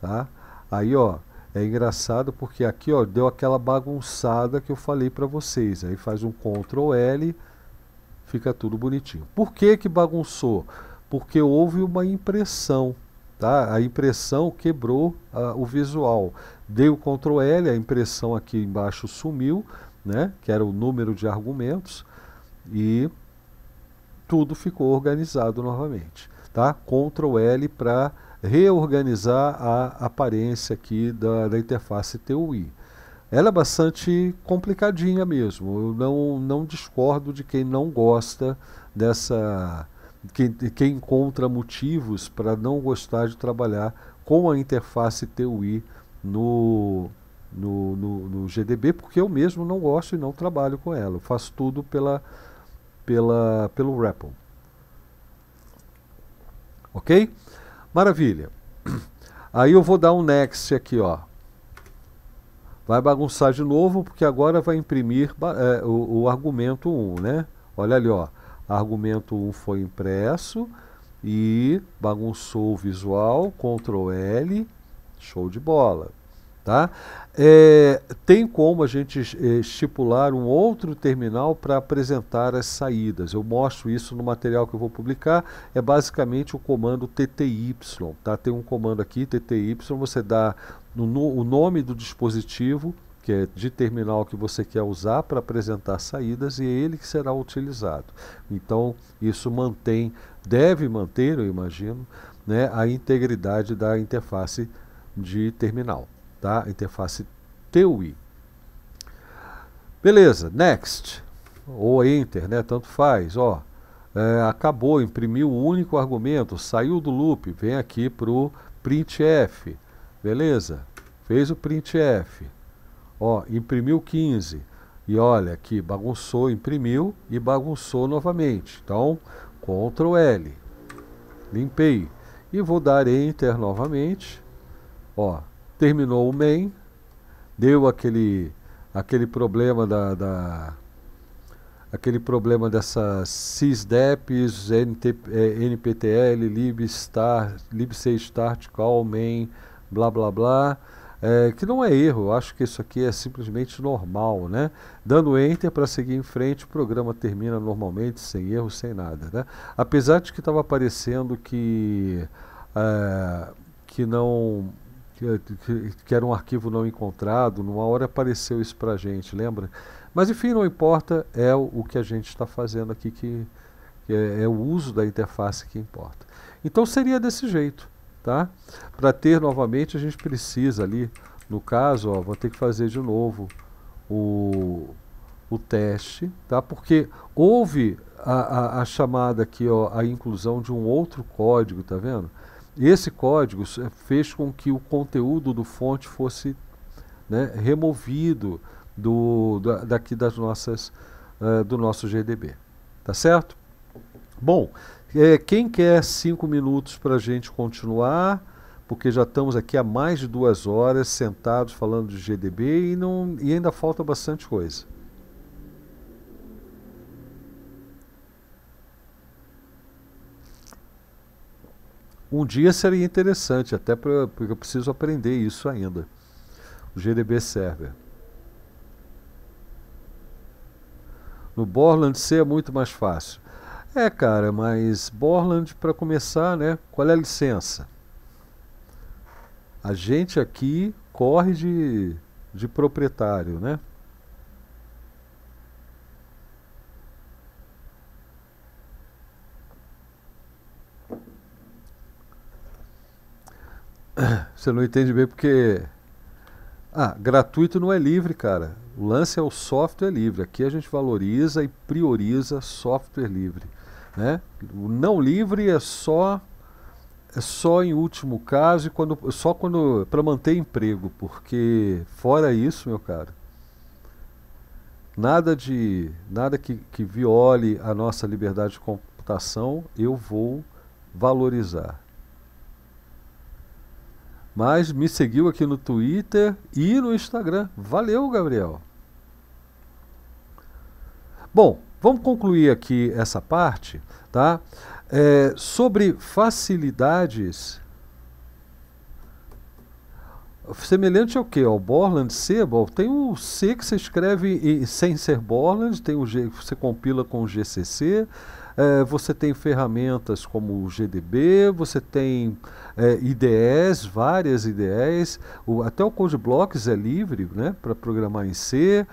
tá? Aí, ó, é engraçado porque aqui, ó, deu aquela bagunçada que eu falei para vocês. Aí faz um Ctrl L, fica tudo bonitinho. Por que que bagunçou? Porque houve uma impressão, tá? A impressão quebrou uh, o visual. Dei o Ctrl L, a impressão aqui embaixo sumiu, né, que era o número de argumentos, e tudo ficou organizado novamente. Tá? Ctrl L para reorganizar a aparência aqui da, da interface TUI. Ela é bastante complicadinha mesmo. Eu não, não discordo de quem não gosta dessa. Quem, quem encontra motivos para não gostar de trabalhar com a interface TUI no, no, no, no, GDB, porque eu mesmo não gosto e não trabalho com ela. Eu faço tudo pela, pela, pelo REPL. Ok? Maravilha. (clears throat) Aí eu vou dar um next aqui, ó. Vai bagunçar de novo, porque agora vai imprimir é, o, o argumento 1, né? Olha ali, ó. Argumento 1 foi impresso e bagunçou o visual, Ctrl L, Show de bola. Tá? É, tem como a gente é, estipular um outro terminal para apresentar as saídas. Eu mostro isso no material que eu vou publicar. É basicamente o comando TTY. Tá? Tem um comando aqui, TTY, você dá no, no, o nome do dispositivo, que é de terminal que você quer usar para apresentar saídas e é ele que será utilizado. Então, isso mantém, deve manter, eu imagino, né, a integridade da interface de terminal, tá? Interface TUI. Beleza, next ou enter, né? Tanto faz, ó. É, acabou, imprimiu o único argumento, saiu do loop, vem aqui pro printf. Beleza? Fez o printf. Ó, imprimiu 15. E olha aqui, bagunçou, imprimiu e bagunçou novamente. Então, Ctrl L. Limpei. E vou dar enter novamente. Ó, terminou o main, deu aquele, aquele problema da, da aquele problema dessas sysdeps, NT, eh, é, nptl, libstart, libcstart, call main, blá blá blá, é, que não é erro, eu acho que isso aqui é simplesmente normal, né? Dando enter para seguir em frente, o programa termina normalmente, sem erro, sem nada, né? Apesar de que estava aparecendo que, é, que não que, que, era um arquivo não encontrado, numa hora apareceu isso para a gente, lembra? Mas enfim, não importa, é o, o que a gente está fazendo aqui, que, que é, é, o uso da interface que importa. Então seria desse jeito, tá? Para ter novamente, a gente precisa ali, no caso, ó, vou ter que fazer de novo o, o teste, tá? Porque houve a, a, a chamada aqui, ó, a inclusão de um outro código, tá vendo? Esse código eh, fez com que o conteúdo do fonte fosse né, removido do, da, daqui das nossas, uh, do nosso GDB. Tá certo? Bom, eh, quem quer cinco minutos para a gente continuar? Porque já estamos aqui há mais de duas horas sentados falando de GDB e, não, e ainda falta bastante coisa. Um dia seria interessante, até pra, porque eu preciso aprender isso ainda. O GDB Server. No Borland C é muito mais fácil. É, cara, mas Borland, para começar, né? Qual é a licença? A gente aqui corre de, de proprietário, né? (coughs) Você não entende bem porque. Ah, gratuito não é livre, cara. O lance é o software livre. Aqui a gente valoriza e prioriza software livre. Né? O não livre é só é só em último caso e quando só quando para manter emprego, porque fora isso, meu caro, nada de nada que, que viole a nossa liberdade de computação eu vou valorizar mas me seguiu aqui no Twitter e no Instagram. Valeu, Gabriel. Bom, vamos concluir aqui essa parte, tá? É, sobre facilidades semelhante ao que? o Borland C. Tem o C que você escreve sem ser Borland, tem o G que você compila com o GCC. É, você tem ferramentas como o GDB, você tem é, IDEs, várias IDEs, o, até o Code Blocks é livre né, para programar em C.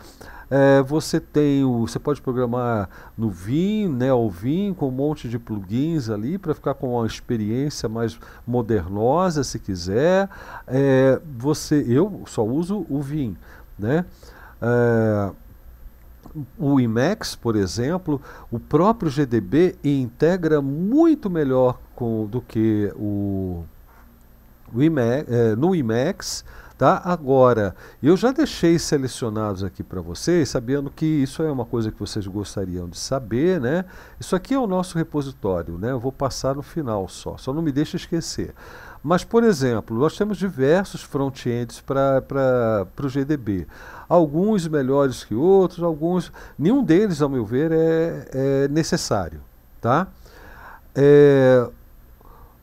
É, você tem o, você pode programar no Vim, né, o Vim com um monte de plugins ali para ficar com uma experiência mais modernosa, se quiser. É, você, eu só uso o Vim, né? É, o Emacs, por exemplo, o próprio GDB integra muito melhor com, do que o no IMAX. É, tá? Agora, eu já deixei selecionados aqui para vocês, sabendo que isso é uma coisa que vocês gostariam de saber. Né? Isso aqui é o nosso repositório, né? eu vou passar no final só, só não me deixa esquecer. Mas, por exemplo, nós temos diversos front-ends para o GDB. Alguns melhores que outros, alguns. Nenhum deles, ao meu ver, é, é necessário. Tá? É,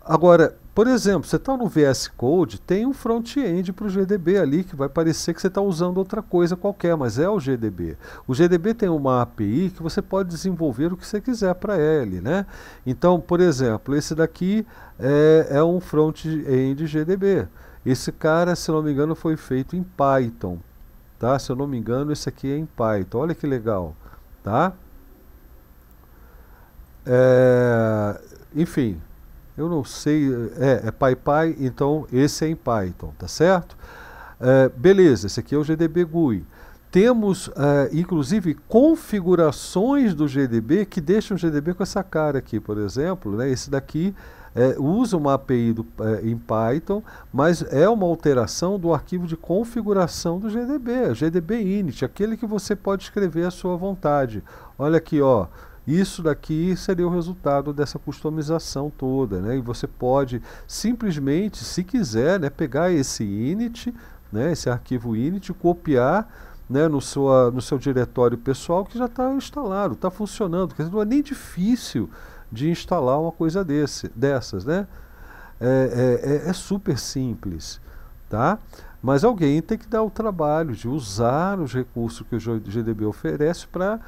agora, por exemplo, você está no VS Code, tem um front-end para o GDB ali, que vai parecer que você está usando outra coisa qualquer, mas é o GDB. O GDB tem uma API que você pode desenvolver o que você quiser para ele. Né? Então, por exemplo, esse daqui é, é um front-end GDB. Esse cara, se não me engano, foi feito em Python. Tá? Se eu não me engano, esse aqui é em Python. Olha que legal. Tá? É, enfim, eu não sei, é, é PyPy, então esse é em Python, tá certo? É, beleza, esse aqui é o GDB GUI. Temos, é, inclusive, configurações do GDB que deixam o GDB com essa cara aqui, por exemplo, né? esse daqui é, usa uma API do, é, em Python, mas é uma alteração do arquivo de configuração do GDB, GDB init, aquele que você pode escrever à sua vontade. Olha aqui, ó, isso daqui seria o resultado dessa customização toda, né? E você pode simplesmente, se quiser, né, pegar esse init, né, esse arquivo init, copiar né, no, sua, no seu diretório pessoal que já está instalado, está funcionando. Quer dizer, não é nem difícil de instalar uma coisa desse, dessas, né? É, é, é, é super simples, tá? Mas alguém tem que dar o trabalho de usar os recursos que o GDB oferece para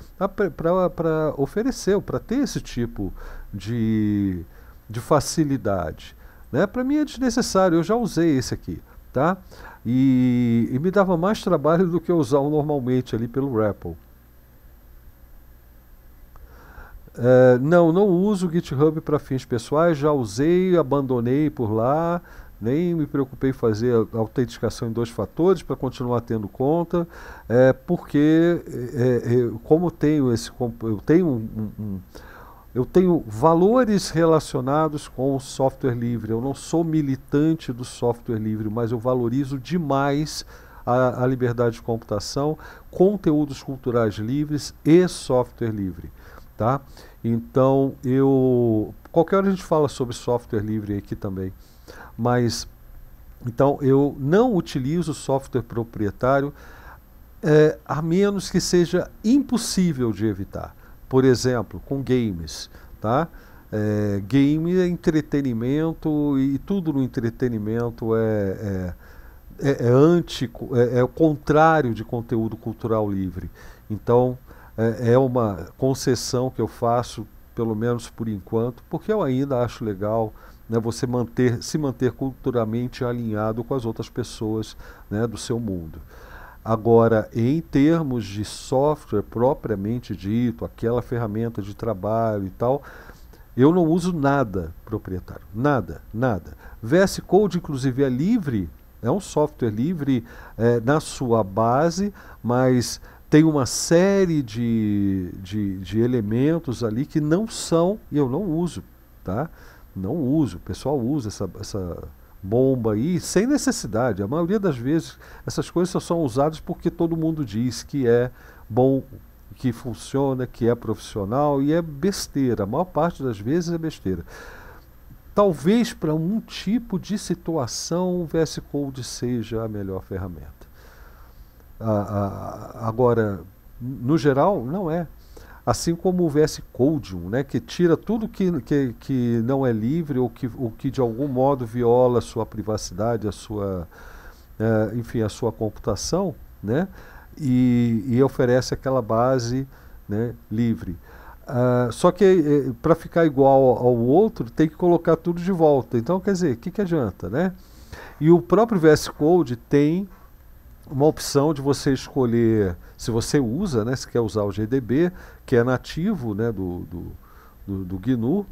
oferecer, para ter esse tipo de, de facilidade. Né? Para mim é desnecessário, eu já usei esse aqui. Tá? E, e me dava mais trabalho do que usar usar normalmente ali pelo REPL. É, não, não uso o GitHub para fins pessoais, já usei, abandonei por lá, nem me preocupei em fazer a autenticação em dois fatores para continuar tendo conta, é, porque é, é como tenho esse eu tenho um, um, eu tenho valores relacionados com o software livre. Eu não sou militante do software livre, mas eu valorizo demais a, a liberdade de computação, conteúdos culturais livres e software livre, tá? Então eu qualquer hora a gente fala sobre software livre aqui também. Mas então eu não utilizo software proprietário é, a menos que seja impossível de evitar. Por exemplo, com games, tá? É, game é entretenimento e, e tudo no entretenimento é, é, é, é anti, é, é, o contrário de conteúdo cultural livre. Então é, é uma concessão que eu faço, pelo menos por enquanto, porque eu ainda acho legal né, você manter, se manter culturalmente alinhado com as outras pessoas né, do seu mundo. Agora, em termos de software propriamente dito, aquela ferramenta de trabalho e tal, eu não uso nada proprietário, nada, nada. VS Code, inclusive, é livre, é um software livre é, na sua base, mas tem uma série de, de, de elementos ali que não são, e eu não uso, tá? Não uso, o pessoal usa essa, essa bomba aí sem necessidade. A maioria das vezes essas coisas só são usadas porque todo mundo diz que é bom, que funciona, que é profissional e é besteira. A maior parte das vezes é besteira. Talvez para um tipo de situação o VS Code seja a melhor ferramenta. Ah, ah, agora, no geral, não é. Assim como o VS Code, né, que tira tudo que, que, que não é livre ou que, ou que de algum modo viola a sua privacidade, a sua, é, enfim, a sua computação, né, e, e oferece aquela base né, livre. Uh, só que eh, é, para ficar igual ao, ao outro, tem que colocar tudo de volta. Então, quer dizer, o que, que adianta, né? E o próprio VS Code tem uma opção de você escolher, se você usa, né, se quer usar o GDB, que é nativo né, do, do, do, do GNU,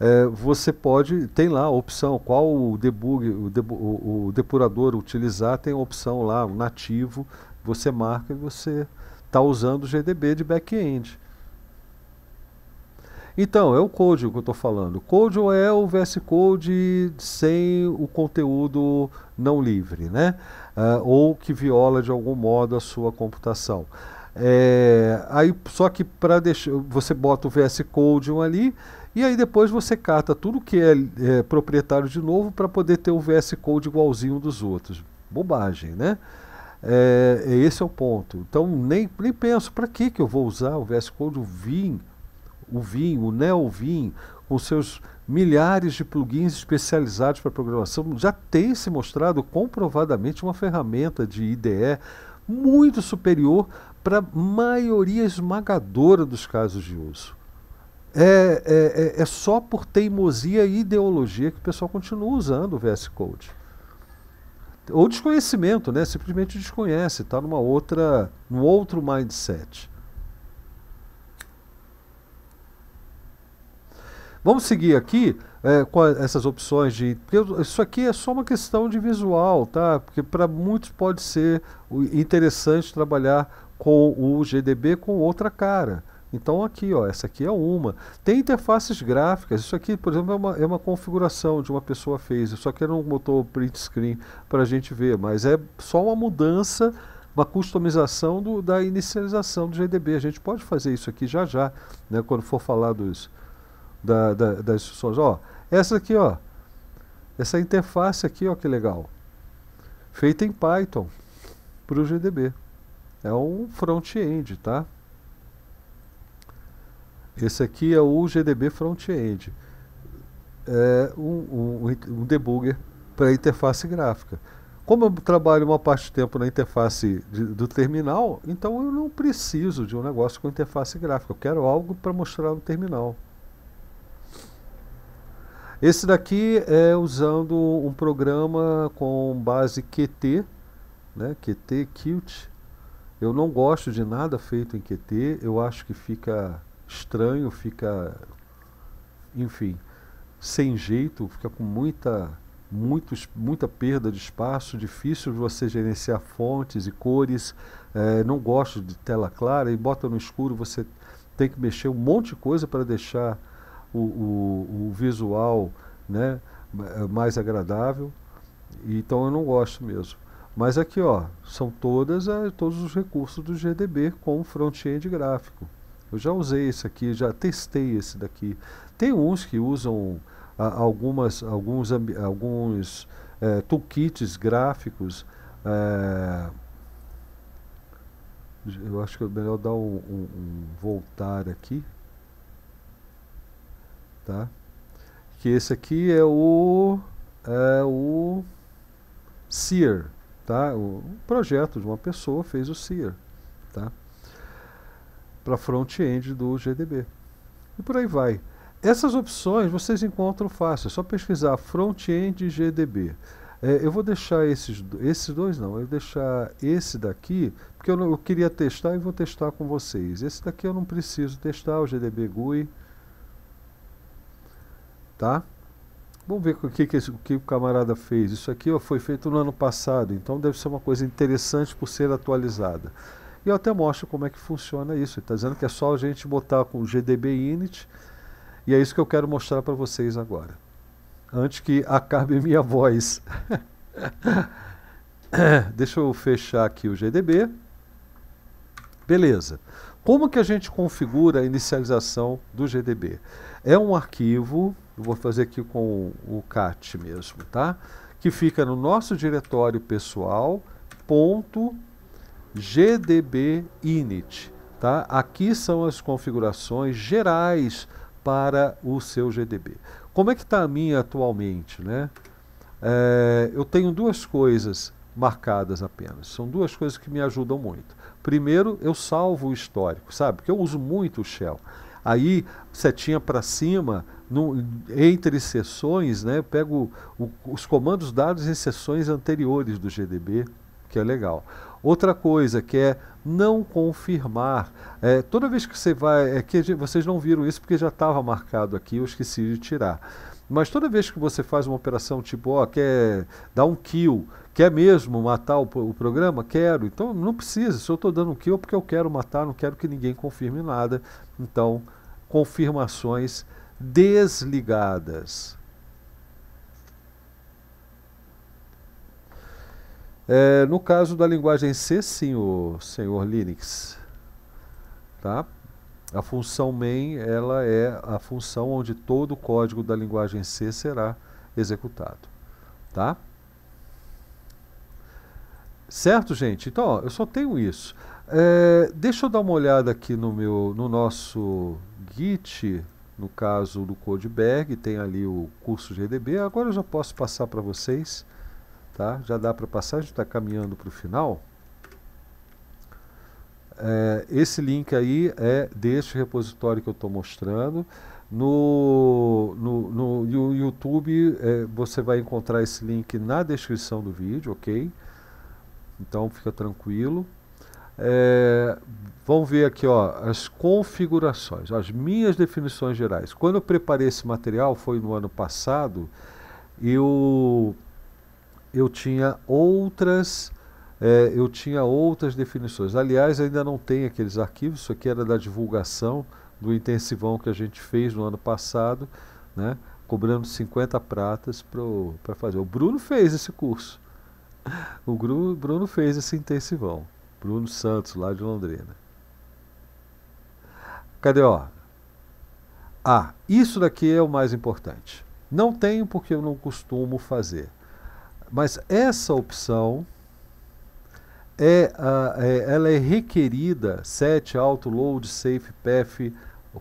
é, você pode, tem lá a opção, qual o debug, o, o, o depurador utilizar, tem a opção lá, o nativo, você marca e você está usando o GDB de back-end. Então, é o Code que eu estou falando. O Code é o VS Code sem o conteúdo não livre, né? Uh, ou que viola de algum modo a sua computação. É, aí só que para deixar você bota o VS Code ali e aí depois você cata tudo que é, é proprietário de novo para poder ter o VS Code igualzinho dos outros. Bobagem, né? É, é, esse é o ponto. Então nem, nem penso para que que eu vou usar o VS Code o Vim, o Vim, o Neo Vim, com seus milhares de plugins especializados para programação, já tem se mostrado comprovadamente uma ferramenta de IDE muito superior para a maioria esmagadora dos casos de uso. É, é, é, é só por teimosia e ideologia que o pessoal continua usando o VS Code. Ou desconhecimento, né? Simplesmente desconhece, está numa outra, num outro mindset. Vamos seguir aqui é, com a, essas opções de. isso aqui é só uma questão de visual, tá? Porque para muitos pode ser interessante trabalhar com o GDB com outra cara. Então aqui, ó, essa aqui é uma. Tem interfaces gráficas. Isso aqui, por exemplo, é uma, é uma configuração de uma pessoa fez. Só que não botou o print screen para a gente ver, mas é só uma mudança, uma customização do, da inicialização do GDB. A gente pode fazer isso aqui já já, né, quando for falar dos, da, da, das instruções. Ó, essa aqui, ó, essa interface aqui, ó, que legal. Feita em Python para o GDB. É um front-end, tá? Esse aqui é o GDB front-end. É um, um, um debugger para interface gráfica. Como eu trabalho uma parte do tempo na interface de, do terminal, então eu não preciso de um negócio com interface gráfica. Eu quero algo para mostrar no terminal. Esse daqui é usando um programa com base né? QT, né, QT Qt, eu não gosto de nada feito em QT, eu acho que fica estranho, fica, enfim, sem jeito, fica com muita, muito, muita perda de espaço, difícil de você gerenciar fontes e cores. É, não gosto de tela clara e bota no escuro, você tem que mexer um monte de coisa para deixar o, o, o visual né, é, mais agradável. Então eu não gosto mesmo. Mas aqui, ó, são todas eh, todos os recursos do GDB com front-end gráfico. Eu já usei esse aqui, já testei esse daqui. Tem uns que usam a, ah, algumas, alguns, alguns é, toolkits gráficos. É, eu acho que é melhor dar um, um, um voltar aqui. Tá? Que esse aqui é o... É o... Sear. Tá? O um projeto de uma pessoa fez o SEER tá? para front-end do GDB. E por aí vai. Essas opções vocês encontram fácil, é só pesquisar front-end GDB. É, eu vou deixar esses, esses dois, não, eu vou deixar esse daqui, porque eu, não, eu queria testar e vou testar com vocês. Esse daqui eu não preciso testar, o GDB GUI. Tá? Vamos ver o que, que, o que o camarada fez. Isso aqui ó, foi feito no ano passado, então deve ser uma coisa interessante por ser atualizada. E eu até mostro como é que funciona isso. Está dizendo que é só a gente botar com GDB init, e é isso que eu quero mostrar para vocês agora. Antes que acabe minha voz. (laughs) Deixa eu fechar aqui o GDB. Beleza. Como que a gente configura a inicialização do GDB? É um arquivo eu vou fazer aqui com o CAT mesmo, tá? Que fica no nosso diretório pessoal, ponto init, tá? Aqui são as configurações gerais para o seu GDB. Como é que está a minha atualmente, né? É, eu tenho duas coisas marcadas apenas. São duas coisas que me ajudam muito. Primeiro, eu salvo o histórico, sabe? Porque eu uso muito o Shell. Aí, setinha para cima, no, entre sessões, né, eu pego o, os comandos dados em sessões anteriores do GDB, que é legal. Outra coisa que é não confirmar. É, toda vez que você vai. É que vocês não viram isso porque já estava marcado aqui, eu esqueci de tirar. Mas toda vez que você faz uma operação tipo, ó, quer dar um kill, quer mesmo matar o, o programa? Quero. Então não precisa. Se eu estou dando um kill é porque eu quero matar, não quero que ninguém confirme nada. Então, confirmações desligadas. É, no caso da linguagem C, sim, o senhor Linux, tá? A função main, ela é a função onde todo o código da linguagem C será executado, tá? Certo, gente? Então, ó, eu só tenho isso. É, deixa eu dar uma olhada aqui no meu, no nosso Git. No caso do Codeberg, tem ali o curso GDB. Agora eu já posso passar para vocês, tá? Já dá para passar, a gente está caminhando para o final. É, esse link aí é deste repositório que eu estou mostrando. No, no, no, YouTube é, você vai encontrar esse link na descrição do vídeo, ok? Então fica tranquilo. É, Vamos ver aqui ó, as configurações, as minhas definições gerais. Quando eu preparei esse material, foi no ano passado, eu, eu tinha outras é, eu tinha outras definições. Aliás, ainda não tem aqueles arquivos, isso aqui era da divulgação do intensivão que a gente fez no ano passado, né, cobrando 50 pratas para fazer. O Bruno fez esse curso. (laughs) O Bruno fez esse intensivão. Bruno Santos, lá de Londrina. Cadê ó? Ah, isso daqui é o mais importante. Não tenho porque eu não costumo fazer. Mas essa opção é, uh, é ela é requerida set load safe path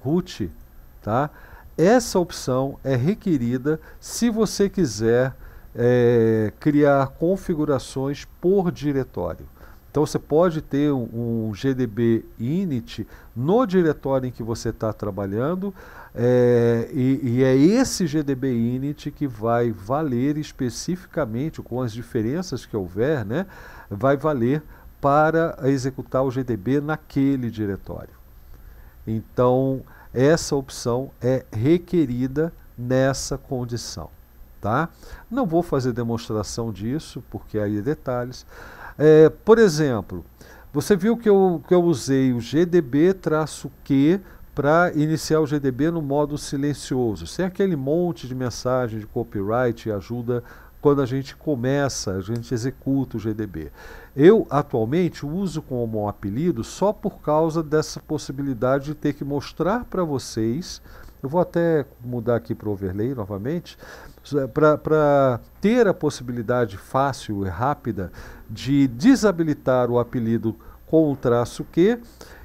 root, tá? Essa opção é requerida se você quiser é, criar configurações por diretório. Então você pode ter um, GDB init no diretório em que você está trabalhando, é, e, e, é esse GDB init que vai valer especificamente, com as diferenças que houver, né, vai valer para executar o GDB naquele diretório. Então, essa opção é requerida nessa condição. Tá? Não vou fazer demonstração disso, porque aí é detalhes. É, por exemplo, você viu que eu, que eu usei o GDB-Q para iniciar o GDB no modo silencioso, sem é aquele monte de mensagem de copyright e ajuda quando a gente começa, a gente executa o GDB. Eu atualmente uso como apelido só por causa dessa possibilidade de ter que mostrar para vocês. Eu vou até mudar aqui para overlay novamente para ter a possibilidade fácil e rápida de desabilitar o apelido com o traço Q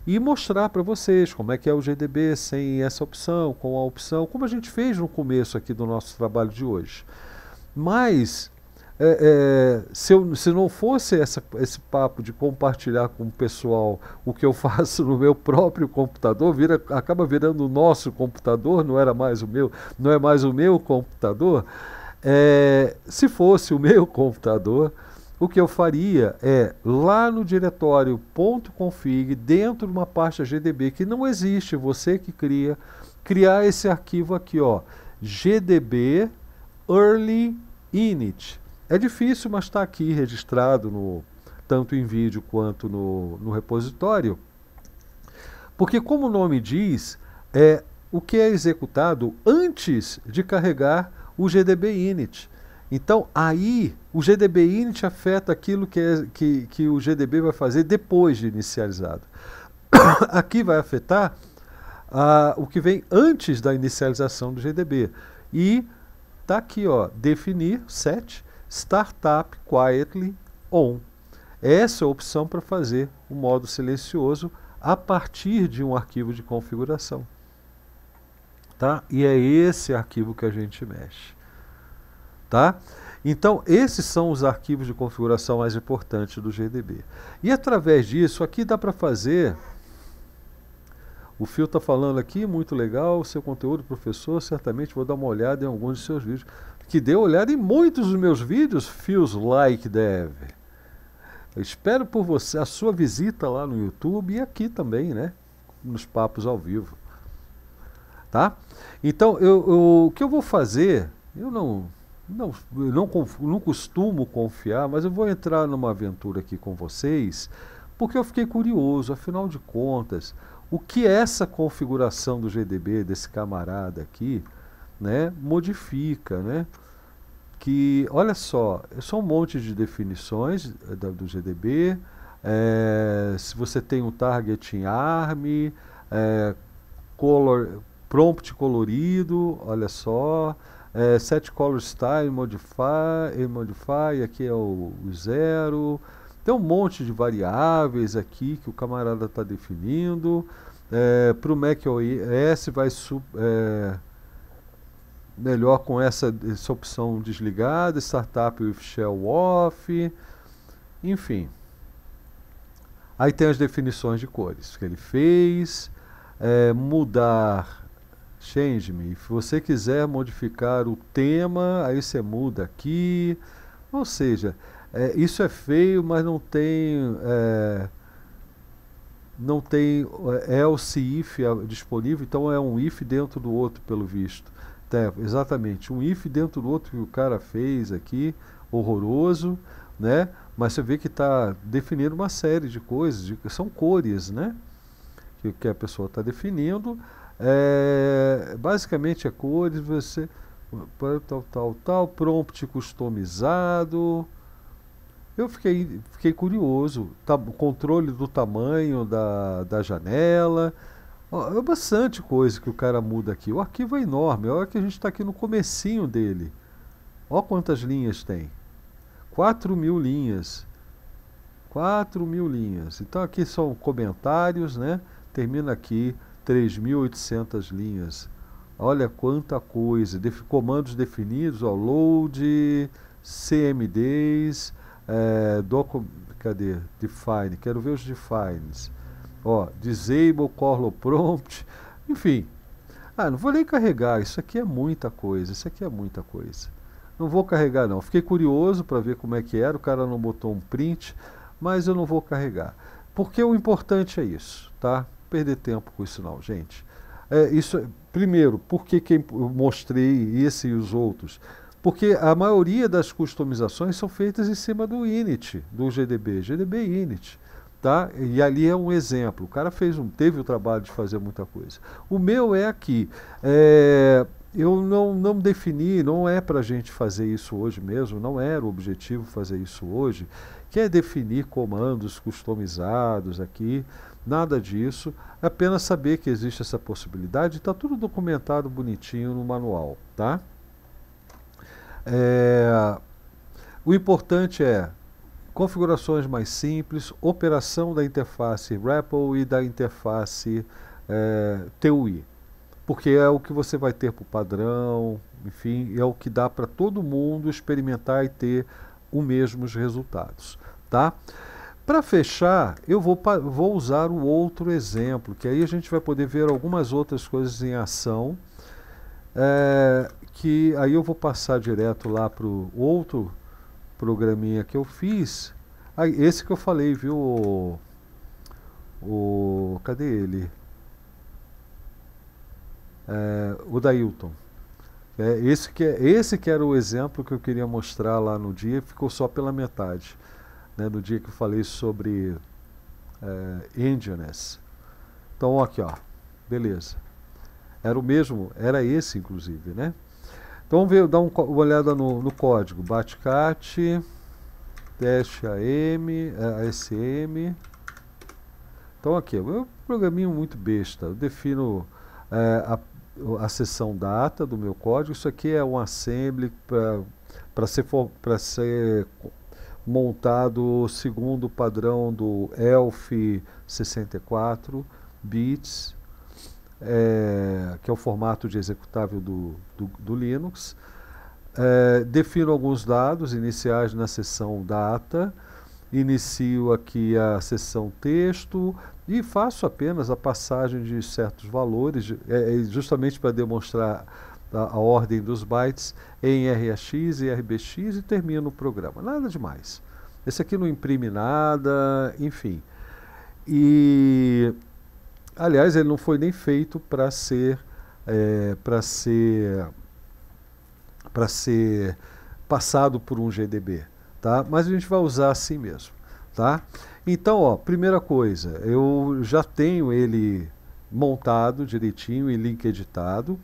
e mostrar para vocês como é que é o GDB sem essa opção, com a opção, como a gente fez no começo aqui do nosso trabalho de hoje. Mas é, é, se, eu, se não fosse essa, esse papo de compartilhar com o pessoal o que eu (laughs) faço no meu próprio computador, vira, acaba virando o nosso computador, não era mais o meu, não é mais o meu computador. É, se fosse o meu computador, o que eu faria é lá no diretório .config, dentro de uma pasta GDB que não existe, você que cria, criar esse arquivo aqui, ó, GDB early init. É difícil, mas está aqui registrado no, tanto em vídeo quanto no, no repositório. Porque, como o nome diz, é o que é executado antes de carregar o GDB init. Então, aí, o GDB init afeta aquilo que, é, que, que o GDB vai fazer depois de inicializado. (coughs) Aqui vai afetar ah, o que vem antes da inicialização do GDB. E está aqui, ó, definir set Startup Quietly On. Essa é a opção para fazer o modo silencioso a partir de um arquivo de configuração. Tá? E é esse arquivo que a gente mexe. Tá? Então, esses são os arquivos de configuração mais importantes do GDB. E através disso, aqui dá para fazer... O Fio está falando aqui, muito legal, seu conteúdo, professor, certamente vou dar uma olhada em alguns de seus vídeos que deu olhada em muitos dos meus vídeos, Feels Like deve. espero por você, a sua visita lá no YouTube e aqui também, né? Nos papos ao vivo. Tá? Então, eu, eu, o que eu vou fazer, eu não, não, eu não, não costumo confiar, mas eu vou entrar numa aventura aqui com vocês, porque eu fiquei curioso, afinal de contas, o que é essa configuração do GDB, desse camarada aqui, né, modifica, né? Que, olha só, são um monte de definições eh, da, do GDB, é, eh, se você tem um target em ARM, é, eh, color, prompt colorido, olha só, é, set color style, modify, modify, aqui é o, o zero, tem um monte de variáveis aqui que o camarada está definindo, é, para o macOS vai... é, melhor com essa, essa opção desligada, startup with shell off, enfim. Aí tem as definições de cores que ele fez, é, mudar change me. Se você quiser modificar o tema, aí você muda aqui. Ou seja, é, isso é feio, mas não tem é, não tem é, else if disponível, então é um if dentro do outro, pelo visto. É, exatamente. Um if dentro do outro que o cara fez aqui, horroroso, né? Mas você vê que está definindo uma série de coisas, de, são cores, né? Que, que a pessoa está definindo. É, basicamente é cores, você. Tal, tal, tal, prompt customizado. Eu fiquei, fiquei curioso. Tá, o controle do tamanho da, da janela é bastante coisa que o cara muda aqui. O arquivo é enorme. Olha que a gente está aqui no comecinho dele. Olha quantas linhas tem. 4 mil linhas. 4 mil linhas. Então aqui são comentários, né? Termina aqui 3.800 linhas. Olha quanta coisa. comandos definidos, ó, load, CMDs, é, eh, cadê? Define. Quero ver os defines. Ó, disable Corlo Prompt, enfim. Ah, não vou nem carregar, isso aqui é muita coisa, isso aqui é muita coisa. Não vou carregar não, fiquei curioso para ver como é que era, o cara não botou um print, mas eu não vou carregar. Porque o importante é isso, tá? Perder tempo com isso não, gente. É, isso, é, primeiro, por que, que é eu mostrei esse e os outros? Porque a maioria das customizações são feitas em cima do init, do GDB, GDB init. Tá? E ali é um exemplo. O cara fez um, teve o trabalho de fazer muita coisa. O meu é aqui. É, eu não, não defini, não é para a gente fazer isso hoje mesmo, não era o objetivo fazer isso hoje, que é definir comandos customizados aqui, nada disso, apenas saber que existe essa possibilidade, está tudo documentado bonitinho no manual, tá? É, o importante é configurações mais simples, operação da interface REPL e da interface é, eh, TUI, porque é o que você vai ter para o padrão, enfim, é o que dá para todo mundo experimentar e ter os mesmos resultados, tá? Para fechar, eu vou, vou usar o outro exemplo, que aí a gente vai poder ver algumas outras coisas em ação, é, que aí eu vou passar direto lá para o outro programinha que eu fiz. Ah, esse que eu falei, viu? O, o cadê ele? É, o Dailton. É, esse, que, esse que era o exemplo que eu queria mostrar lá no dia, ficou só pela metade. Né, no dia que eu falei sobre é, Indianess. Então, aqui, ó. Beleza. Era o mesmo, era esse, inclusive, né? Então vamos ver, dar um, uma olhada no, no código. Batcat, teste AM, é, ASM. Então aqui, é um programinho muito besta. Eu defino é, a, a seção data do meu código. Isso aqui é um assembly para ser, ser montado segundo o padrão do ELF 64 bits é, que é o formato de executável do, do, do Linux. É, defino alguns dados iniciais na sessão data, inicio aqui a sessão texto e faço apenas a passagem de certos valores, é, é, justamente para demonstrar a, a, ordem dos bytes em RAX e RBX e termino o programa. Nada demais. Esse aqui não imprime nada, enfim. E Aliás, ele não foi nem feito para ser é, para ser para ser passado por um GDB, tá? Mas a gente vai usar assim mesmo, tá? Então, ó, primeira coisa, eu já tenho ele montado direitinho e link editado.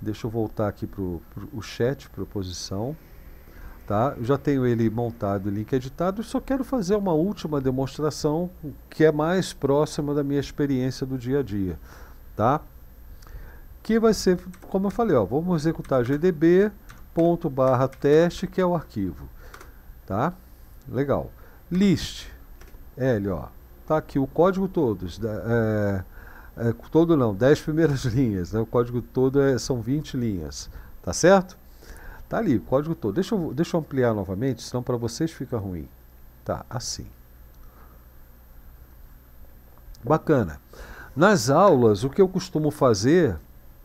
Deixa eu voltar aqui para o chat, proposição. Tá? já tenho ele montado, link editado, só quero fazer uma última demonstração que é mais próxima da minha experiência do dia a dia. Tá? Que vai ser, como eu falei, ó, vamos executar teste que é o arquivo. Tá? Legal. List. L, ó. Tá aqui o código todos. É, é, todo não, 10 primeiras (laughs) linhas. Né? O código todo é, são 20 linhas. Tá certo? Tá ali, o código todo. Deixa eu, deixa eu ampliar novamente, senão para vocês fica ruim. Tá, assim. Bacana. Nas aulas, o que eu costumo fazer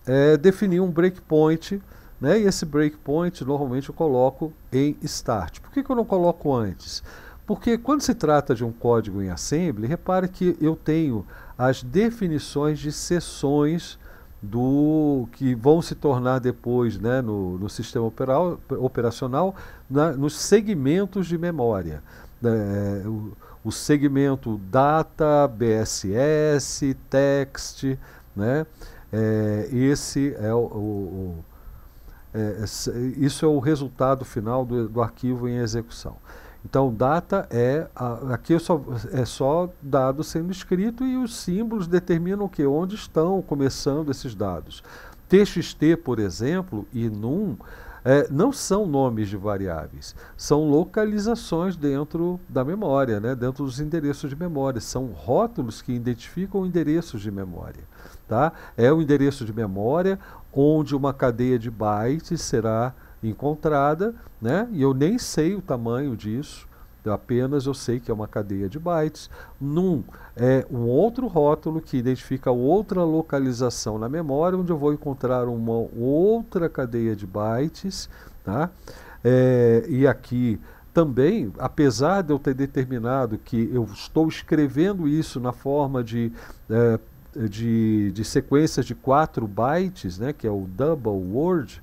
é definir um breakpoint, né? E esse breakpoint normalmente eu coloco em start. Por que, que eu não coloco antes? Porque quando se trata de um código em assembly, repare que eu tenho as definições de seções do que vão se tornar depois né, no, no sistema operal, operacional na, nos segmentos de memória. Né, é, o, o, segmento data, BSS, text, né? É, esse é o, o, o é, isso é o resultado final do, do arquivo em execução. Então, data é. A, aqui é só, é só dado sendo escrito e os símbolos determinam o que? Onde estão começando esses dados. TXT, por exemplo, e num. É, não são nomes de variáveis, são localizações dentro da memória, né? dentro dos endereços de memória. São rótulos que identificam endereços de memória. Tá? É o endereço de memória onde uma cadeia de bytes será encontrada, né? E eu nem sei o tamanho disso. Apenas eu sei que é uma cadeia de bytes. Num é um outro rótulo que identifica outra localização na memória, onde eu vou encontrar uma outra cadeia de bytes. Tá? É, e aqui também, apesar de eu ter determinado que eu estou escrevendo isso na forma de, é, de, de sequências de 4 bytes, né, que é o double word,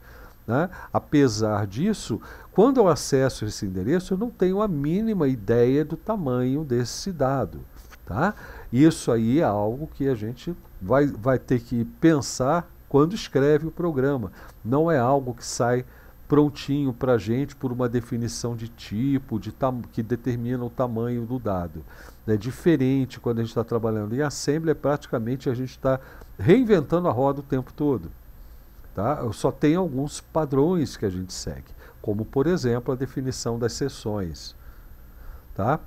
né? Apesar disso, quando eu acesso esse endereço, eu não tenho a mínima ideia do tamanho desse dado. Tá? Isso aí é algo que a gente vai, vai ter que pensar quando escreve o programa. Não é algo que sai prontinho para a gente por uma definição de tipo, de que determina o tamanho do dado. É diferente quando a gente está trabalhando em Assembly, é praticamente a gente está reinventando a roda o tempo todo. Tá? Só tem alguns padrões que a gente segue, como, por exemplo, a definição das sessões. Tá?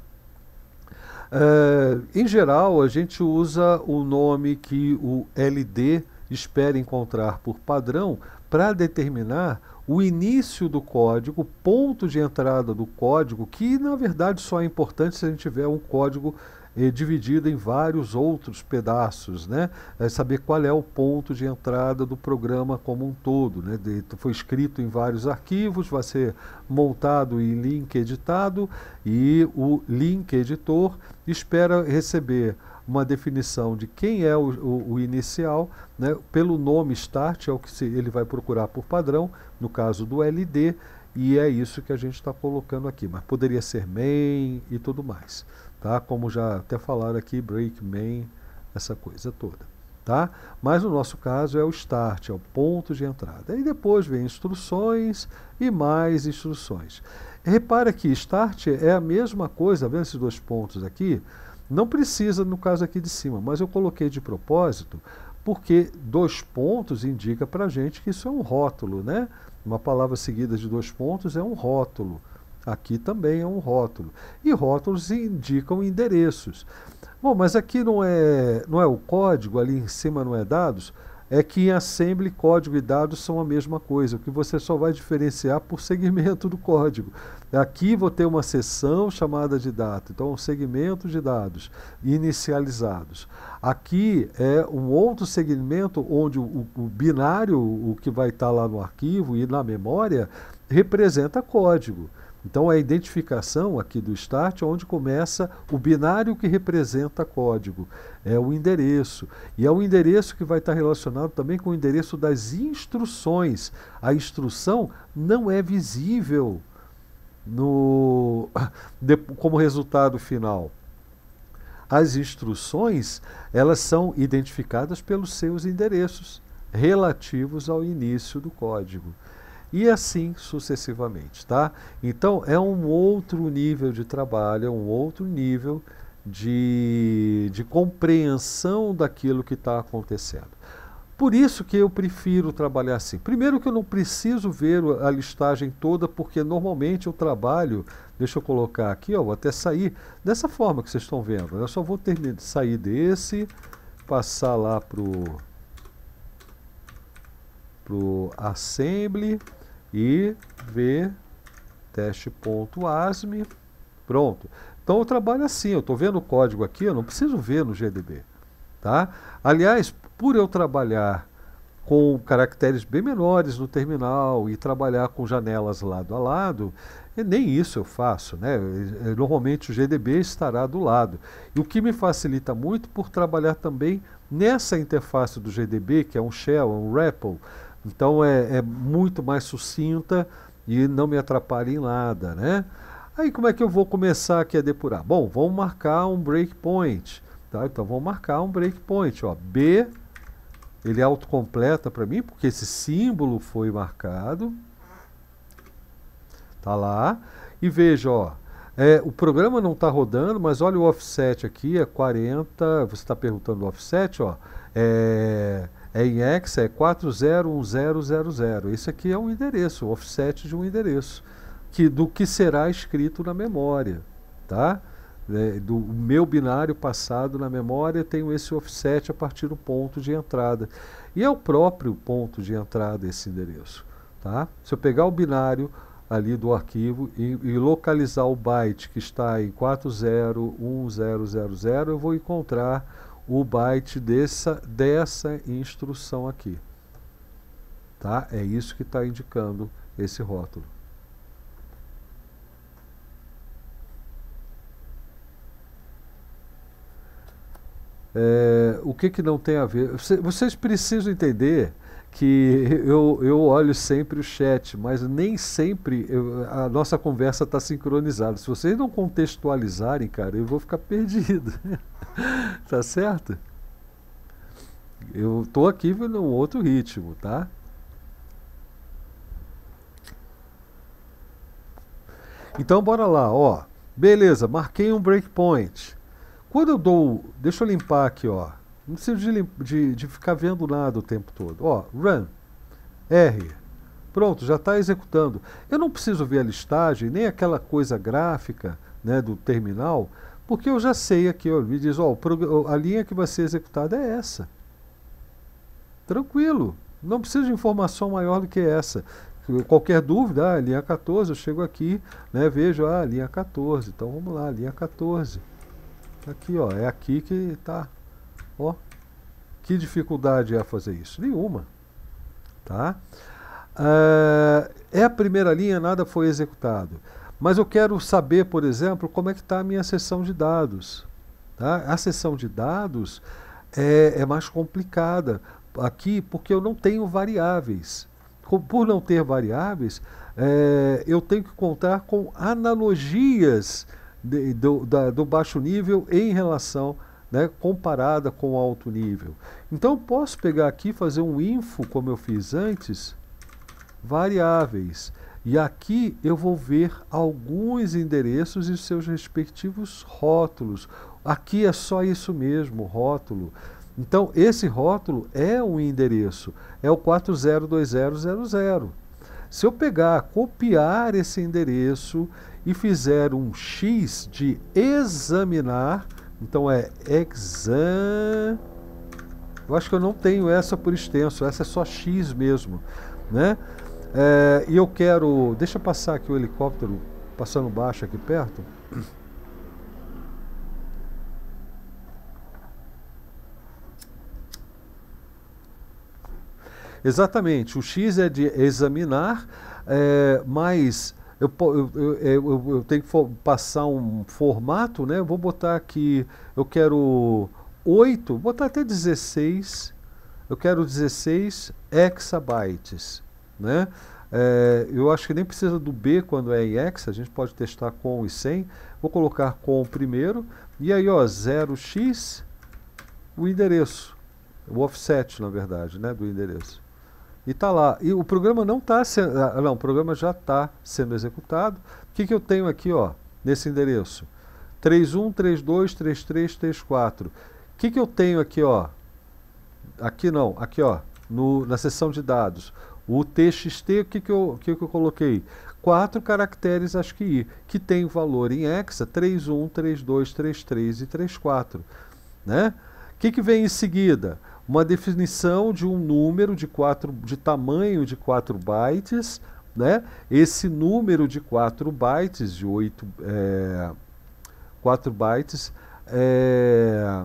É, em geral, a gente usa o nome que o LD espera encontrar por padrão para determinar o início do código, o ponto de entrada do código, que na verdade só é importante se a gente tiver um código eh, dividida em vários outros pedaços, né? É saber qual é o ponto de entrada do programa como um todo. Né? De, foi escrito em vários arquivos, vai ser montado e link editado, e o link editor espera receber uma definição de quem é o, o, o inicial, né? pelo nome start, é o que se, ele vai procurar por padrão, no caso do LD, e é isso que a gente está colocando aqui, mas poderia ser main e tudo mais tá? Como já até falaram aqui, break, main, essa coisa toda, tá? Mas no nosso caso é o start, é o ponto de entrada. E depois vem instruções e mais instruções. Repara que start é a mesma coisa, vendo esses dois pontos aqui? Não precisa no caso aqui de cima, mas eu coloquei de propósito porque dois pontos indica para gente que isso é um rótulo, né? Uma palavra seguida de dois pontos é um rótulo. Aqui também é um rótulo. E rótulos indicam endereços. Bom, mas aqui não é, não é o código, ali em cima não é dados. É que em Assembly, código e dados são a mesma coisa, o que você só vai diferenciar por segmento do código. Aqui vou ter uma seção chamada de data, então um segmento de dados inicializados. Aqui é um outro segmento onde o, o binário, o que vai estar tá lá no arquivo e na memória, representa código. Então é a identificação aqui do start onde começa o binário que representa código, é o endereço. E é o endereço que vai estar relacionado também com o endereço das instruções. A instrução não é visível no (laughs) de, como resultado final. As instruções, elas são identificadas pelos seus endereços relativos ao início do código e assim sucessivamente, tá? Então é um outro nível de trabalho, é um outro nível de, de compreensão daquilo que está acontecendo. Por isso que eu prefiro trabalhar assim. Primeiro que eu não preciso ver a listagem toda, porque normalmente eu trabalho, deixa eu colocar aqui, ó, vou até sair dessa forma que vocês estão vendo. Eu só vou ter, sair desse, passar lá pro pro assembly, e v teste.asm. Pronto. Então eu trabalho assim, eu estou vendo o código aqui, eu não preciso ver no GDB. Tá? Aliás, por eu trabalhar com caracteres bem menores no terminal e trabalhar com janelas lado a lado, nem isso eu faço, né? Normalmente o GDB estará do lado. E o que me facilita muito por trabalhar também nessa interface do GDB, que é um shell, é um REPL, então é, é muito mais sucinta e não me atrapalha em nada, né? Aí como é que eu vou começar aqui a depurar? Bom, vamos marcar um breakpoint, tá? Então vamos marcar um breakpoint, ó, B, ele é autocompleta para mim, porque esse símbolo foi marcado, tá lá, e veja, ó, é, o programa não está rodando, mas olha o offset aqui, é 40, você está perguntando o offset, ó, é... É em hexa é 401000. Esse aqui é um endereço, o offset de um endereço, que do que será escrito na memória, tá? É, do meu binário passado na memória, tenho esse offset a partir do ponto de entrada. E é o próprio ponto de entrada esse endereço, tá? Se eu pegar o binário ali do arquivo e, e localizar o byte que está em 401000, eu vou encontrar o byte dessa, dessa instrução aqui. Tá? É isso que está indicando esse rótulo. É, o que, que não tem a ver? Vocês precisam entender que eu, eu olho sempre o chat, mas nem sempre eu, a nossa conversa está sincronizada. Se vocês não contextualizarem, cara, eu vou ficar perdido. (laughs) tá certo? Eu tô aqui num outro ritmo, tá? Então bora lá, ó. Beleza, marquei um breakpoint. Quando eu dou, deixa eu limpar aqui, ó. Não precisa de, de, de ficar vendo nada o tempo todo. Ó, run, R, pronto, já está executando. Eu não preciso ver a listagem, nem aquela coisa gráfica né, do terminal, porque eu já sei aqui, ó, me diz, ó, a linha que vai ser executada é essa. Tranquilo, não preciso de informação maior do que essa. Qualquer dúvida, ah, linha 14, eu chego aqui, né, vejo, a ah, linha 14, então vamos lá, linha 14. Tá aqui, ó, é aqui que está Ó, que dificuldade é fazer isso? Nenhuma. Tá? Eh, é a primeira linha, nada foi executado. Mas eu quero saber, por exemplo, como é que está a minha sessão de dados. Tá? A sessão de dados é, é mais complicada aqui porque eu não tenho variáveis. por não ter variáveis, é, eu tenho que contar com analogias de, do, da, do baixo nível em relação né, comparada com alto nível. Então, posso pegar aqui e fazer um info, como eu fiz antes, variáveis. E aqui eu vou ver alguns endereços e seus respectivos rótulos. Aqui é só isso mesmo, rótulo. Então, esse rótulo é um endereço, é o 402000. Se eu pegar, copiar esse endereço e fizer um X de examinar, então é exam. Eu acho que eu não tenho essa por extenso, essa é só X mesmo, né? É, e eu quero. Deixa eu passar aqui o helicóptero, passando baixo aqui perto. Exatamente, o X é de examinar, é, eu, eu, eu, eu tenho que for, passar um formato, né? Eu vou botar aqui, eu quero 8, botar até 16, eu quero 16 exabytes, né? É, eu acho que nem precisa do B quando é em hexa, a gente pode testar com e sem. Vou colocar com primeiro, e aí ó, 0x, o endereço, o offset na verdade, né, do endereço. E tá lá. E o programa não está sendo. Ah, não, o programa já está sendo executado. O que, que eu tenho aqui, ó, nesse endereço? 31, 32, 33, 34. O que, que eu tenho aqui, ó? Aqui não, aqui, ó, no, na seção de dados. O TXT, o que, que, eu, o que, que eu coloquei? Quatro caracteres ASCII, que tem valor em hexa 31, 32, 33 e 34. Né? O que, que vem em seguida? uma definição de um número de, quatro, de tamanho de 4 bytes. Né? Esse número de 4 bytes, de 8 é, 4 bytes, é,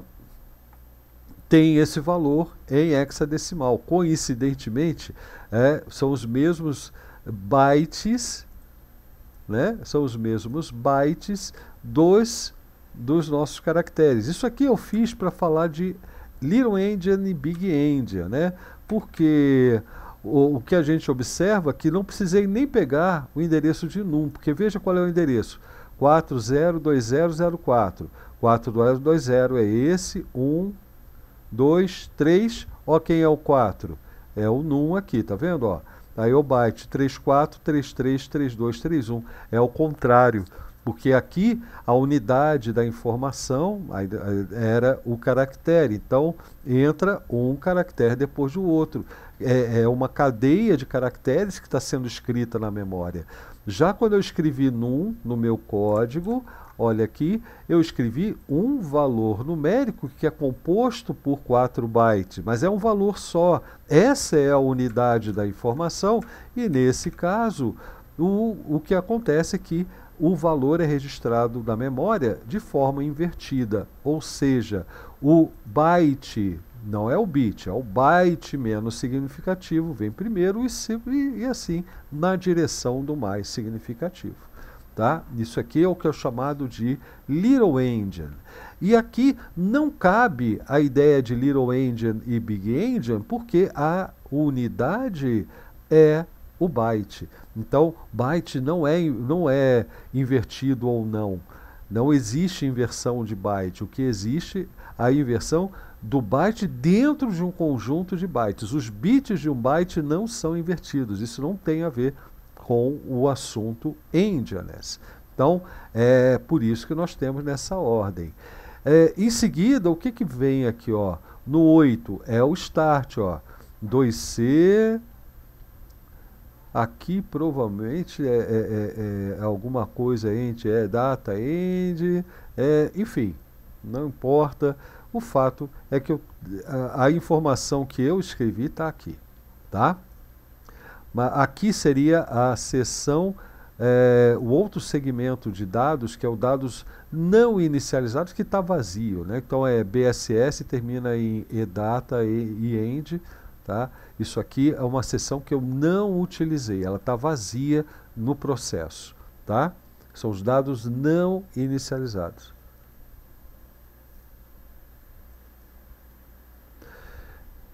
tem esse valor em hexadecimal. Coincidentemente, é, são os mesmos bytes, né? são os mesmos bytes dos, dos nossos caracteres. Isso aqui eu fiz para falar de Little Indian e Big Indian, né? Porque o, o que a gente observa é que não precisei nem pegar o endereço de num, porque veja qual é o endereço. 402004. 4020 é esse, 1, 2, 3. Ó, quem é o 4? É o num aqui, tá vendo? Ó, aí o byte 34333231. É o contrário. Porque aqui a unidade da informação era o caractere. Então, entra um caractere depois do outro. É, é uma cadeia de caracteres que está sendo escrita na memória. Já quando eu escrevi num, no meu código, olha aqui, eu escrevi um valor numérico que é composto por 4 bytes, mas é um valor só. Essa é a unidade da informação e, nesse caso, o, o que acontece é que o valor é registrado na memória de forma invertida, ou seja, o byte não é o bit, é o byte menos significativo, vem primeiro e, e, assim na direção do mais significativo. Tá? Isso aqui é o que é chamado de Little Engine. E aqui não cabe a ideia de Little Engine e Big Engine, porque a unidade é o byte. Então, byte não é, não é invertido ou não. Não existe inversão de byte. O que existe é a inversão do byte dentro de um conjunto de bytes. Os bits de um byte não são invertidos. Isso não tem a ver com o assunto em Então, é por isso que nós temos nessa ordem. É, em seguida, o que, que vem aqui? Ó? No 8 é o start, ó. 2C, Aqui provavelmente é, é, é, é alguma coisa end, é data end, é, enfim, não importa. O fato é que eu, a, a, informação que eu escrevi está aqui, tá? Mas aqui seria a seção, é, o outro segmento de dados, que é o dados não inicializados, que está vazio, né? Então é BSS, termina em edata e, e end, tá? Isso aqui é uma seção que eu não utilizei, ela está vazia no processo, tá? São os dados não inicializados.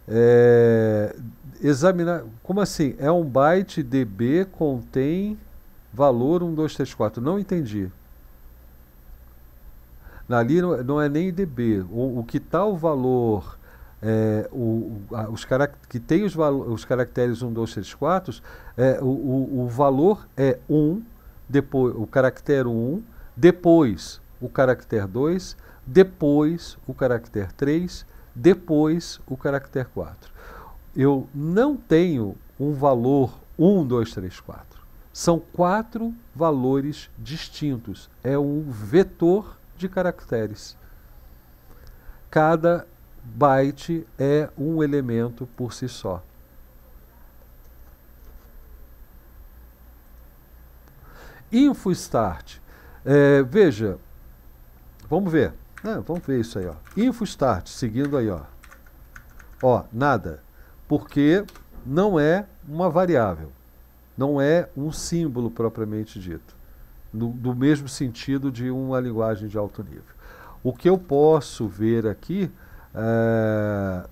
É, examinar, como assim? É um byte DB contém valor 1, 2, 3, 4. Não entendi. Ali não, não é nem DB. O, o que está o valor é, o, a, os que tem os, os, caracteres 1, 2, 3, 4, é, o, o, o, valor é 1, depois, o caractere 1, depois o caractere 2, depois o caractere 3, depois o caractere 4. Eu não tenho um valor 1, 2, 3, 4. São quatro valores distintos. É um vetor de caracteres. Cada byte é um elemento por si só. InfoStart. É, veja, vamos ver. É, vamos ver isso aí. Ó. InfoStart, seguindo aí. Ó. ó, nada. Porque não é uma variável. Não é um símbolo propriamente dito. No, do mesmo sentido de uma linguagem de alto nível. O que eu posso ver aqui o ah,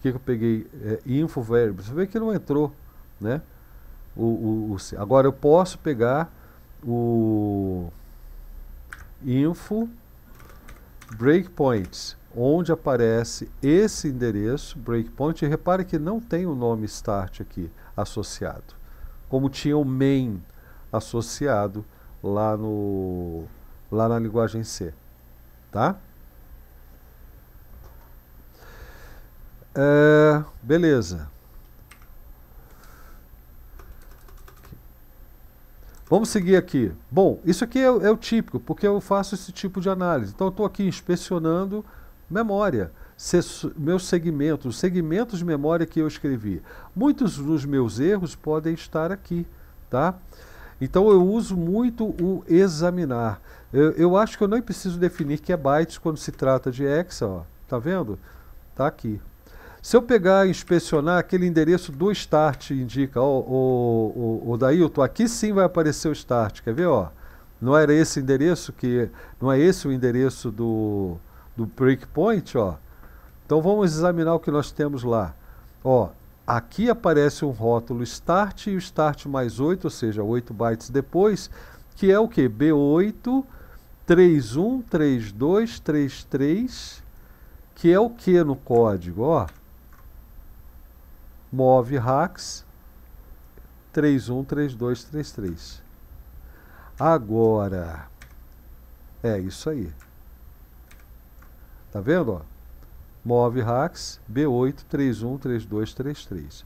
que, que eu peguei? É, infoverbo. Você vê que não entrou, né? O, o, o, agora eu posso pegar o info breakpoints, onde aparece esse endereço breakpoint. E repare que não tem o nome start aqui associado, como tinha o main associado lá no lá na linguagem C, tá? É, beleza. Vamos seguir aqui. Bom, isso aqui é, é, o típico, porque eu faço esse tipo de análise. Então, eu estou aqui inspecionando memória, meus segmentos, segmentos de memória que eu escrevi. Muitos dos meus erros podem estar aqui, tá? Então, eu uso muito o examinar. Eu, eu acho que eu não preciso definir que é bytes quando se trata de hexa, ó. Tá vendo? Tá aqui. Se eu pegar e inspecionar aquele endereço do start, indica, ó, o, o, o Dailton, aqui sim vai aparecer o start, quer ver, ó. Não era esse endereço que, não é esse o endereço do, do breakpoint, ó. Então vamos examinar o que nós temos lá. Ó, aqui aparece um rótulo start e o start mais 8, ou seja, 8 bytes depois, que é o que? B8 31 32 33, que é o que no código, ó move três 313233. Agora, é isso aí. Tá vendo? Ó? Move hacks B8313233.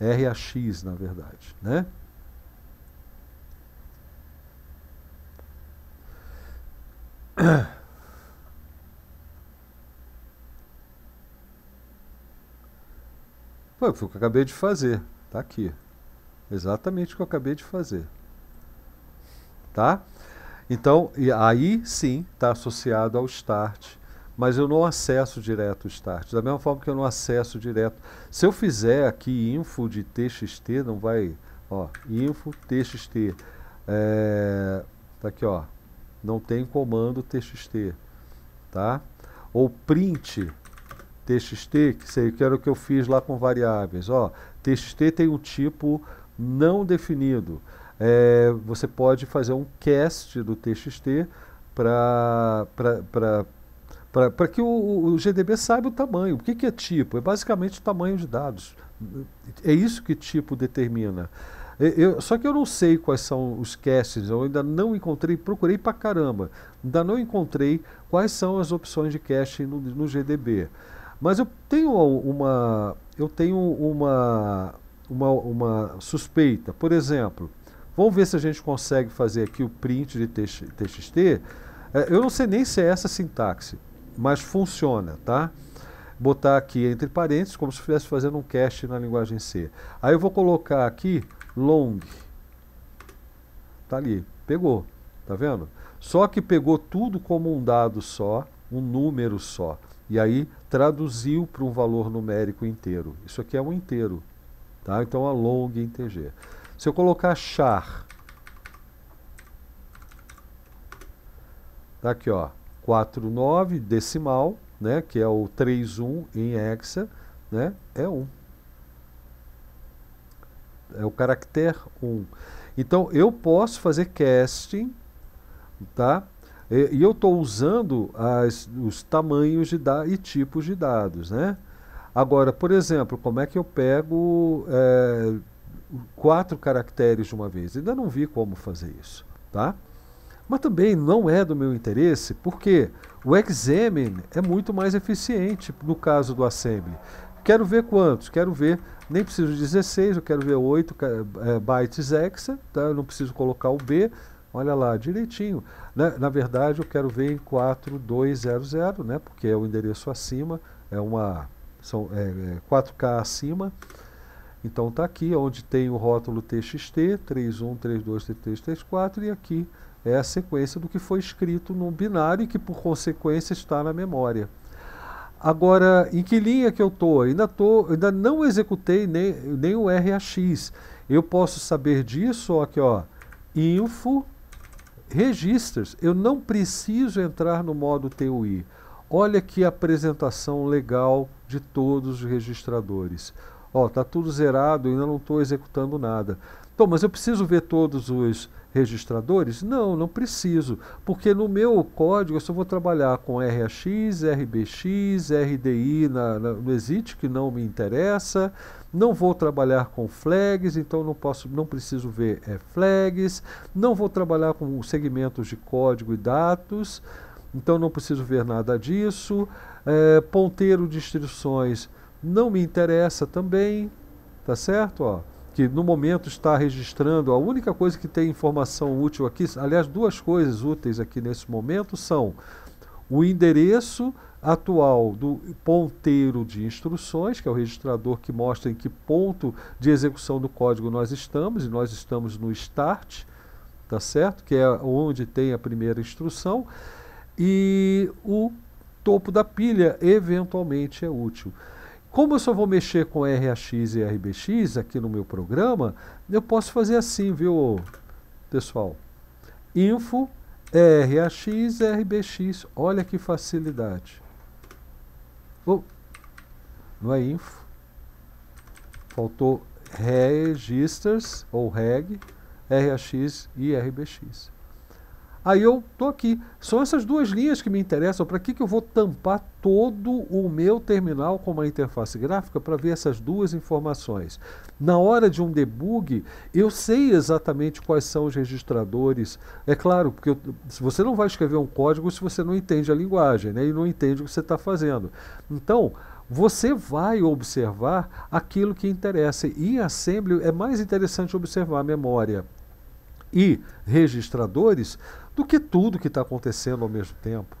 RAX, na verdade, né? (clears throat) Foi, foi o que eu acabei de fazer. Está aqui. Exatamente o que eu acabei de fazer. Tá? Então, e aí sim está associado ao start, mas eu não acesso direto o start. Da mesma forma que eu não acesso direto. Se eu fizer aqui info de txt, não vai. Ó, info txt. É, tá aqui, ó. Não tem comando txt. Tá? Ou print txt, que, sei, que era o que eu fiz lá com variáveis. Ó, txt tem um tipo não definido. É, você pode fazer um cast do txt para que o, o, GDB saiba o tamanho. O que, que é tipo? É basicamente o tamanho de dados. É isso que tipo determina. Eu, só que eu não sei quais são os casts, eu ainda não encontrei, procurei pra caramba, ainda não encontrei quais são as opções de caching no, no GDB. Mas eu tenho uma, eu tenho uma, uma, uma suspeita. Por exemplo, vamos ver se a gente consegue fazer aqui o print de TXT. É, eu não sei nem se é essa sintaxe, mas funciona, tá? Botar aqui entre parênteses, como se estivesse fazendo um cache na linguagem C. Aí eu vou colocar aqui long. Tá ali, pegou, tá vendo? Só que pegou tudo como um dado só, um número só. E aí traduziu para um valor numérico inteiro. Isso aqui é um inteiro. Tá? Então a long TG. Se eu colocar char, tá aqui ó, 49 decimal, né, que é o 31 em hexa, né, é 1. É o caractere 1. Então eu posso fazer casting, tá? E eu estou usando as, os tamanhos de e tipos de dados. Né? Agora, por exemplo, como é que eu pego é, quatro caracteres de uma vez? Ainda não vi como fazer isso. Tá? Mas também não é do meu interesse, porque o examine é muito mais eficiente no caso do assembly. Quero ver quantos, quero ver, nem preciso de 16, eu quero ver 8 é, eh, bytes hexa, tá? eu não preciso colocar o B, olha lá, direitinho. Na, né? na verdade, eu quero ver em 4200, né, porque é o endereço acima, é uma são é, é 4K acima. Então está aqui onde tem o rótulo TXT 31, 32, 33, 34 e aqui é a sequência do que foi escrito no binário e que por consequência está na memória. Agora, em que linha que eu estou? Ainda, tô, ainda não executei nem, nem o RAX. Eu posso saber disso, aqui ó, info registers, eu não preciso entrar no modo TUI. Olha que apresentação legal de todos os registradores. Ó, tá tudo zerado, ainda não estou executando nada. Então, mas eu preciso ver todos os registradores? Não, não preciso, porque no meu código eu só vou trabalhar com RAX, RBX, RDI na, na, no exit, que não me interessa. Não vou trabalhar com flags, então não posso, não preciso ver é, flags. Não vou trabalhar com segmentos de código e dados, então não preciso ver nada disso. É, ponteiro de instruções não me interessa também, tá certo? Ó, que no momento está registrando, a única coisa que tem informação útil aqui, aliás, duas coisas úteis aqui nesse momento são o endereço atual do ponteiro de instruções, que é o registrador que mostra em que ponto de execução do código nós estamos, e nós estamos no start, tá certo? Que é onde tem a primeira instrução, e o topo da pilha eventualmente é útil. Como eu só vou mexer com RAX e RBX aqui no meu programa, eu posso fazer assim, viu, pessoal? Info RAX, RBX, olha que facilidade não é info. Faltou registers ou reg, RAX e RBX. Aí eu tô aqui. São essas duas linhas que me interessam. Para que, que eu vou tampar todo o meu terminal com uma interface gráfica para ver essas duas informações? Na hora de um debug, eu sei exatamente quais são os registradores. É claro, porque se você não vai escrever um código se você não entende a linguagem né? e não entende o que você está fazendo. Então, você vai observar aquilo que interessa. E em Assembly é mais interessante observar a memória e registradores do que tudo que está acontecendo ao mesmo tempo.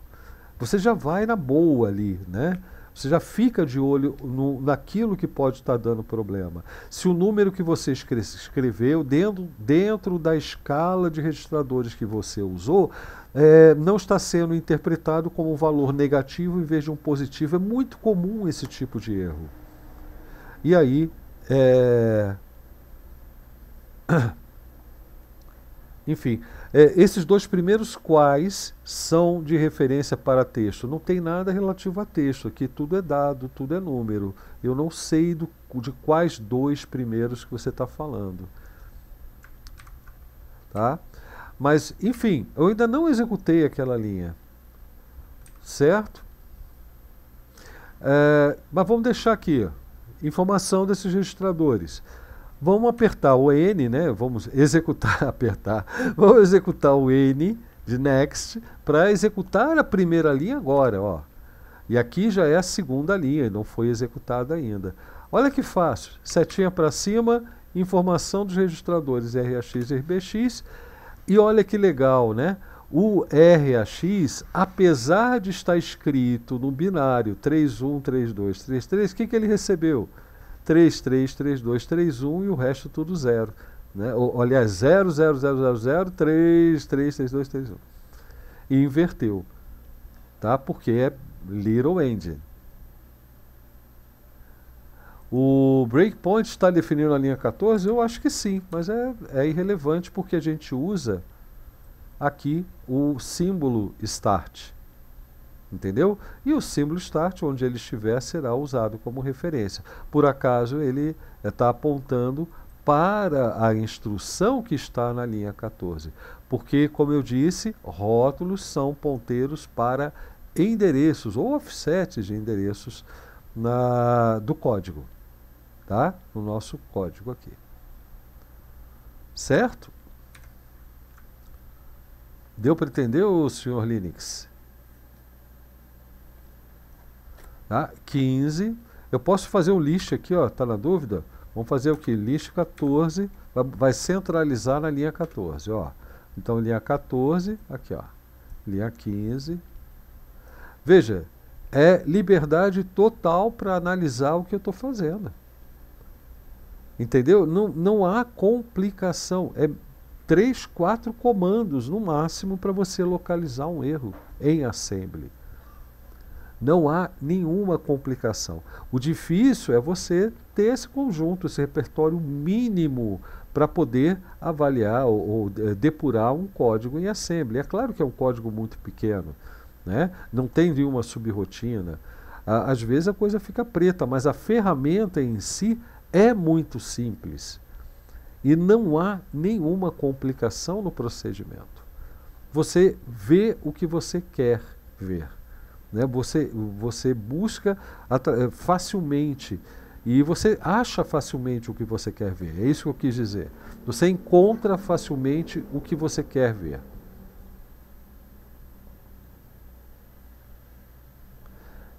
Você já vai na boa ali, né? Você já fica de olho no, naquilo que pode estar tá dando problema. Se o número que você escreveu, dentro, dentro da escala de registradores que você usou, é, não está sendo interpretado como um valor negativo em vez de um positivo, é muito comum esse tipo de erro. E aí, é... (coughs) enfim, é, esses dois primeiros quais são de referência para texto. Não tem nada relativo a texto, aqui tudo é dado, tudo é número. Eu não sei do, de quais dois primeiros que você está falando. Tá? Mas, enfim, eu ainda não executei aquela linha. Certo? É, mas vamos deixar aqui informação desses registradores. Vamos apertar o N, né? Vamos executar, (laughs) apertar. Vamos executar o N de next para executar a primeira linha agora, ó. E aqui já é a segunda linha não foi executada ainda. Olha que fácil. Setinha para cima, informação dos registradores RAX e RBX. E olha que legal, né? O RAX, apesar de estar escrito no binário 313233, o que, que ele recebeu? 333231 e o resto tudo zero. Né? Ou, aliás, 00000333231. E inverteu. Tá? Porque é Little Engine. O breakpoint está definido na linha 14? Eu acho que sim, mas é, é irrelevante porque a gente usa aqui o símbolo start. Entendeu? E o símbolo start, onde ele estiver, será usado como referência. Por acaso, ele está eh, apontando para a instrução que está na linha 14. Porque, como eu disse, rótulos são ponteiros para endereços ou offsets de endereços na, do código, tá? No nosso código aqui. Certo? Deu para entender, senhor Linux? Tá? 15. Eu posso fazer o lixo aqui, ó, tá na dúvida? Vamos fazer o que? Lixo 14, vai centralizar na linha 14, ó. Então, linha 14, aqui, ó. Linha 15. Veja, é liberdade total para analisar o que eu estou fazendo. Entendeu? Não, não há complicação. É três, quatro comandos no máximo para você localizar um erro em assembly. Não há nenhuma complicação. O difícil é você ter esse conjunto, esse repertório mínimo para poder avaliar ou, ou, é, depurar um código em assembly. É claro que é um código muito pequeno, né? não tem nenhuma subrotina. às vezes a coisa fica preta, mas a ferramenta em si é muito simples e não há nenhuma complicação no procedimento. Você vê o que você quer ver. Né? Você, você busca eh, facilmente e você acha facilmente o que você quer ver. É isso que eu quis dizer. Você encontra facilmente o que você quer ver.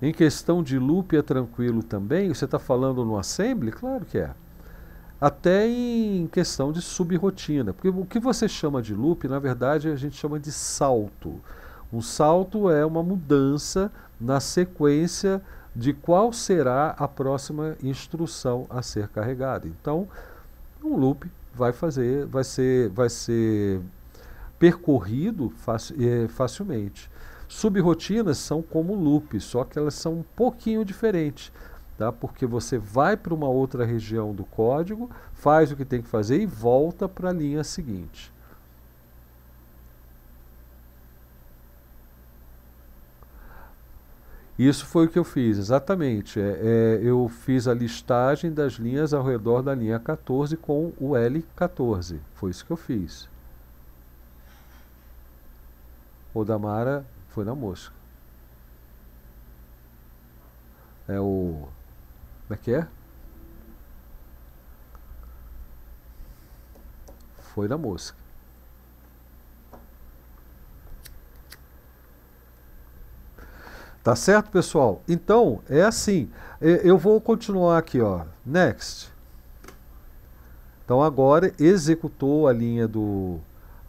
Em questão de loop é tranquilo também? Você está falando no assembly? Claro que é. Até em questão de subrotina. Porque o que você chama de loop, na verdade, a gente chama de salto. Um salto é uma mudança na sequência de qual será a próxima instrução a ser carregada. Então, um loop vai fazer, vai ser, vai ser percorrido eh, facilmente. Subrotinas são como loop, só que elas são um pouquinho diferentes, tá? Porque você vai para uma outra região do código, faz o que tem que fazer e volta para a linha seguinte. Isso foi o que eu fiz, exatamente. É, é, eu fiz a listagem das linhas ao redor da linha 14 com o L14. Foi isso que eu fiz. O Damara foi na mosca. É o. Como é que é? Foi na mosca. Tá certo, pessoal? Então, é assim. Eu vou continuar aqui, ó. Next. Então, agora executou a linha do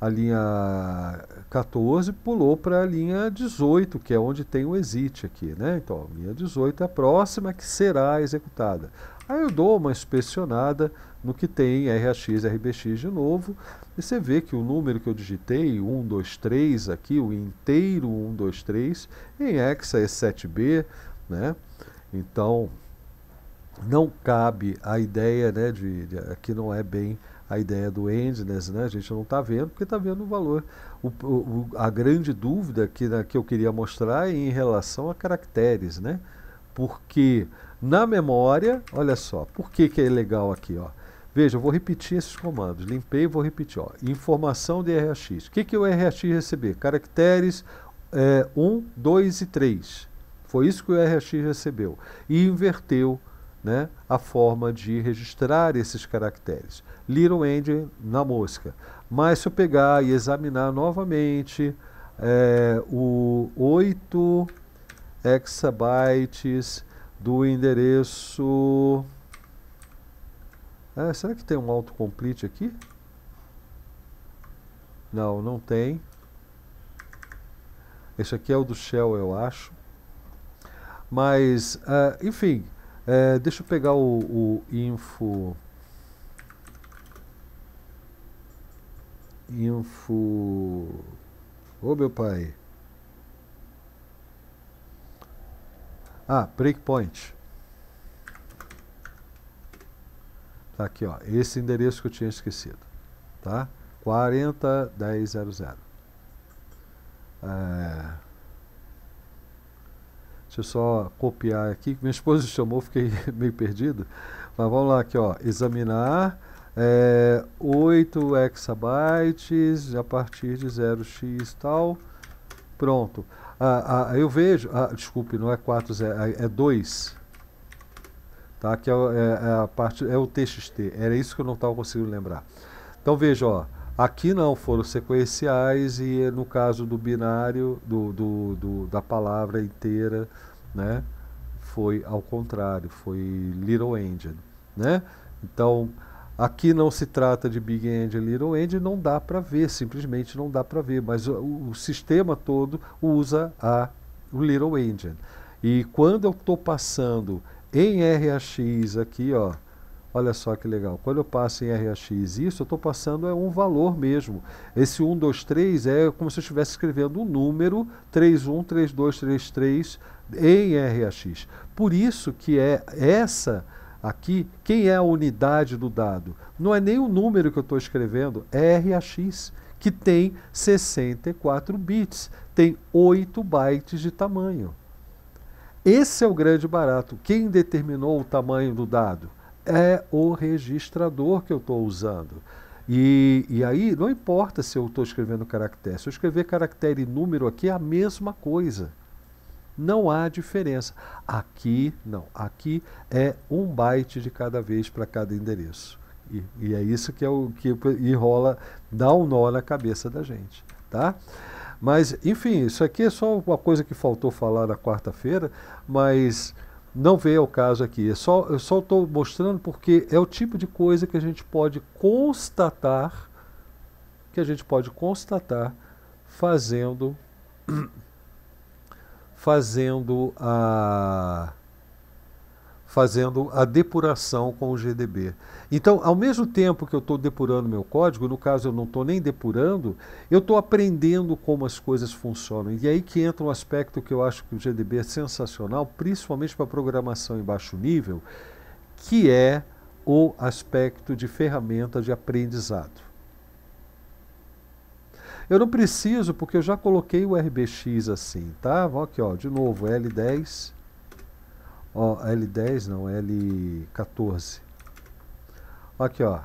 a linha 14, pulou para a linha 18, que é onde tem o exit aqui, né? Então, a linha 18 é a próxima que será executada. Aí eu dou uma inspecionada no que tem RAX, RBX de novo. E você vê que o número que eu digitei, 123 aqui, o inteiro 123, em hexa é 7B, né? Então, não cabe a ideia, né, de, de aqui não é bem a ideia do endness, né? A gente não está vendo porque está vendo o valor. O, o, a grande dúvida que, né, que eu queria mostrar é em relação a caracteres, né? Porque na memória, olha só, por que, que é legal aqui, ó? Veja, eu vou repetir esses comandos. Limpei e vou repetir. Ó. Informação de RX. O que, que o RX recebeu? Caracteres é, 1, 2 e 3. Foi isso que o RX recebeu. E inverteu né, a forma de registrar esses caracteres. Little Engine na mosca. Mas se eu pegar e examinar novamente é, o 8 exabytes do endereço ah, será que tem um autocomplete aqui? Não, não tem. Esse aqui é o do Shell, eu acho. Mas, ah, enfim, é, deixa eu pegar o, o info... Info... Ô, oh, meu pai. Ah, breakpoint. Tá aqui, ó. Esse endereço que eu tinha esquecido. Tá? 401000. É... Deixa eu só copiar aqui. Minha esposa (laughs) chamou, fiquei (laughs) meio perdido. Mas vamos lá aqui, ó. Examinar é, 8 exabytes a partir de 0x tal. Pronto. Ah, ah, eu vejo. Ah, desculpe, não é 4, é 2. É tá? que é, é, é, a parte, é o TXT. Era isso que eu não estava conseguindo lembrar. Então veja, ó, aqui não, foram sequenciais e no caso do binário, do, do, do da palavra inteira, né? foi ao contrário, foi Little Engine. Né? Então, aqui não se trata de Big e Little Engine, não dá para ver, simplesmente não dá para ver, mas o, o, sistema todo usa a, o Little Engine. E quando eu estou passando em RAX aqui, ó, olha só que legal. Quando eu passo em RAX isso, eu estou passando é um valor mesmo. Esse 1, 2, 3 é como se eu estivesse escrevendo um número 3, 3, 1, 2, 3, 3 em RAX. Por isso que é essa aqui, quem é a unidade do dado? Não é nem o número que eu estou escrevendo, é RAX, que tem 64 bits, tem 8 bytes de tamanho. Esse é o grande barato. Quem determinou o tamanho do dado? É o registrador que eu estou usando. E, e, aí, não importa se eu estou escrevendo caractere. Se eu escrever caractere e número aqui, é a mesma coisa. Não há diferença. Aqui, não. Aqui é um byte de cada vez para cada endereço. E, e, é isso que é o que enrola, rola, dá um nó na cabeça da gente, tá? Mas, enfim, isso aqui é só uma coisa que faltou falar na quarta-feira, mas não veio ao caso aqui. É só, eu só estou mostrando porque é o tipo de coisa que a gente pode constatar, que a gente pode constatar fazendo, (clears throat) fazendo a fazendo a depuração com o GDB. Então, ao mesmo tempo que eu estou depurando meu código, no caso eu não estou nem depurando, eu estou aprendendo como as coisas funcionam. E aí que entra um aspecto que eu acho que o GDB é sensacional, principalmente para programação em baixo nível, que é o aspecto de ferramenta de aprendizado. Eu não preciso, porque eu já coloquei o RBX assim, tá? Aqui, ó, de novo, L10 Ó, L10 não, L14. Aqui, ó.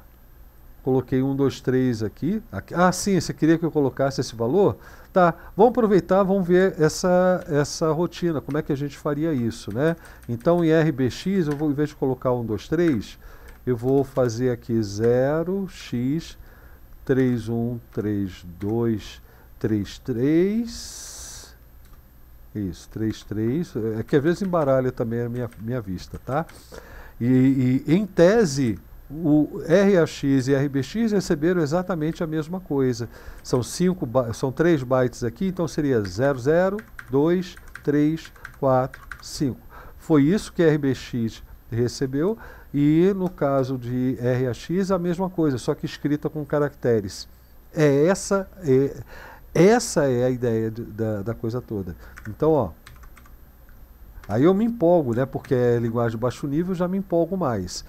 Coloquei 1, 2, 3 aqui. aqui. Ah, sim, você queria que eu colocasse esse valor? Tá, vamos aproveitar, vamos ver essa, essa rotina, como é que a gente faria isso, né? Então, em RBX, eu vou, em vez de colocar 1, 2, 3, eu vou fazer aqui 0, x, 3, 1, 3, 2, 3, 3, isso, 33. É que às vezes embaralha também a minha, minha vista, tá? E, e em tese, o RAX e RBX receberam exatamente a mesma coisa. São, cinco são 3 bytes aqui, então seria 0, 2, 3, 4, 5. Foi isso que RBX recebeu e no caso de RAX a mesma coisa, só que escrita com caracteres. É essa é, essa é a ideia de, da, da coisa toda. Então, ó, aí eu me empolgo, né? Porque é linguagem de baixo nível, já me empolgo mais.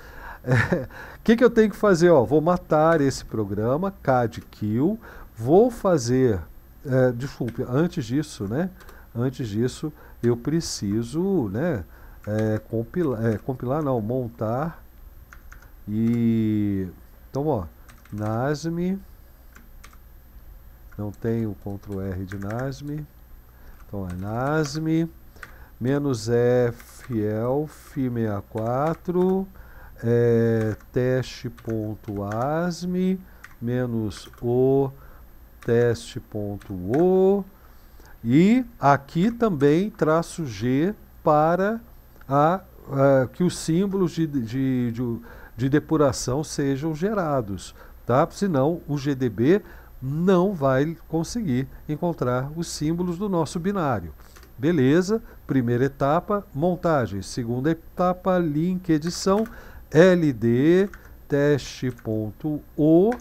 (laughs) O é, que, que eu tenho que fazer? Ó, vou matar esse programa, CAD Kill, vou fazer. É, desculpe, antes disso, né? Antes disso, eu preciso, né? É, compilar, é, compilar não, montar e então ó, nasme não tem o Ctrl+R de NASME. Então é NASME, menos F, ELF, 64, é, teste.asm, menos o teste.o e aqui também traço G para a, a é, que os símbolos de, de, de, de, depuração sejam gerados, tá? Senão o GDB não vai conseguir encontrar os símbolos do nosso binário. Beleza, primeira etapa, montagem. Segunda etapa, link edição, LD, teste.o,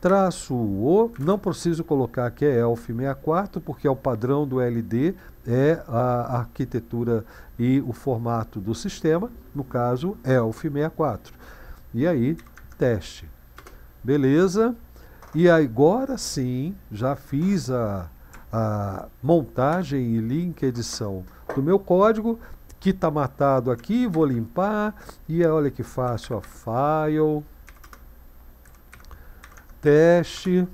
traço O, não preciso colocar que é ELF64, porque é o padrão do LD, é a arquitetura e o formato do sistema, no caso, ELF64. E aí, teste. Beleza? E agora sim, já fiz a, a montagem e link edição do meu código, que está matado aqui, vou limpar, e é, olha que fácil, ó, file, teste,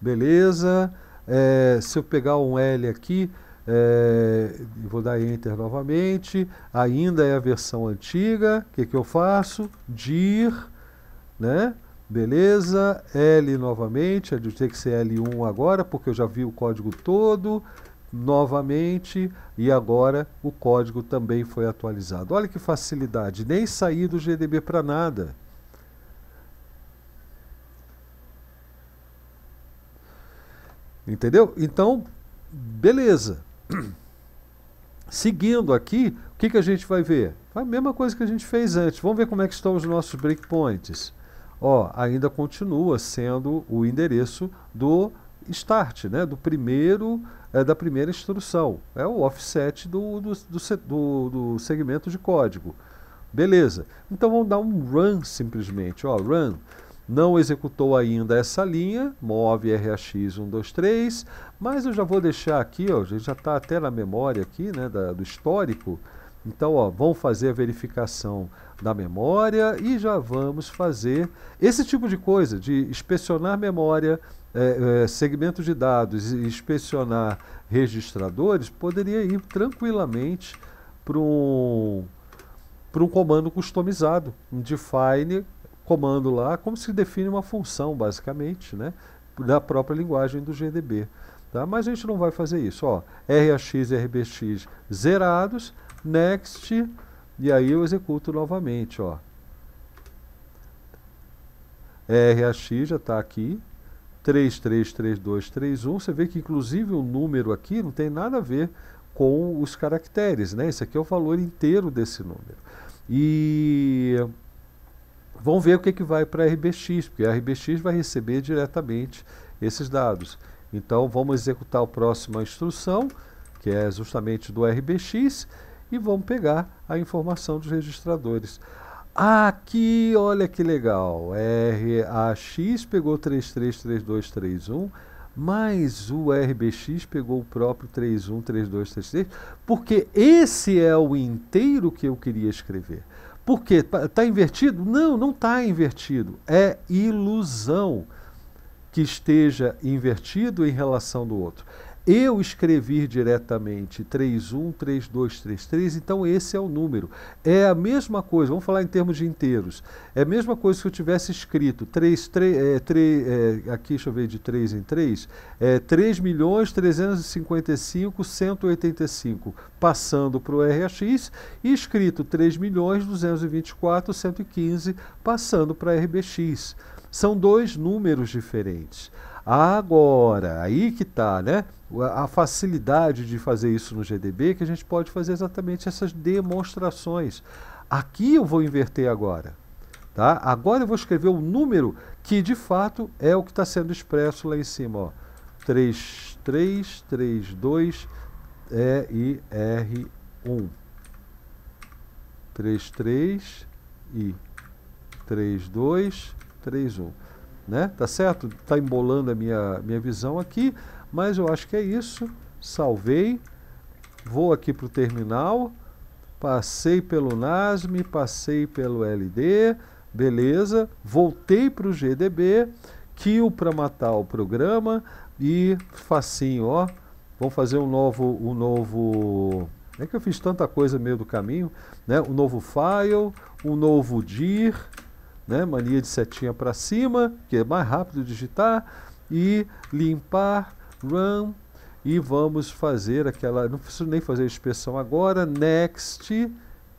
beleza, é, se eu pegar um L aqui, é, vou dar Enter novamente, ainda é a versão antiga, o que, que eu faço? Dir, né? Beleza, L novamente, é ter que ser L1 agora, porque eu já vi o código todo, novamente, e agora o código também foi atualizado. Olha que facilidade, nem saí do GDB para nada. Entendeu? Então, beleza. (clears throat) Seguindo aqui, o que, que a gente vai ver? A mesma coisa que a gente fez antes. Vamos ver como é que estão os nossos breakpoints ó, ainda continua sendo o endereço do start, né, do primeiro, é, da primeira instrução. É o offset do, do, do, do segmento de código. Beleza. Então vamos dar um run simplesmente. Ó, run não executou ainda essa linha, move RAX123, mas eu já vou deixar aqui, ó, já está até na memória aqui né, da, do histórico. Então ó, vão fazer a verificação da memória e já vamos fazer esse tipo de coisa, de inspecionar memória, é, é, segmento de dados e inspecionar registradores, poderia ir tranquilamente para um, para um comando customizado, um define comando lá, como se define uma função, basicamente, né, da própria linguagem do GDB. Tá? Mas a gente não vai fazer isso. Ó, RAX e RBX zerados, next e aí eu executo novamente, ó. RAX já está aqui, 333231. Você vê que inclusive o número aqui não tem nada a ver com os caracteres, né? Esse aqui é o valor inteiro desse número. E vamos ver o que, é que vai para RBX, porque a RBX vai receber diretamente esses dados. Então vamos executar a próxima instrução, que é justamente do RBX, e vamos pegar a informação dos registradores. Aqui, olha que legal, RAX pegou 333231, mas o RBX pegou o próprio 313233, porque esse é o inteiro que eu queria escrever. Por quê? Está tá invertido? Não, não está invertido. É ilusão que esteja invertido em relação do outro. Eu escrevi diretamente 313233, então esse é o número. É a mesma coisa, vamos falar em termos de inteiros. É a mesma coisa se eu tivesse escrito 3, 3, é, 3 é, aqui deixa eu ver de 3 em 3, é 3 milhões 355 185, passando para o RX, e escrito 3 milhões 224 115, passando para RBX. São dois números diferentes. Agora, aí que está, né? A facilidade de fazer isso no GDB é que a gente pode fazer exatamente essas demonstrações. Aqui eu vou inverter agora. Tá? Agora eu vou escrever o um número que de fato é o que está sendo expresso lá em cima. Ó. 3, 3, 3, 2, E R1. 3, 3 e 3, 2, 3, 1. Né? Tá certo? Tá embolando a minha, minha visão aqui, mas eu acho que é isso. Salvei, vou aqui para o terminal, passei pelo NASM, passei pelo LD, beleza, voltei para o GDB, kill para matar o programa e facinho, ó, vamos fazer um novo, um novo, é que eu fiz tanta coisa no meio do caminho, né, um novo file, um novo dir, né? Mania de setinha para cima, que é mais rápido digitar, e limpar, run, e vamos fazer aquela, não preciso nem fazer a inspeção agora, next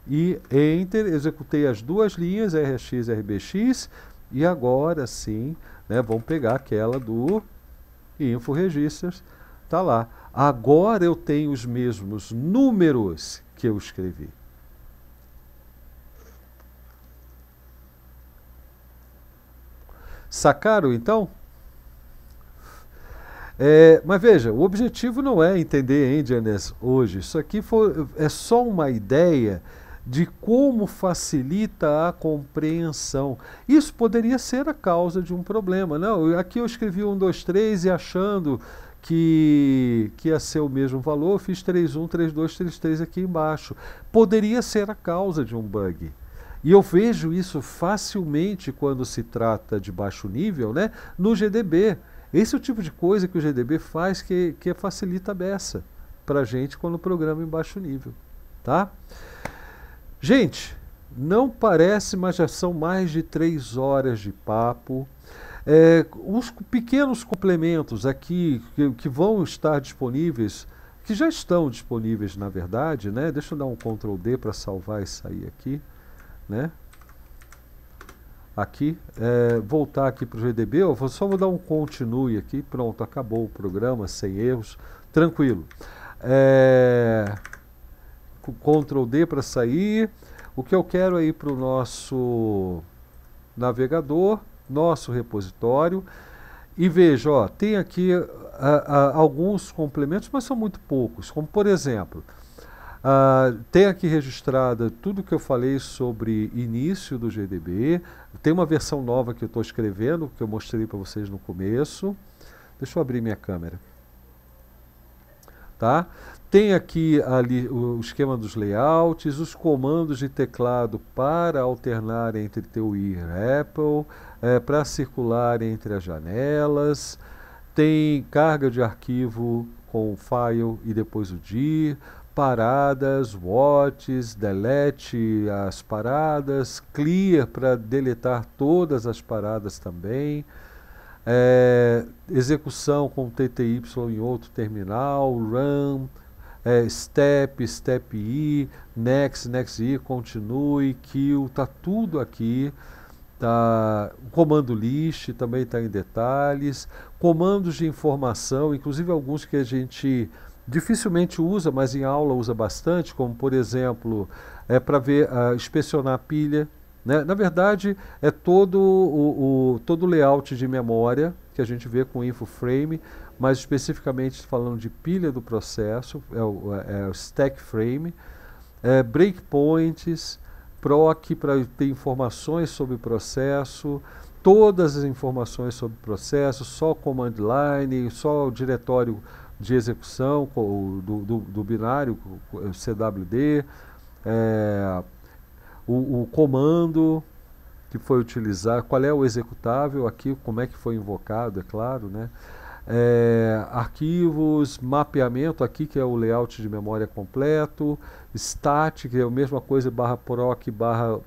e enter, executei as duas linhas, RX e RBX, e agora sim, né, vamos pegar aquela do info registers, tá lá. Agora eu tenho os mesmos números que eu escrevi. Sacaram então? É, mas veja, o objetivo não é entender Indianess hoje. Isso aqui foi, é só uma ideia de como facilita a compreensão. Isso poderia ser a causa de um problema. Não, aqui eu escrevi 1, 2, 3 e achando que, que ia ser o mesmo valor, eu fiz 3, 1, 3, 2, 3, 3 aqui embaixo. Poderia ser a causa de um bug. E eu vejo isso facilmente quando se trata de baixo nível, né? No GDB. Esse é o tipo de coisa que o GDB faz que, que facilita a beça para a gente quando programa é em baixo nível, tá? Gente, não parece, mas já são mais de três horas de papo. É, pequenos complementos aqui que, que vão estar disponíveis que já estão disponíveis, na verdade, né? Deixa eu dar um Ctrl D para salvar e sair aqui né? Aqui, é, voltar aqui para o GDB, eu vou, só vou dar um continue aqui, pronto, acabou o programa, sem erros, tranquilo. É, Ctrl D para sair, o que eu quero aí é para o nosso navegador, nosso repositório, e veja, ó, tem aqui a, a, alguns complementos, mas são muito poucos, como por exemplo, Uh, tem aqui registrada tudo que eu falei sobre início do GDB. Tem uma versão nova que eu estou escrevendo, que eu mostrei para vocês no começo. Deixa eu abrir minha câmera. Tá? Tem aqui ali o esquema dos layouts, os comandos de teclado para alternar entre teu e Apple, é, eh, para circular entre as janelas, tem carga de arquivo com o file e depois o dir, paradas, watch, delete as paradas, clear para deletar todas as paradas também, é, execução com TTY em outro terminal, run, é, eh, step, step i, next, next i, continue, kill, tá tudo aqui. Tá, o comando list também está em detalhes, comandos de informação, inclusive alguns que a gente dificilmente usa, mas em aula usa bastante, como por exemplo, é para ver uh, inspecionar a pilha. Né? Na verdade, é todo o, o, todo layout de memória que a gente vê com o InfoFrame, mas especificamente falando de pilha do processo, é o, é, é o stack frame, é breakpoints, PROC para ter informações sobre o processo, todas as informações sobre o processo, só command line, só o diretório de execução do, do, do binário CWD, é, é, o, o, comando que foi utilizado, qual é o executável aqui, como é que foi invocado, é claro, né? É, arquivos, mapeamento aqui que é o layout de memória completo, stat que é a mesma coisa barra proc barra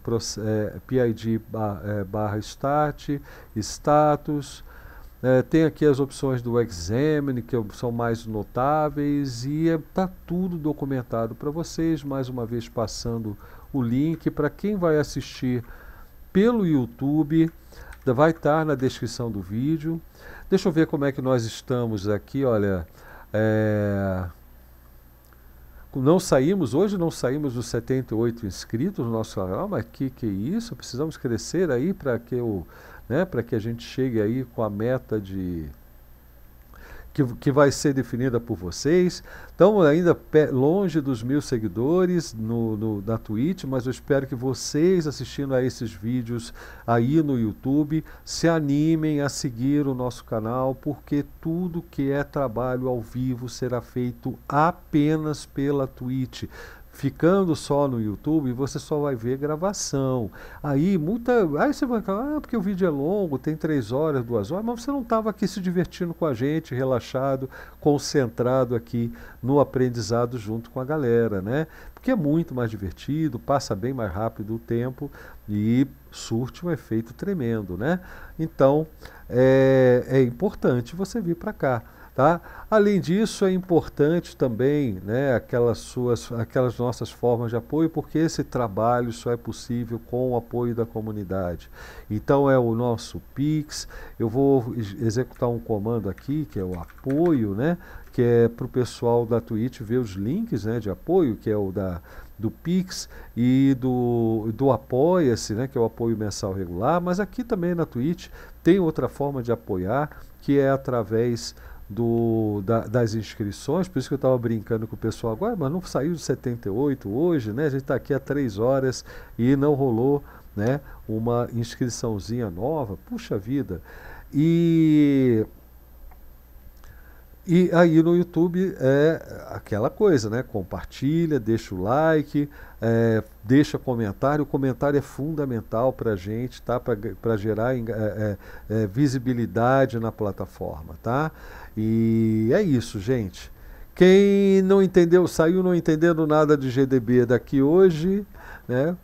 é, PID barra, é, barra stat, status, é, tem aqui as opções do Examine, que são mais notáveis, e está é, tudo documentado para vocês. Mais uma vez, passando o link para quem vai assistir pelo YouTube, vai estar tá na descrição do vídeo. Deixa eu ver como é que nós estamos aqui, olha. É... Não saímos, hoje não saímos dos 78 inscritos no nosso canal, mas que que é isso? Precisamos crescer aí para que o. Eu né, para que a gente chegue aí com a meta de que, que, vai ser definida por vocês. Estamos ainda longe dos mil seguidores no, no, na Twitch, mas eu espero que vocês assistindo a esses vídeos aí no YouTube se animem a seguir o nosso canal, porque tudo que é trabalho ao vivo será feito apenas pela Twitch ficando só no YouTube, você só vai ver gravação. Aí muita. Aí você vai falar, ah, porque o vídeo é longo, tem três horas, duas horas, mas você não estava aqui se divertindo com a gente, relaxado, concentrado aqui no aprendizado junto com a galera, né? Porque é muito mais divertido, passa bem mais rápido o tempo e surte um efeito tremendo, né? Então é, é importante você vir para cá. Tá? Além disso, é importante também né, aquelas, suas, aquelas nossas formas de apoio, porque esse trabalho só é possível com o apoio da comunidade. Então, é o nosso Pix. Eu vou executar um comando aqui, que é o apoio, né, que é para o pessoal da Twitch ver os links né, de apoio, que é o da, do Pix e do, do Apoia-se, né, que é o apoio mensal regular. Mas aqui também na Twitch tem outra forma de apoiar, que é através do, da, das inscrições, por isso que eu estava brincando com o pessoal agora, mas não saiu de 78 hoje, né? A gente está aqui há três horas e não rolou né, uma inscriçãozinha nova. Puxa vida! E, e aí no YouTube é aquela coisa, né? Compartilha, deixa o like, é, deixa comentário. O comentário é fundamental para a gente, tá? Para gerar é, é, é, visibilidade na plataforma, tá? E é isso, gente. Quem não entendeu, saiu não entendendo nada de GDB daqui hoje, né?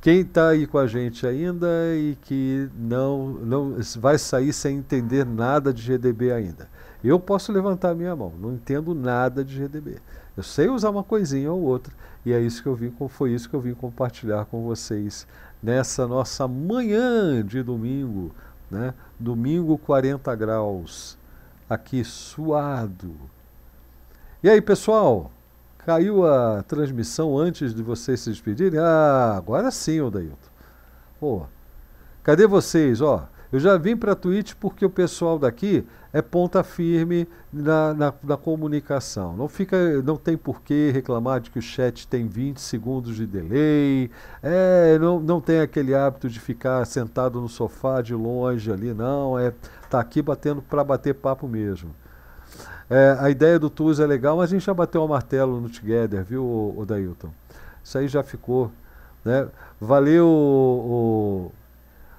Quem está aí com a gente ainda e que não, não vai sair sem entender nada de GDB ainda. Eu posso levantar a minha mão, não entendo nada de GDB. Eu sei usar uma coisinha ou outra, e é isso que eu vim, foi isso que eu vim compartilhar com vocês nessa nossa manhã de domingo, né? Domingo 40 graus aqui suado. E aí, pessoal? Caiu a transmissão antes de vocês se despedirem? Ah, agora sim, Odailton. Pô, cadê vocês? Ó, eu já vim para Twitch porque o pessoal daqui é ponta firme na, na, na, comunicação. Não fica, não tem por que reclamar de que o chat tem 20 segundos de delay. É, não, não tem aquele hábito de ficar sentado no sofá de longe ali, não. É está aqui batendo para bater papo mesmo. É, a ideia do Tuz é legal, mas a gente já bateu o um martelo no Together, viu, o, o Dailton? Isso aí já ficou. Né? Valeu, o,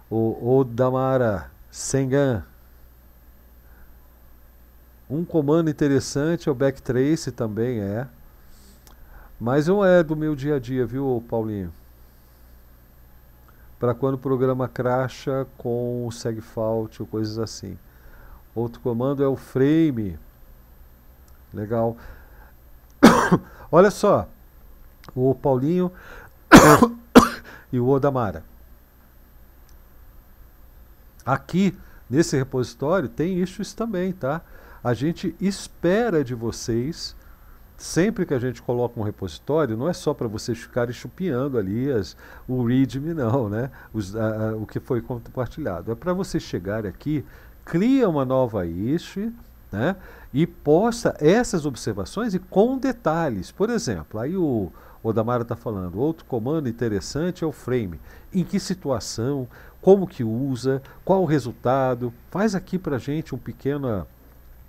o, o Damara Sengan. Um comando interessante é o backtrace também, é. Mas não é do meu dia a dia, viu, Paulinho? para quando o programa cracha com o segfault ou coisas assim. Outro comando é o frame. Legal. (coughs) Olha só, o Paulinho (coughs) e o Odamara. Aqui nesse repositório tem isso também, tá? A gente espera de vocês sempre que a gente coloca um repositório, não é só para vocês ficarem chupiando ali as, o README, não, né? Os, a, a, o que foi compartilhado. É para você chegar aqui, cria uma nova issue, né? E posta essas observações e com detalhes. Por exemplo, aí o Odamara está falando, outro comando interessante é o frame. Em que situação, como que usa, qual o resultado. Faz aqui para a gente um pequeno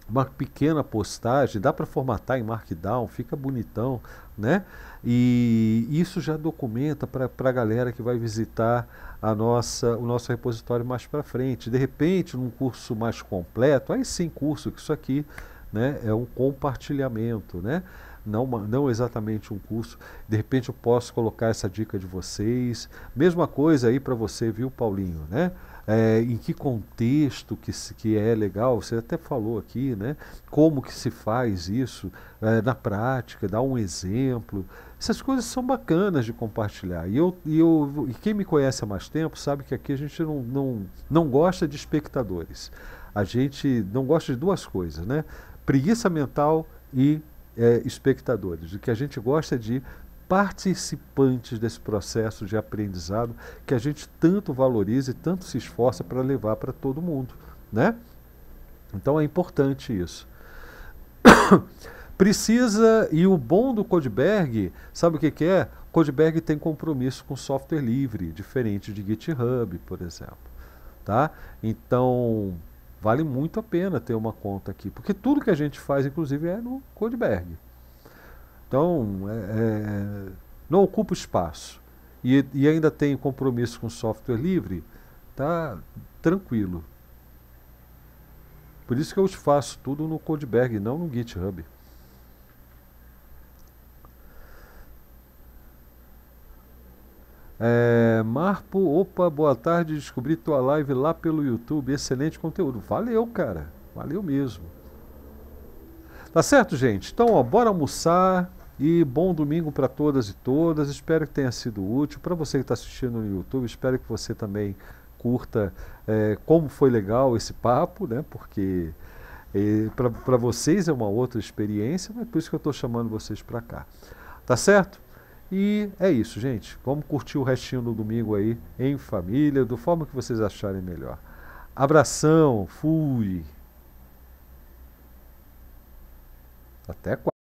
uma pequena postagem, dá para formatar em Markdown, fica bonitão, né? E isso já documenta para a galera que vai visitar a nossa, o nosso repositório mais para frente. De repente, num curso mais completo, aí sim curso, que isso aqui né, é um compartilhamento, né? Não, não exatamente um curso. De repente eu posso colocar essa dica de vocês. Mesma coisa aí para você, viu, Paulinho, né? é, em que contexto que, que é legal, você até falou aqui, né? Como que se faz isso é, na prática, dá um exemplo. Essas coisas são bacanas de compartilhar. E, eu, e, eu, e quem me conhece há mais tempo sabe que aqui a gente não, não, não gosta de espectadores. A gente não gosta de duas coisas, né? Preguiça mental e é, espectadores. O que a gente gosta é de participantes desse processo de aprendizado que a gente tanto valoriza e tanto se esforça para levar para todo mundo, né? Então é importante isso. (coughs) Precisa, e o bom do Codeberg, sabe o que, que é? Codeberg tem compromisso com software livre, diferente de GitHub, por exemplo. Tá? Então, vale muito a pena ter uma conta aqui, porque tudo que a gente faz, inclusive, é no Codeberg. Então, é, é, não ocupa espaço e, e, ainda tem compromisso com software livre, tá tranquilo. Por isso que eu faço tudo no Codeberg, não no GitHub. É, Marpo, opa, boa tarde. Descobri tua live lá pelo YouTube. Excelente conteúdo. Valeu, cara. Valeu mesmo. Tá certo, gente? Então, ó, bora almoçar e bom domingo para todas e todas. Espero que tenha sido útil. Para você que está assistindo no YouTube, espero que você também curta é, como foi legal esse papo, né? Porque é, para vocês é uma outra experiência, mas por isso que eu estou chamando vocês para cá. Tá certo? E é isso, gente. Vamos curtir o restinho do domingo aí em família, do forma que vocês acharem melhor. Abração, fui! Até quatro.